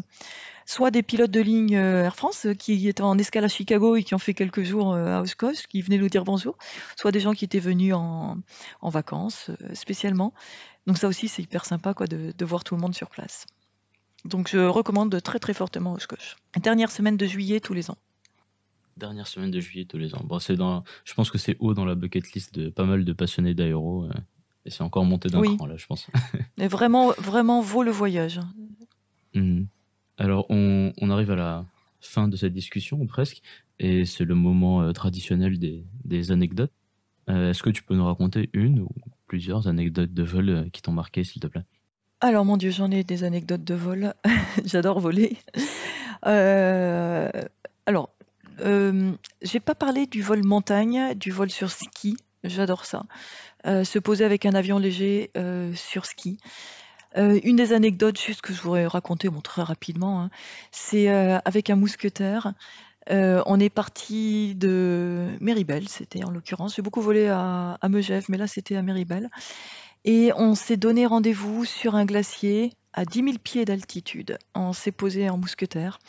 soit des pilotes de ligne Air France qui étaient en escale à Chicago et qui ont fait quelques jours à Oshkosh, qui venaient nous dire bonjour, soit des gens qui étaient venus en, vacances spécialement. Donc ça aussi c'est hyper sympa quoi, de, de voir tout le monde sur place. Donc je recommande très très fortement Oshkosh. Dernière semaine de juillet tous les ans dernière semaine de juillet tous les ans. Bon, c'est dans, je pense que c'est haut dans la bucket list de pas mal de passionnés d'aéro. Euh, et c'est encore monté d'un cran, là, je pense. Mais vraiment, vraiment vaut le voyage. Mhm. Alors, on, arrive à la fin de cette discussion, presque. Et c'est le moment euh, traditionnel des, anecdotes. Euh, est-ce que tu peux nous raconter une ou plusieurs anecdotes de vol qui t'ont marqué, s'il te plaît Alors, mon Dieu, j'en ai des anecdotes de vol. J'adore voler. alors, euh, j'ai pas parlé du vol montagne, du vol sur ski. J'adore ça. Euh, se poser avec un avion léger euh, sur ski. une des anecdotes juste que je voudrais raconter bon, très rapidement, hein, c'est avec un mousquetaire. on est parti de Méribel, c'était en l'occurrence. J'ai beaucoup volé à, à Megève, mais là c'était à Méribel. Et on s'est donné rendez-vous sur un glacier à 10 000 pieds d'altitude. On s'est posé en mousquetaire.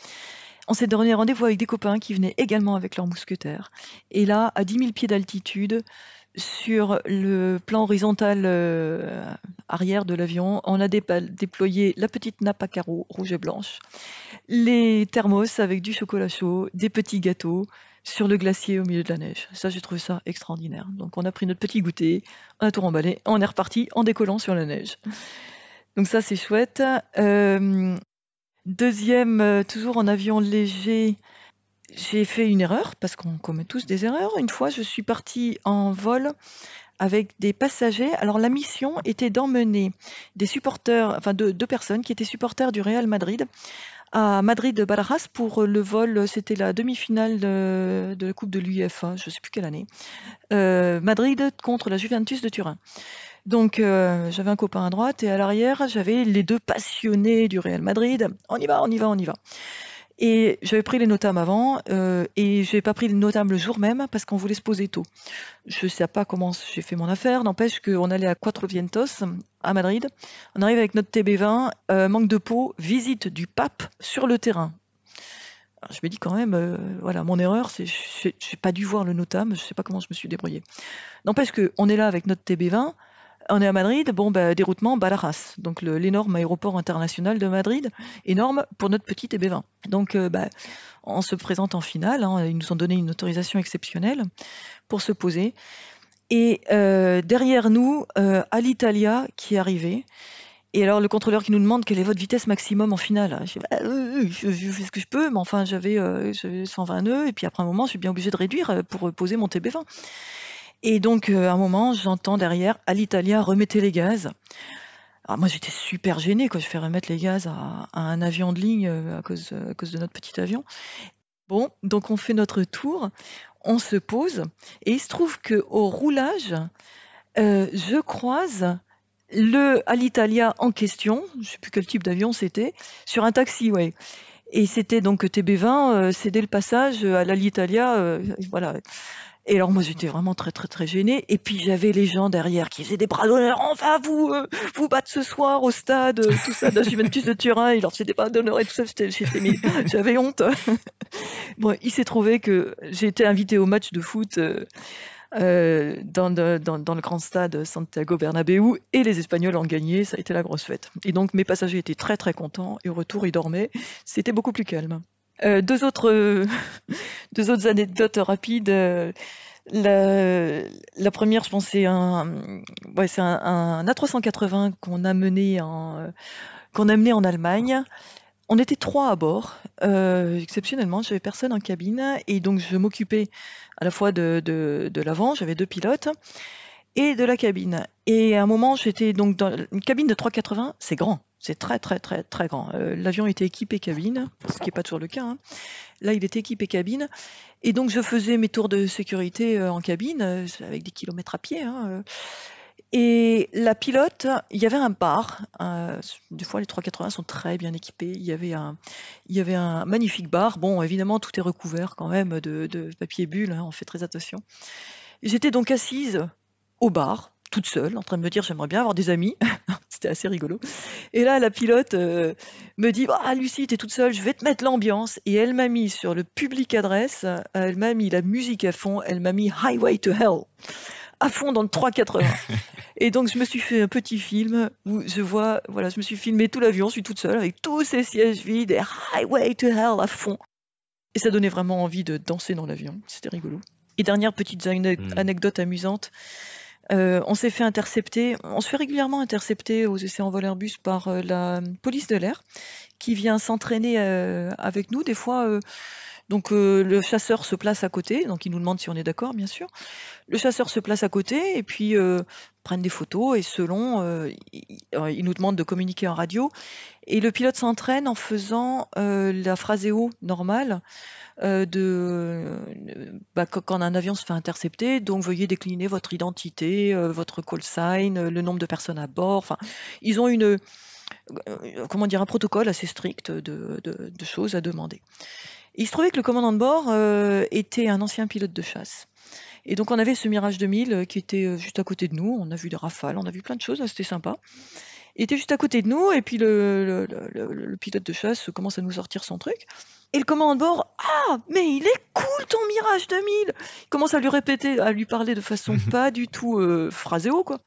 On s'est donné rendez-vous avec des copains qui venaient également avec leurs mousquetaires. Et là, à 10 000 pieds d'altitude, sur le plan horizontal euh, arrière de l'avion, on a déployé la petite nappe à carreaux rouge et blanche, les thermos avec du chocolat chaud, des petits gâteaux sur le glacier au milieu de la neige. Ça, j'ai trouvé ça extraordinaire. Donc, on a pris notre petit goûter, un tour emballé, on est reparti en décollant sur la neige. Donc ça, c'est chouette. Euh, Deuxième, euh, toujours en avion léger, j'ai fait une erreur, parce qu'on commet tous des erreurs. Une fois, je suis partie en vol avec des passagers. Alors la mission était d'emmener des supporters, enfin deux, personnes qui étaient supporters du Real Madrid à Madrid Barajas pour le vol, c'était la demi-finale de, la Coupe de l'UEFA, je ne sais plus quelle année, euh, Madrid contre la Juventus de Turin. Donc euh, j'avais un copain à droite et à l'arrière, j'avais les deux passionnés du Real Madrid. On y va, on y va, on y va. Et j'avais pris les notables avant euh, et j'ai pas pris les notables le jour même parce qu'on voulait se poser tôt. Je sais pas comment j'ai fait mon affaire, n'empêche qu'on allait à Cuatro Vientos à Madrid. On arrive avec notre TB20, euh, manque de peau, visite du pape sur le terrain. je me dis quand même, euh, voilà, mon erreur, c'est j'ai pas dû voir le notable, je sais pas comment je me suis débrouillée. N'empêche qu'on est là avec notre TB20, on est à Madrid, bon, bah, déroutement, balaras donc l'énorme aéroport international de Madrid, énorme pour notre petite tb 20 Donc, euh, ben, on se présente en finale, hein. ils nous ont donné une autorisation exceptionnelle pour se poser. Et euh, derrière nous, euh, Alitalia qui est arrivée. Et alors, le contrôleur qui nous demande quelle est votre vitesse maximum en finale. Hein. Bah, je, fais ce que je peux, mais enfin, j'avais 120 nœuds, et puis après un moment, je suis bien obligé de réduire pour poser mon TB20. Et donc, euh, à un moment, j'entends derrière, Alitalia, remettez les gaz. Alors moi, j'étais super gênée quand je fais remettre les gaz à, un avion de ligne euh, à cause, euh, cause, de notre petit avion. Bon, donc on fait notre tour, on se pose, et il se trouve que au roulage, je croise le Alitalia en question, je ne sais plus quel type d'avion c'était, sur un taxi, ouais. Et c'était donc TB20, euh, le passage à l'Alitalia, voilà. Et alors moi j'étais vraiment très très très gênée. Et puis j'avais les gens derrière qui faisaient des bras d'honneur. Enfin vous euh, vous battez ce soir au stade, euh, tout ça, de Juventus de Turin. Ils leur faisait des bras d'honneur et tout ça. J'avais honte. bon, il s'est trouvé que j'ai été invitée au match de foot. Euh, dans, le, dans, dans, le grand stade Santiago Bernabéu et les Espagnols ont gagné, ça a été la grosse fête. Et donc mes passagers étaient très très contents et au retour ils dormaient, c'était beaucoup plus calme. Euh, deux, autres, euh, deux autres anecdotes rapides. Euh, la, première, je pense, c'est un, ouais, c'est un, A380 qu'on a mené en, qu'on a mené en Allemagne. On était trois à bord. Euh, exceptionnellement, j'avais personne en cabine et donc je m'occupais à la fois de, de, de l'avant, j'avais deux pilotes et de la cabine. Et à un moment, j'étais donc dans une cabine de 380, c'est grand. C'est très très très très grand. Euh, l'avion était équipé cabine, ce qui n'est pas toujours le cas. Hein. Là, il était équipé cabine. Et donc, je faisais mes tours de sécurité euh, en cabine, euh, avec des kilomètres à pied. Hein, et la pilote, il y avait un bar. des fois, les 380 sont très bien équipés. Il y avait un, il y avait un magnifique bar. Bon, évidemment, tout est recouvert quand même de, papier bulle. Hein, on fait très attention. J'étais donc assise au bar, toute seule, en train de me dire j'aimerais bien avoir des amis. C'était assez rigolo. Et là, la pilote euh, me dit Ah, Lucie, t'es toute seule, je vais te mettre l'ambiance. Et elle m'a mis sur le public adresse, euh, elle m'a mis la musique à fond, elle m'a mis Highway to Hell à fond dans le heures et donc je me suis fait un petit film où je vois, voilà, je me suis filmé tout l'avion, je suis toute seule avec tous ces sièges vides et Highway to Hell à fond. Et ça donnait vraiment envie de danser dans l'avion, c'était rigolo. Et dernière petite hmm. anecdote amusante, euh, on s'est fait intercepter, on se fait régulièrement intercepter aux essais en vol Airbus par euh, la police de l'air qui vient s'entraîner euh, avec nous. Des fois, donc euh, le chasseur se place à côté, donc il nous demande si on est d'accord, bien sûr. Le chasseur se place à côté et puis euh, prennent des photos et selon, euh, il, nous demande de communiquer en radio. Et le pilote s'entraîne en faisant euh, la phraseo normale de bah, quand un avion se fait intercepter, donc veuillez décliner votre identité, votre call sign, le nombre de personnes à bord. Enfin, ils ont une comment dire, un protocole assez strict de choses à demander. Il se trouvait que le commandant de bord euh, était un ancien pilote de chasse. Et donc on avait ce Mirage 2000 euh, qui était euh, juste à côté de nous. On a vu des rafales, on a vu plein de choses, hein, c'était sympa. Il était juste à côté de nous, et puis le, pilote de chasse commence à nous sortir son truc. Et le commandant de bord, ah, mais il est cool ton Mirage 2000 Il commence à lui répéter, à lui parler de façon pas du tout euh, phraséo, quoi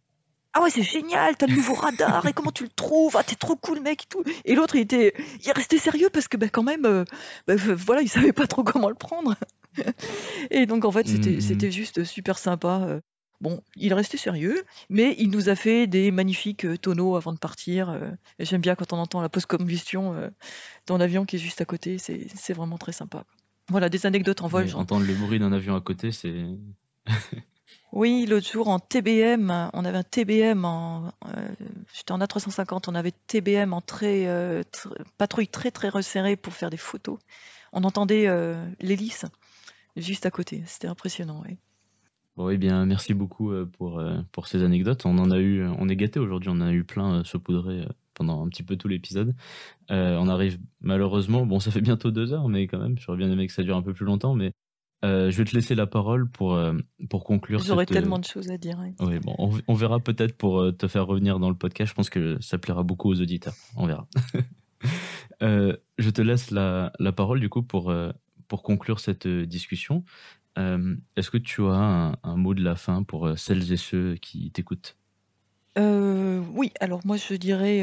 ah ouais c'est génial t'as le nouveau radar et comment tu le trouves ah t'es trop cool mec et tout et l'autre il était il est resté sérieux parce que ben quand même euh, bah, voilà il savait pas trop comment le prendre et donc en fait c'était mmh c'était juste super sympa euh. Bon, il restait sérieux, mais il nous a fait des magnifiques euh, tonneaux avant de partir. J'aime bien quand on entend la post-combustion dans l'avion qui est juste à côté, c'est vraiment très sympa. Voilà, des anecdotes en vol. Entendre le bruit d'un avion à côté, c'est. Oui, l'autre jour en TBM, on avait un TBM en. Euh, j'étais en A350, on avait TBM en très, euh, patrouille très très resserrée pour faire des photos. On entendait euh, l'hélice juste à côté. C'était impressionnant, oui. Bon, eh bien, merci beaucoup pour, pour ces anecdotes. On en a eu, on est gâté aujourd'hui, on a eu plein saupoudré pendant un petit peu tout l'épisode. on arrive malheureusement, bon, ça fait bientôt deux heures, mais quand même, j'aurais bien aimé que ça dure un peu plus longtemps, mais euh, je vais te laisser la parole pour, euh, pour conclure. J'aurais euh, tellement de choses à dire. Hein. Oui, bon, on, verra peut-être pour te faire revenir dans le podcast. Je pense que ça plaira beaucoup aux auditeurs. On verra. je te laisse la, la, parole du coup pour, pour conclure cette discussion. Est-ce que tu as un, un, mot de la fin pour celles et ceux qui t'écoutent Oui, alors moi je dirais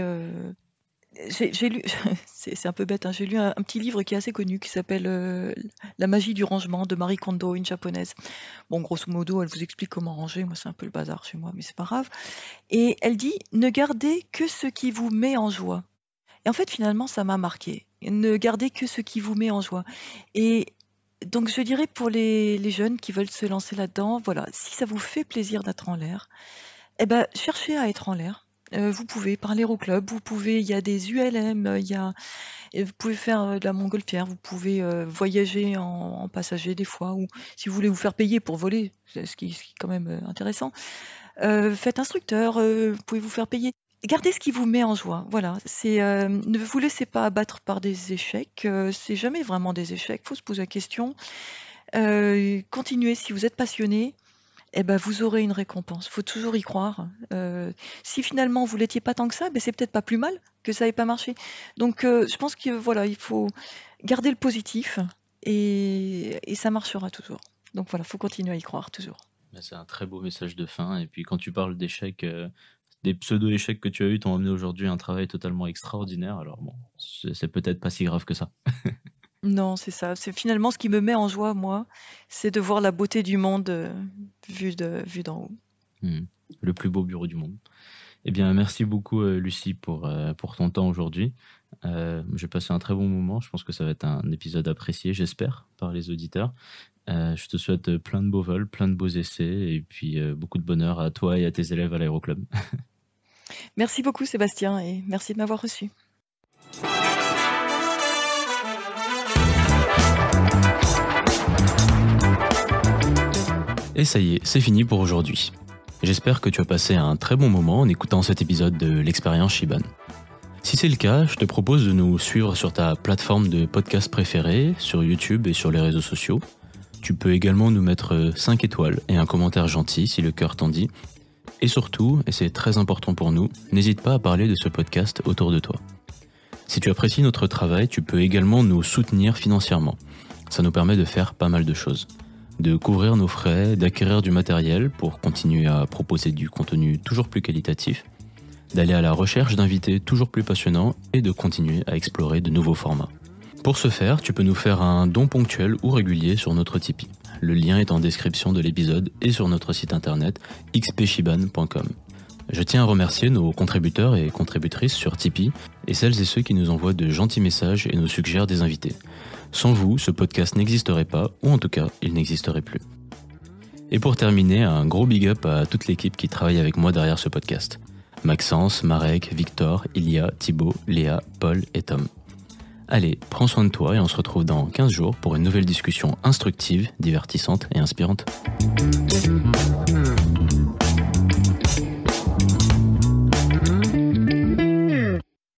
j'ai lu, c'est un peu bête, hein, j'ai lu un, petit livre qui est assez connu qui s'appelle euh, La magie du rangement de Marie Kondo, une japonaise. Bon, grosso modo, elle vous explique comment ranger. Moi, c'est un peu le bazar chez moi, mais c'est pas grave. Et elle dit Ne gardez que ce qui vous met en joie. Et en fait, finalement, ça m'a marqué. Ne gardez que ce qui vous met en joie. Et donc, je dirais pour les, les jeunes qui veulent se lancer là-dedans, voilà, si ça vous fait plaisir d'être en l'air, eh ben, cherchez à être en l'air euh, vous pouvez parler au club, vous pouvez, il y a des ULM, euh, il y a, vous pouvez faire euh, de la montgolfière, vous pouvez voyager en, passager des fois, ou si vous voulez vous faire payer pour voler, ce qui, est quand même intéressant, faites instructeur, vous pouvez vous faire payer. Gardez ce qui vous met en joie. Voilà, ne vous laissez pas abattre par des échecs. c'est jamais vraiment des échecs. Faut se poser la question. continuez si vous êtes passionné eh ben, vous aurez une récompense. faut toujours y croire. Euh, si finalement vous l'étiez pas tant que ça, ben, c'est peut-être pas plus mal que ça n'ait pas marché. Donc euh, je pense que voilà, il faut garder le positif et, ça marchera toujours. Donc voilà, faut continuer à y croire toujours. Ben, c'est un très beau message de fin. Et puis quand tu parles d'échecs, euh, des pseudo-échecs que tu as eus t'ont amené aujourd'hui un travail totalement extraordinaire. Alors bon, c'est peut-être pas si grave que ça. Non, c'est ça. C'est finalement ce qui me met en joie, moi, c'est de voir la beauté du monde euh, vue de, vue d'en haut. Hmm. Le plus beau bureau du monde. Eh bien, merci beaucoup, euh, Lucie, pour, euh, pour ton temps aujourd'hui. J'ai passé un très bon moment. Je pense que ça va être un épisode apprécié, j'espère, par les auditeurs. je te souhaite plein de beaux vols, plein de beaux essais et puis beaucoup de bonheur à toi et à tes élèves à l'aéroclub. merci beaucoup, Sébastien, et merci de m'avoir reçu. Et ça y est, c'est fini pour aujourd'hui. J'espère que tu as passé un très bon moment en écoutant cet épisode de l'expérience Shiban. Si c'est le cas, je te propose de nous suivre sur ta plateforme de podcast préférée, sur YouTube et sur les réseaux sociaux. Tu peux également nous mettre 5 étoiles et un commentaire gentil si le cœur t'en dit. Et surtout, et c'est très important pour nous, n'hésite pas à parler de ce podcast autour de toi. Si tu apprécies notre travail, tu peux également nous soutenir financièrement. Ça nous permet de faire pas mal de choses de couvrir nos frais, d'acquérir du matériel pour continuer à proposer du contenu toujours plus qualitatif, d'aller à la recherche d'invités toujours plus passionnants et de continuer à explorer de nouveaux formats. Pour ce faire, tu peux nous faire un don ponctuel ou régulier sur notre Tipeee. Le lien est en description de l'épisode et sur notre site internet xpchiban.com. Je tiens à remercier nos contributeurs et contributrices sur Tipeee et celles et ceux qui nous envoient de gentils messages et nous suggèrent des invités. Sans vous, ce podcast n'existerait pas, ou en tout cas, il n'existerait plus. Et pour terminer, un gros big up à toute l'équipe qui travaille avec moi derrière ce podcast. Maxence, Marek, Victor, Ilia, Thibaut, Léa, Paul et Tom. Allez, prends soin de toi et on se retrouve dans 15 jours pour une nouvelle discussion instructive, divertissante et inspirante.